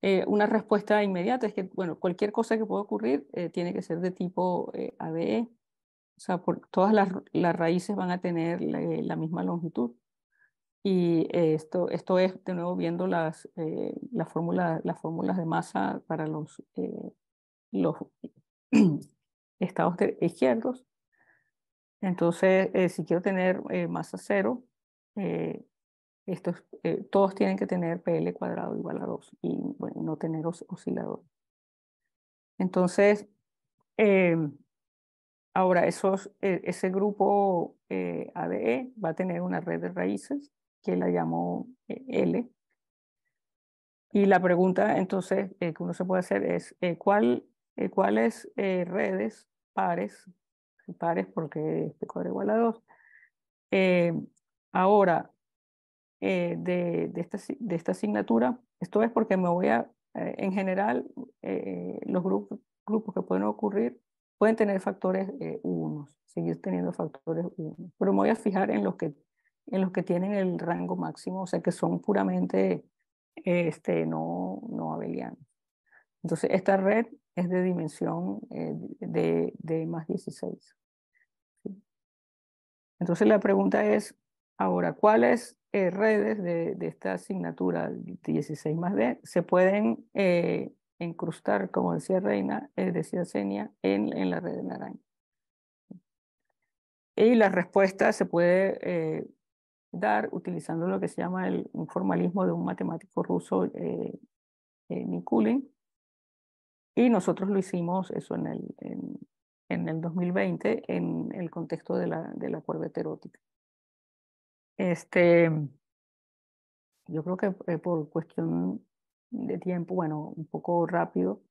eh, una respuesta inmediata es que, bueno, cualquier cosa que pueda ocurrir eh, tiene que ser de tipo eh, e. O sea, todas las, raíces van a tener la, eh, misma longitud. Y esto, esto es, de nuevo, viendo las, fórmulas, las fórmulas de masa para los, los estados izquierdos. Entonces, si quiero tener masa cero, estos, eh, todos tienen que tener PL cuadrado igual a 2 y no tener oscilador. Entonces, em, ahora esos, e-, ese grupo eh, ADE va a tener una red de raíces que la llamo eh, L. Y la pregunta entonces que uno se puede hacer es, ¿cuál, ¿cuáles redes pares, pares porque este cuadro igual a 2, em, ahora eh, de, de, esta, asignatura. Esto es porque me voy a, eh, en general, eh, los grupos, grupos que pueden ocurrir pueden tener factores 1, seguir teniendo factores 1, pero me voy a fijar en los que, en los que tienen el rango máximo, o sea, que son puramente este, no, no abelianos. Entonces, esta red es de dimensión de, más 16. Entonces, la pregunta es, ahora, ¿cuál es eh, redes de, de, esta asignatura 16 más D se pueden eh, incrustar, como decía Reina, eh, decía Senia, en, en, la red de naranja. Y la respuesta se puede eh, dar utilizando lo que se llama el, un formalismo de un matemático ruso, Nikulin. Y nosotros lo hicimos eso en el, en, 2020 en el contexto de la, de la cuerda erótica. Este, yo creo que eh, por cuestión de tiempo, bueno, un poco rápido.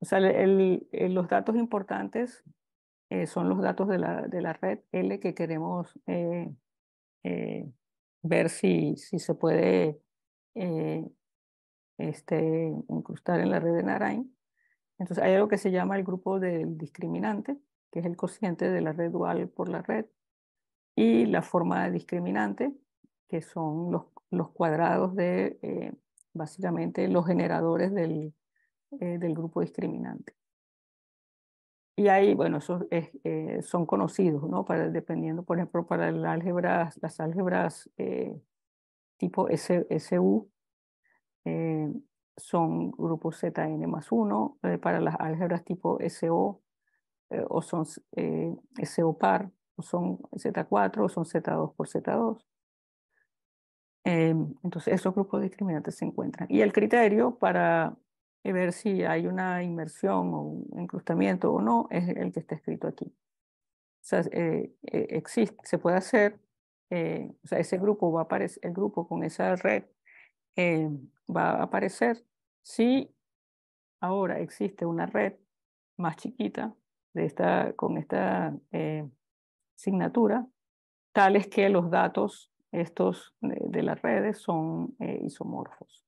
O sea, el, eh, los datos importantes eh, son los datos de la, de la, red L que queremos ver si, si se puede este, incrustar en la red de Narain. Entonces, hay algo que se llama el grupo del discriminante, que es el cociente de la red dual por la red y la forma discriminante, que son los, los cuadrados de eh, básicamente los generadores del, eh, del, grupo discriminante. Y ahí, bueno, esos eh, son conocidos, ¿no? Para, dependiendo, por ejemplo, para el álgebra, las álgebras tipo SU, son grupos ZN más uno, para las álgebras tipo SO o son SO par, son Z4 o son Z2 por Z2. Em, entonces, esos grupos discriminantes se encuentran. Y el criterio para eh, ver si hay una inmersión o un encrustamiento o no es el que está escrito aquí. O sea, eh, eh, existe, se puede hacer, o sea, ese grupo va a aparecer, el grupo con esa red va a aparecer si ahora existe una red más chiquita de esta, con esta signatura, tales que los datos estos de, las redes son eh, isomorfos.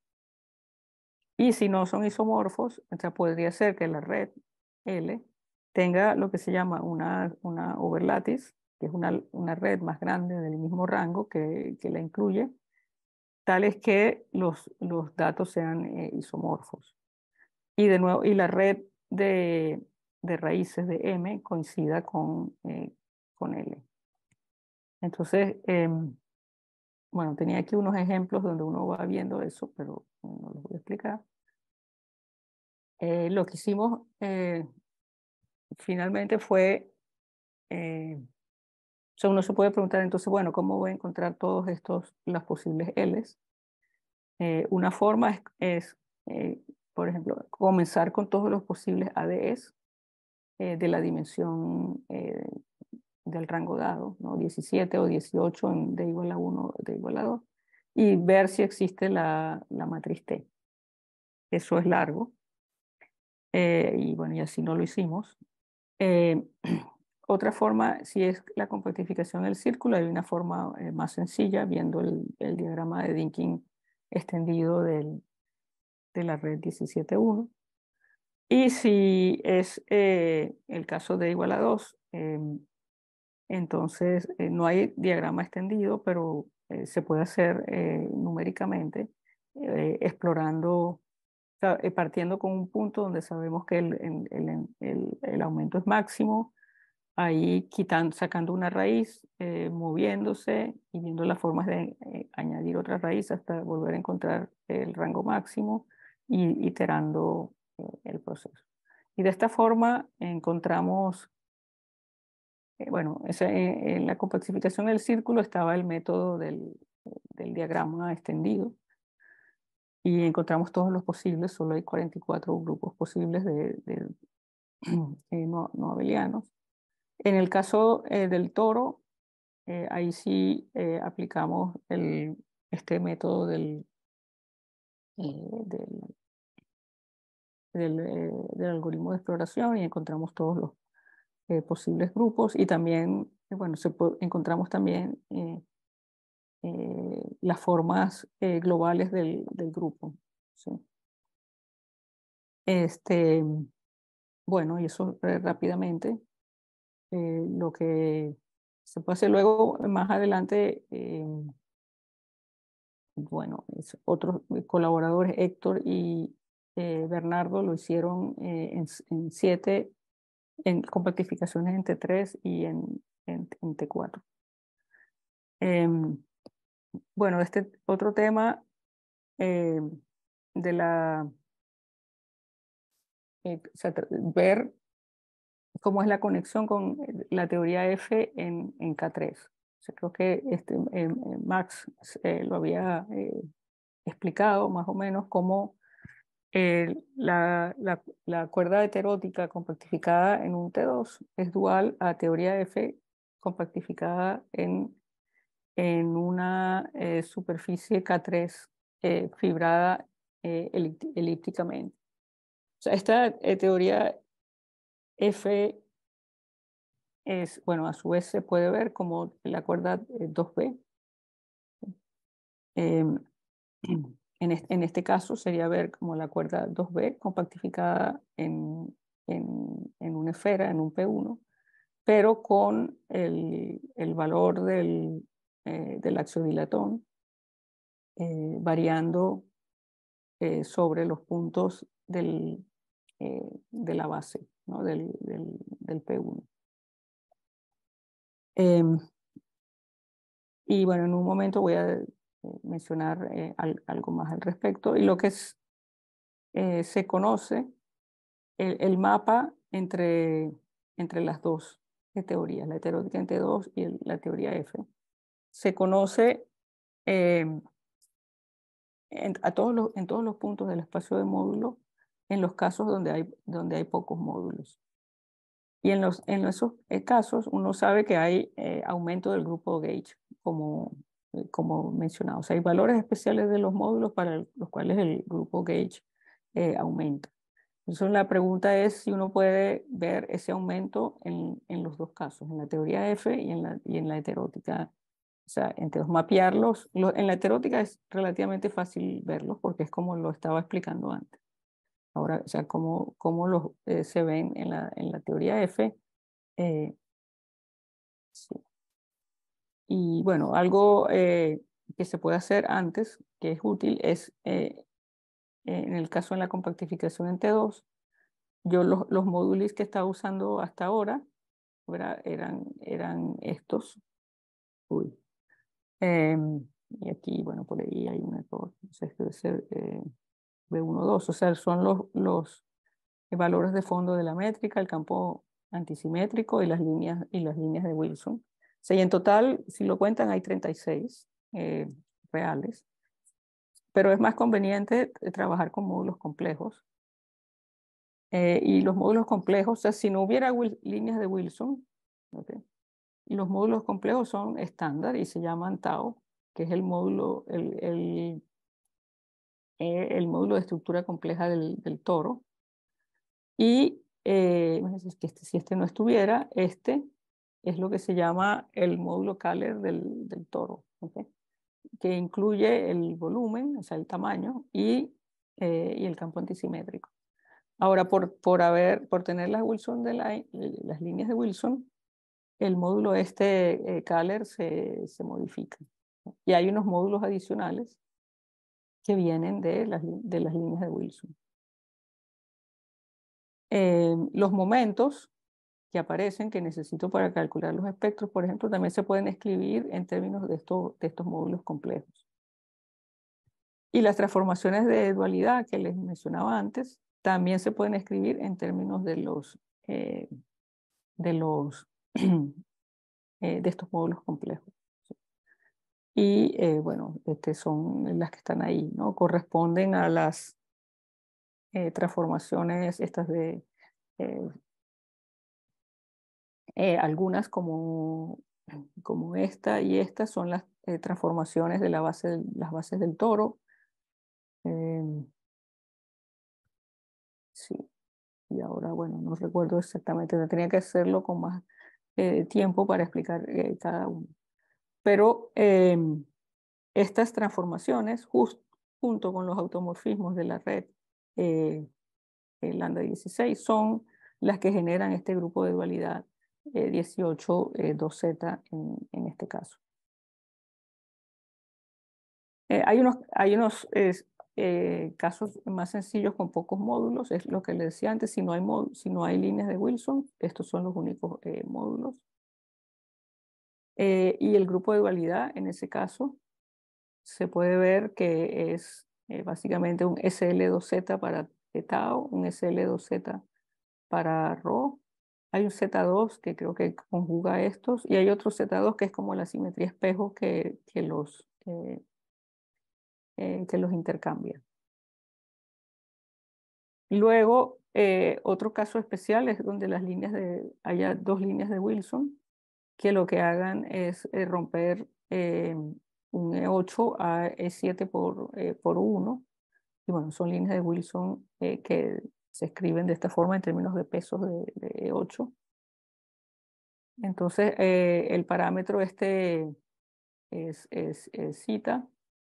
Y si no son isomorfos, entonces podría ser que la red L tenga lo que se llama una, una overlattice, que es una, red más grande del mismo rango que, la incluye, tales que los, los datos sean eh, isomorfos. Y de nuevo, y la red de, raíces de M coincida con, eh, con L. Entonces, em, bueno, tenía aquí unos ejemplos donde uno va viendo eso, pero no los voy a explicar. Eh, lo que hicimos eh, finalmente fue, eh, o uno se puede preguntar entonces, bueno, ¿cómo voy a encontrar todos estos, las posibles Ls? una forma es, es por ejemplo, comenzar con todos los posibles ADS de la dimensión del rango dado, ¿no? 17 o 18 en D igual a 1, D igual a 2, y ver si existe la, la matriz T. Eso es largo. Eh, y bueno, y así no lo hicimos. Eh, otra forma, si es la compactificación del círculo, hay una forma eh, más sencilla, viendo el, diagrama de Dinkin extendido del, de la red 17.1. Y si es el caso de igual a 2, entonces, eh, no hay diagrama extendido, pero eh, se puede hacer eh, numéricamente, explorando, partiendo con un punto donde sabemos que el, el, aumento es máximo, ahí quitando, sacando una raíz, moviéndose y viendo las formas de añadir otra raíz hasta volver a encontrar el rango máximo y iterando el proceso. Y de esta forma encontramos eh, bueno, eh, en la compactificación del círculo estaba el método del, del diagrama extendido y encontramos todos los posibles, solo hay 44 grupos posibles de, de, eh, no, abelianos. En el caso del toro, eh, ahí sí aplicamos el, este método del, del, del, del, algoritmo de exploración y encontramos todos los eh, posibles grupos y también, eh, bueno, se encontramos también eh, las formas globales del, grupo. Este, bueno, y eso rápidamente. lo que se puede hacer luego, más adelante, bueno, otros colaboradores, Héctor y Bernardo, lo hicieron en, siete en, con en T3 y en, T4. Em, bueno, este otro tema em, de la eh, ver cómo es la conexión con eh, la teoría F en, K3. creo que este, em, eh, Max lo había explicado más o menos cómo la, cuerda heterótica compactificada en un T2 es dual a teoría F compactificada en, en una eh, superficie K3 eh, fibrada eh, elípticamente. esta teoría F es, bueno, a su vez se puede ver como la cuerda 2B. En este, caso sería ver como la cuerda 2B compactificada en, una esfera, en un P1, pero con el, valor del, eh, del eh, variando eh, sobre los puntos eh, de la base, del, P1. Em, y bueno, en un momento voy a eh, mencionar eh, algo más al respecto. Y lo que es, eh, se conoce, el, mapa entre, entre las dos teorías, la teoría T2 y la teoría F, se conoce en, a todos los, en todos los puntos del espacio de módulo en los casos donde hay, donde hay pocos módulos. Y en, los, en esos casos uno sabe que hay aumento del grupo gauge como, eh, como mencionado. O sea, hay valores especiales de los módulos para los cuales el grupo gauge eh, aumenta. Entonces la pregunta es si uno puede ver ese aumento en, en los dos casos, en la teoría F y en la, y en la heterótica. O sea, entre los mapearlos, en la heterótica es relativamente fácil verlos porque es como lo estaba explicando antes. Ahora, o sea, cómo, cómo los, eh, se ven en la, en la teoría F. sí. Y bueno, algo eh, que se puede hacer antes, que es útil, es eh, en el caso de la compactificación en T2, yo los, los módulos que estaba usando hasta ahora eran, eran estos. Uy. Em, y aquí, bueno, por ahí hay una cosa, no debe ser eh, B1, 2, o sea, son los, los valores de fondo de la métrica, el campo antisimétrico y las líneas, y las líneas de Wilson. Sí, en total, si lo cuentan, hay 36 eh, reales, pero es más conveniente eh, trabajar con módulos complejos. Eh, y los módulos complejos, o sea, si no hubiera líneas de Wilson, y los módulos complejos son estándar y se llaman TAU, que es el módulo, el, el, módulo de estructura compleja del, toro. Y este, si este no estuviera, este es lo que se llama el módulo Kaller del, toro, que incluye el volumen, o sea, el tamaño eh, y, el campo antisimétrico. Ahora, por, por, haber, por tener las, Wilson eh, las líneas de Wilson, el módulo este eh, se, modifica. Y hay unos módulos adicionales que vienen de las, de las líneas de Wilson. Eh, los momentos que aparecen que necesito para calcular los espectros, por ejemplo, también se pueden escribir en términos de, de estos módulos complejos. Y las transformaciones de dualidad que les mencionaba antes, también se pueden escribir en términos de los, eh, de, los eh, de estos módulos complejos. Y eh, bueno, este son las que están ahí, ¿no? Corresponden a las transformaciones estas de eh, algunas como, como esta y esta son las eh, transformaciones de la base, las bases del toro. Em, sí, y ahora, bueno, no recuerdo exactamente, tenía que hacerlo con más eh, tiempo para explicar cada uno. Pero em, estas transformaciones, just, junto con los automorfismos de la red Lambda 16, son las que generan este grupo de dualidad 18 eh, 2Z eh, en, este caso. Eh, hay unos, casos más sencillos con pocos módulos, es lo que les decía antes, si no hay, si no hay líneas de Wilson, estos son los únicos módulos. y el grupo de dualidad, en ese caso, se puede ver que es básicamente un SL2Z para tau, un SL2Z para Rho, hay un Z2 que creo que conjuga estos y hay otro Z2 que es como la simetría espejo que, los, eh, que los intercambia. Luego, eh, otro caso especial es donde las líneas de, haya dos líneas de Wilson que lo que hagan es eh, romper un E8 a E7 por, por 1. Y bueno, son líneas de Wilson que se escriben de esta forma en términos de pesos de, 8. Entonces, eh, el parámetro este es, es, cita,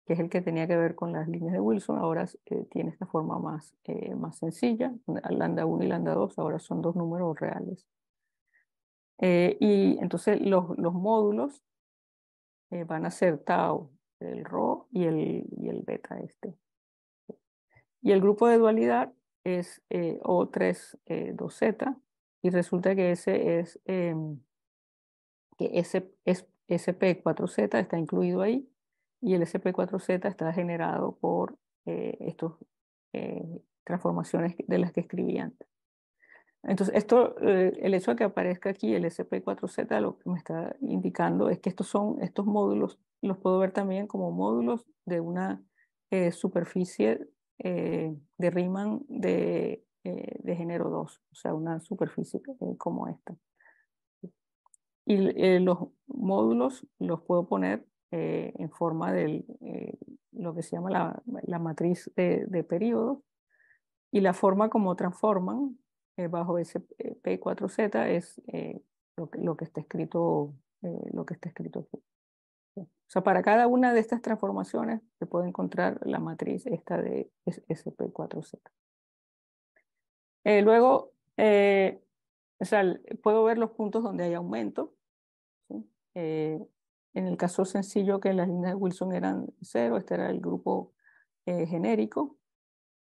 que es el que tenía que ver con las líneas de Wilson, ahora eh, tiene esta forma más, eh, más sencilla, lambda 1 y lambda 2, ahora son dos números reales. y entonces los, los módulos van a ser tau, el rho y el, y el beta este. Y el grupo de dualidad es eh, o 32 eh, z y resulta que ese es em, que ese es, SP4Z está incluido ahí y el SP4Z está generado por eh, estas eh, transformaciones de las que escribí antes. Entonces, esto, el hecho de que aparezca aquí el SP4Z lo que me está indicando es que estos son estos módulos, los puedo ver también como módulos de una superficie eh, eh, de Riemann de, género 2, o sea, una superficie eh, como esta. Y eh, los módulos los puedo poner en forma de lo que se llama la, matriz de, periodo y la forma como transforman bajo ese P4Z es lo que, está escrito, lo que está escrito aquí. O sea, para cada una de estas transformaciones se puede encontrar la matriz esta de SP4Z. Eh, luego, eh, puedo ver los puntos donde hay aumento. Eh, en el caso sencillo que las líneas de Wilson eran cero, este era el grupo genérico.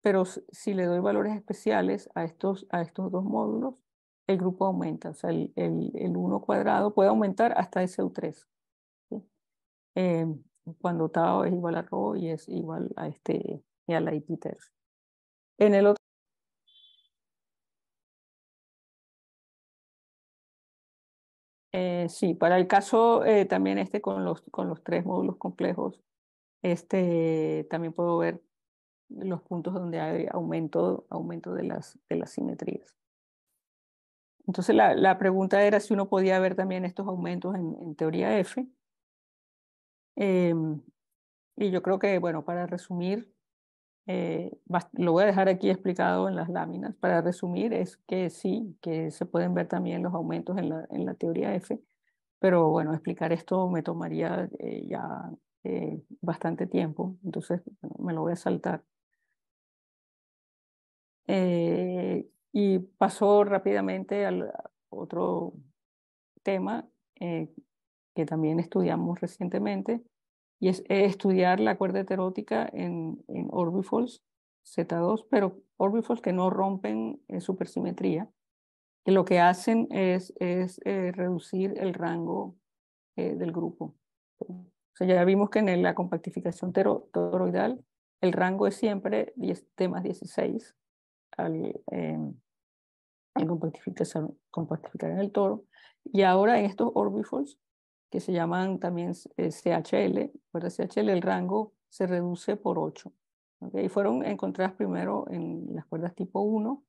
Pero si le doy valores especiales a estos, a estos dos módulos, el grupo aumenta. O sea, el, el, el 1 cuadrado puede aumentar hasta SU3. Eh, cuando tau es igual a Rho y es igual a este y a la Peter. En el otro eh, sí, para el caso eh, también este con los, con los tres módulos complejos, este, también puedo ver los puntos donde hay aumento, aumento de, las, de las simetrías. Entonces la, la pregunta era si uno podía ver también estos aumentos en teoría F. Em, y yo creo que, bueno, para resumir, eh, lo voy a dejar aquí explicado en las láminas. Para resumir, es que sí, que se pueden ver también los aumentos en la, en la teoría F, pero bueno, explicar esto me tomaría eh, ya eh, bastante tiempo, entonces me lo voy a saltar. y pasó rápidamente al otro tema, que también estudiamos recientemente, y es eh, estudiar la cuerda heterótica en, en Z2, pero orbifolds que no rompen eh, supersimetría, que lo que hacen es, es eh, reducir el rango del grupo. O sea, ya vimos que en la compactificación toroidal el rango es siempre 10, T más 16 al, em, compactificar, en el toro. Y ahora en estos orbifolds que se llaman también eh, CHL, ¿verdad? CHL, el rango se reduce por 8. Y fueron encontradas primero en las cuerdas tipo 1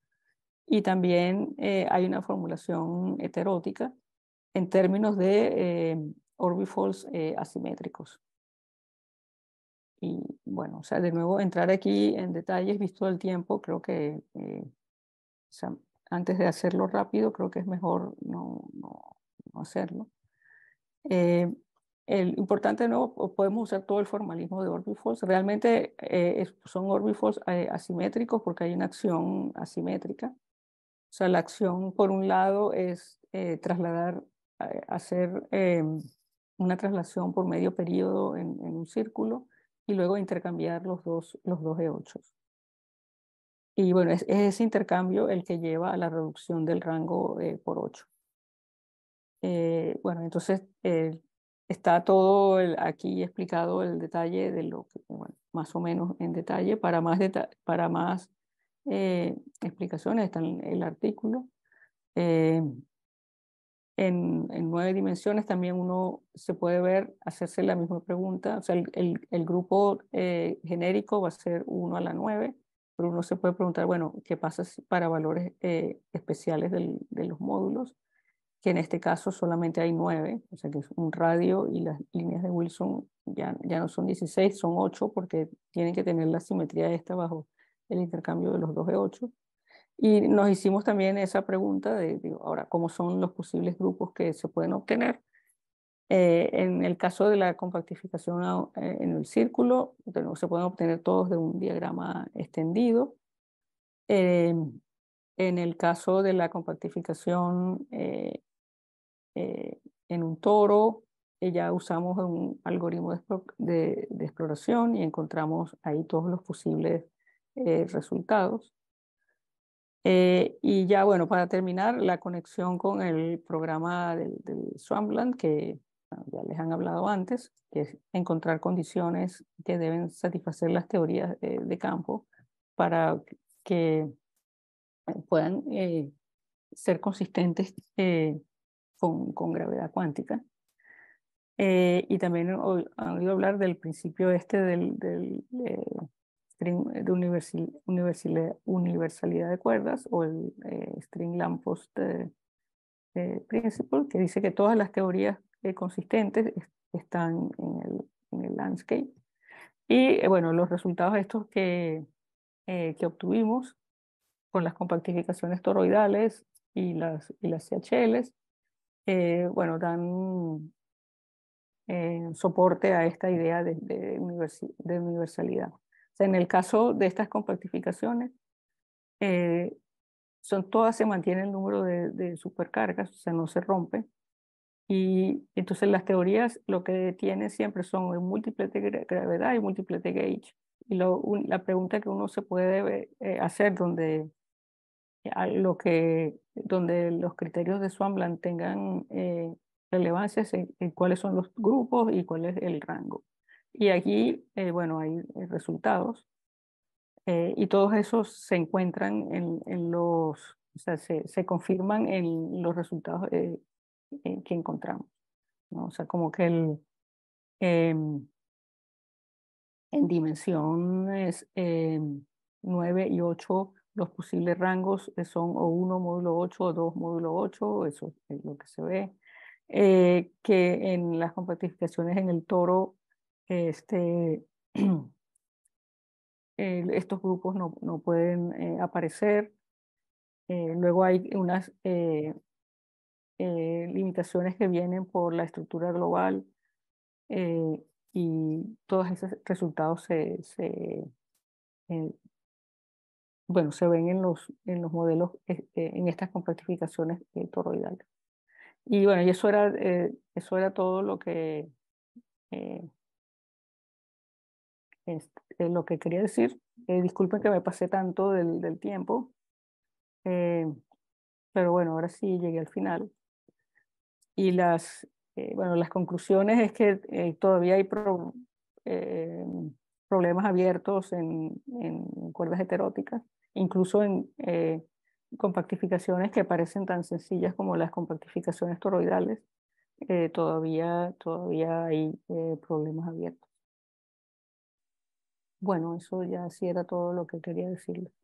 y también eh, hay una formulación heterótica en términos de eh, orbifolds eh, asimétricos. Y bueno, o sea, de nuevo entrar aquí en detalles, visto el tiempo, creo que sea, antes de hacerlo rápido, creo que es mejor no, no hacerlo. Eh, el importante no, podemos usar todo el formalismo de orbifolds. Realmente eh, son orbifolds eh, asimétricos porque hay una acción asimétrica. O sea, la acción, por un lado, es trasladar, hacer una traslación por medio periodo en, un círculo y luego intercambiar los dos, los dos E8. Y bueno, es, ese intercambio el que lleva a la reducción del rango por 8. Eh, bueno, entonces eh, está todo aquí explicado el detalle de lo que, más o menos en detalle, para más, para más eh, explicaciones está el artículo. en, nueve dimensiones también uno se puede ver, hacerse la misma pregunta, o sea, el, grupo genérico va a ser 1 a la 9, pero uno se puede preguntar, bueno, ¿qué pasa para valores especiales de los módulos? que en este caso solamente hay nueve, o sea que es un radio y las líneas de Wilson ya, ya no son 16, son 8 porque tienen que tener la simetría esta bajo el intercambio de los dos de 8. Y nos hicimos también esa pregunta de, digo, ahora, ¿cómo son los posibles grupos que se pueden obtener? Eh, en el caso de la compactificación eh, en el círculo, se pueden obtener todos de un diagrama extendido. Eh, en el caso de la compactificación eh, eh, en un toro, eh, ya usamos un algoritmo de, exploración y encontramos ahí todos los posibles eh, resultados. y ya, bueno, para terminar, la conexión con el programa del, del que ah, ya les han hablado antes, que es encontrar condiciones que deben satisfacer las teorías de campo para que puedan ser consistentes con, gravedad cuántica. Eh, y también han oído hablar del principio este del, eh, de universal, universalidad de cuerdas o el eh, string lampost eh, principle, que dice que todas las teorías consistentes están en el, en el landscape. Y bueno, los resultados estos que, que obtuvimos con las compactificaciones toroidales y las, y las CHLs eh, bueno, dan eh, soporte a esta idea de, de, universalidad. sea, en el caso de estas compactificaciones, eh, son todas se mantiene el número de, supercargas, o sea, no se rompe. Y entonces las teorías lo que tienen siempre son múltiples de gravedad y múltiples de gauge. Y la pregunta que uno se puede hacer donde lo que donde los criterios de Swambland tengan eh, relevancia en, cuáles son los grupos y cuál es el rango. Y aquí, eh, bueno, hay eh, resultados eh, y todos esos se encuentran en, en los, o sea, se, se, confirman en los resultados que encontramos. ¿no? O sea, como que el, em, en dimensiones 9 em, y 8 los posibles rangos eh, son o 1 módulo 8 o 2 módulo 8, eso es lo que se ve. Eh, que en las compactificaciones en el toro, este, estos grupos no, no pueden eh, aparecer. luego hay unas limitaciones que vienen por la estructura global y todos esos resultados se, se bueno, se ven en los, en los modelos, eh, eh, en estas compactificaciones eh, toroidales. Y bueno, y eso era, eso era todo lo que, lo que quería decir. disculpen que me pasé tanto del, del tiempo, pero bueno, ahora sí llegué al final. Y las, bueno, las conclusiones es que todavía hay pro, problemas abiertos en, en cuerdas heteróticas incluso en eh, compactificaciones que parecen tan sencillas como las compactificaciones toroidales, eh, todavía, todavía hay eh, problemas abiertos. Bueno, eso ya sí era todo lo que quería decirles.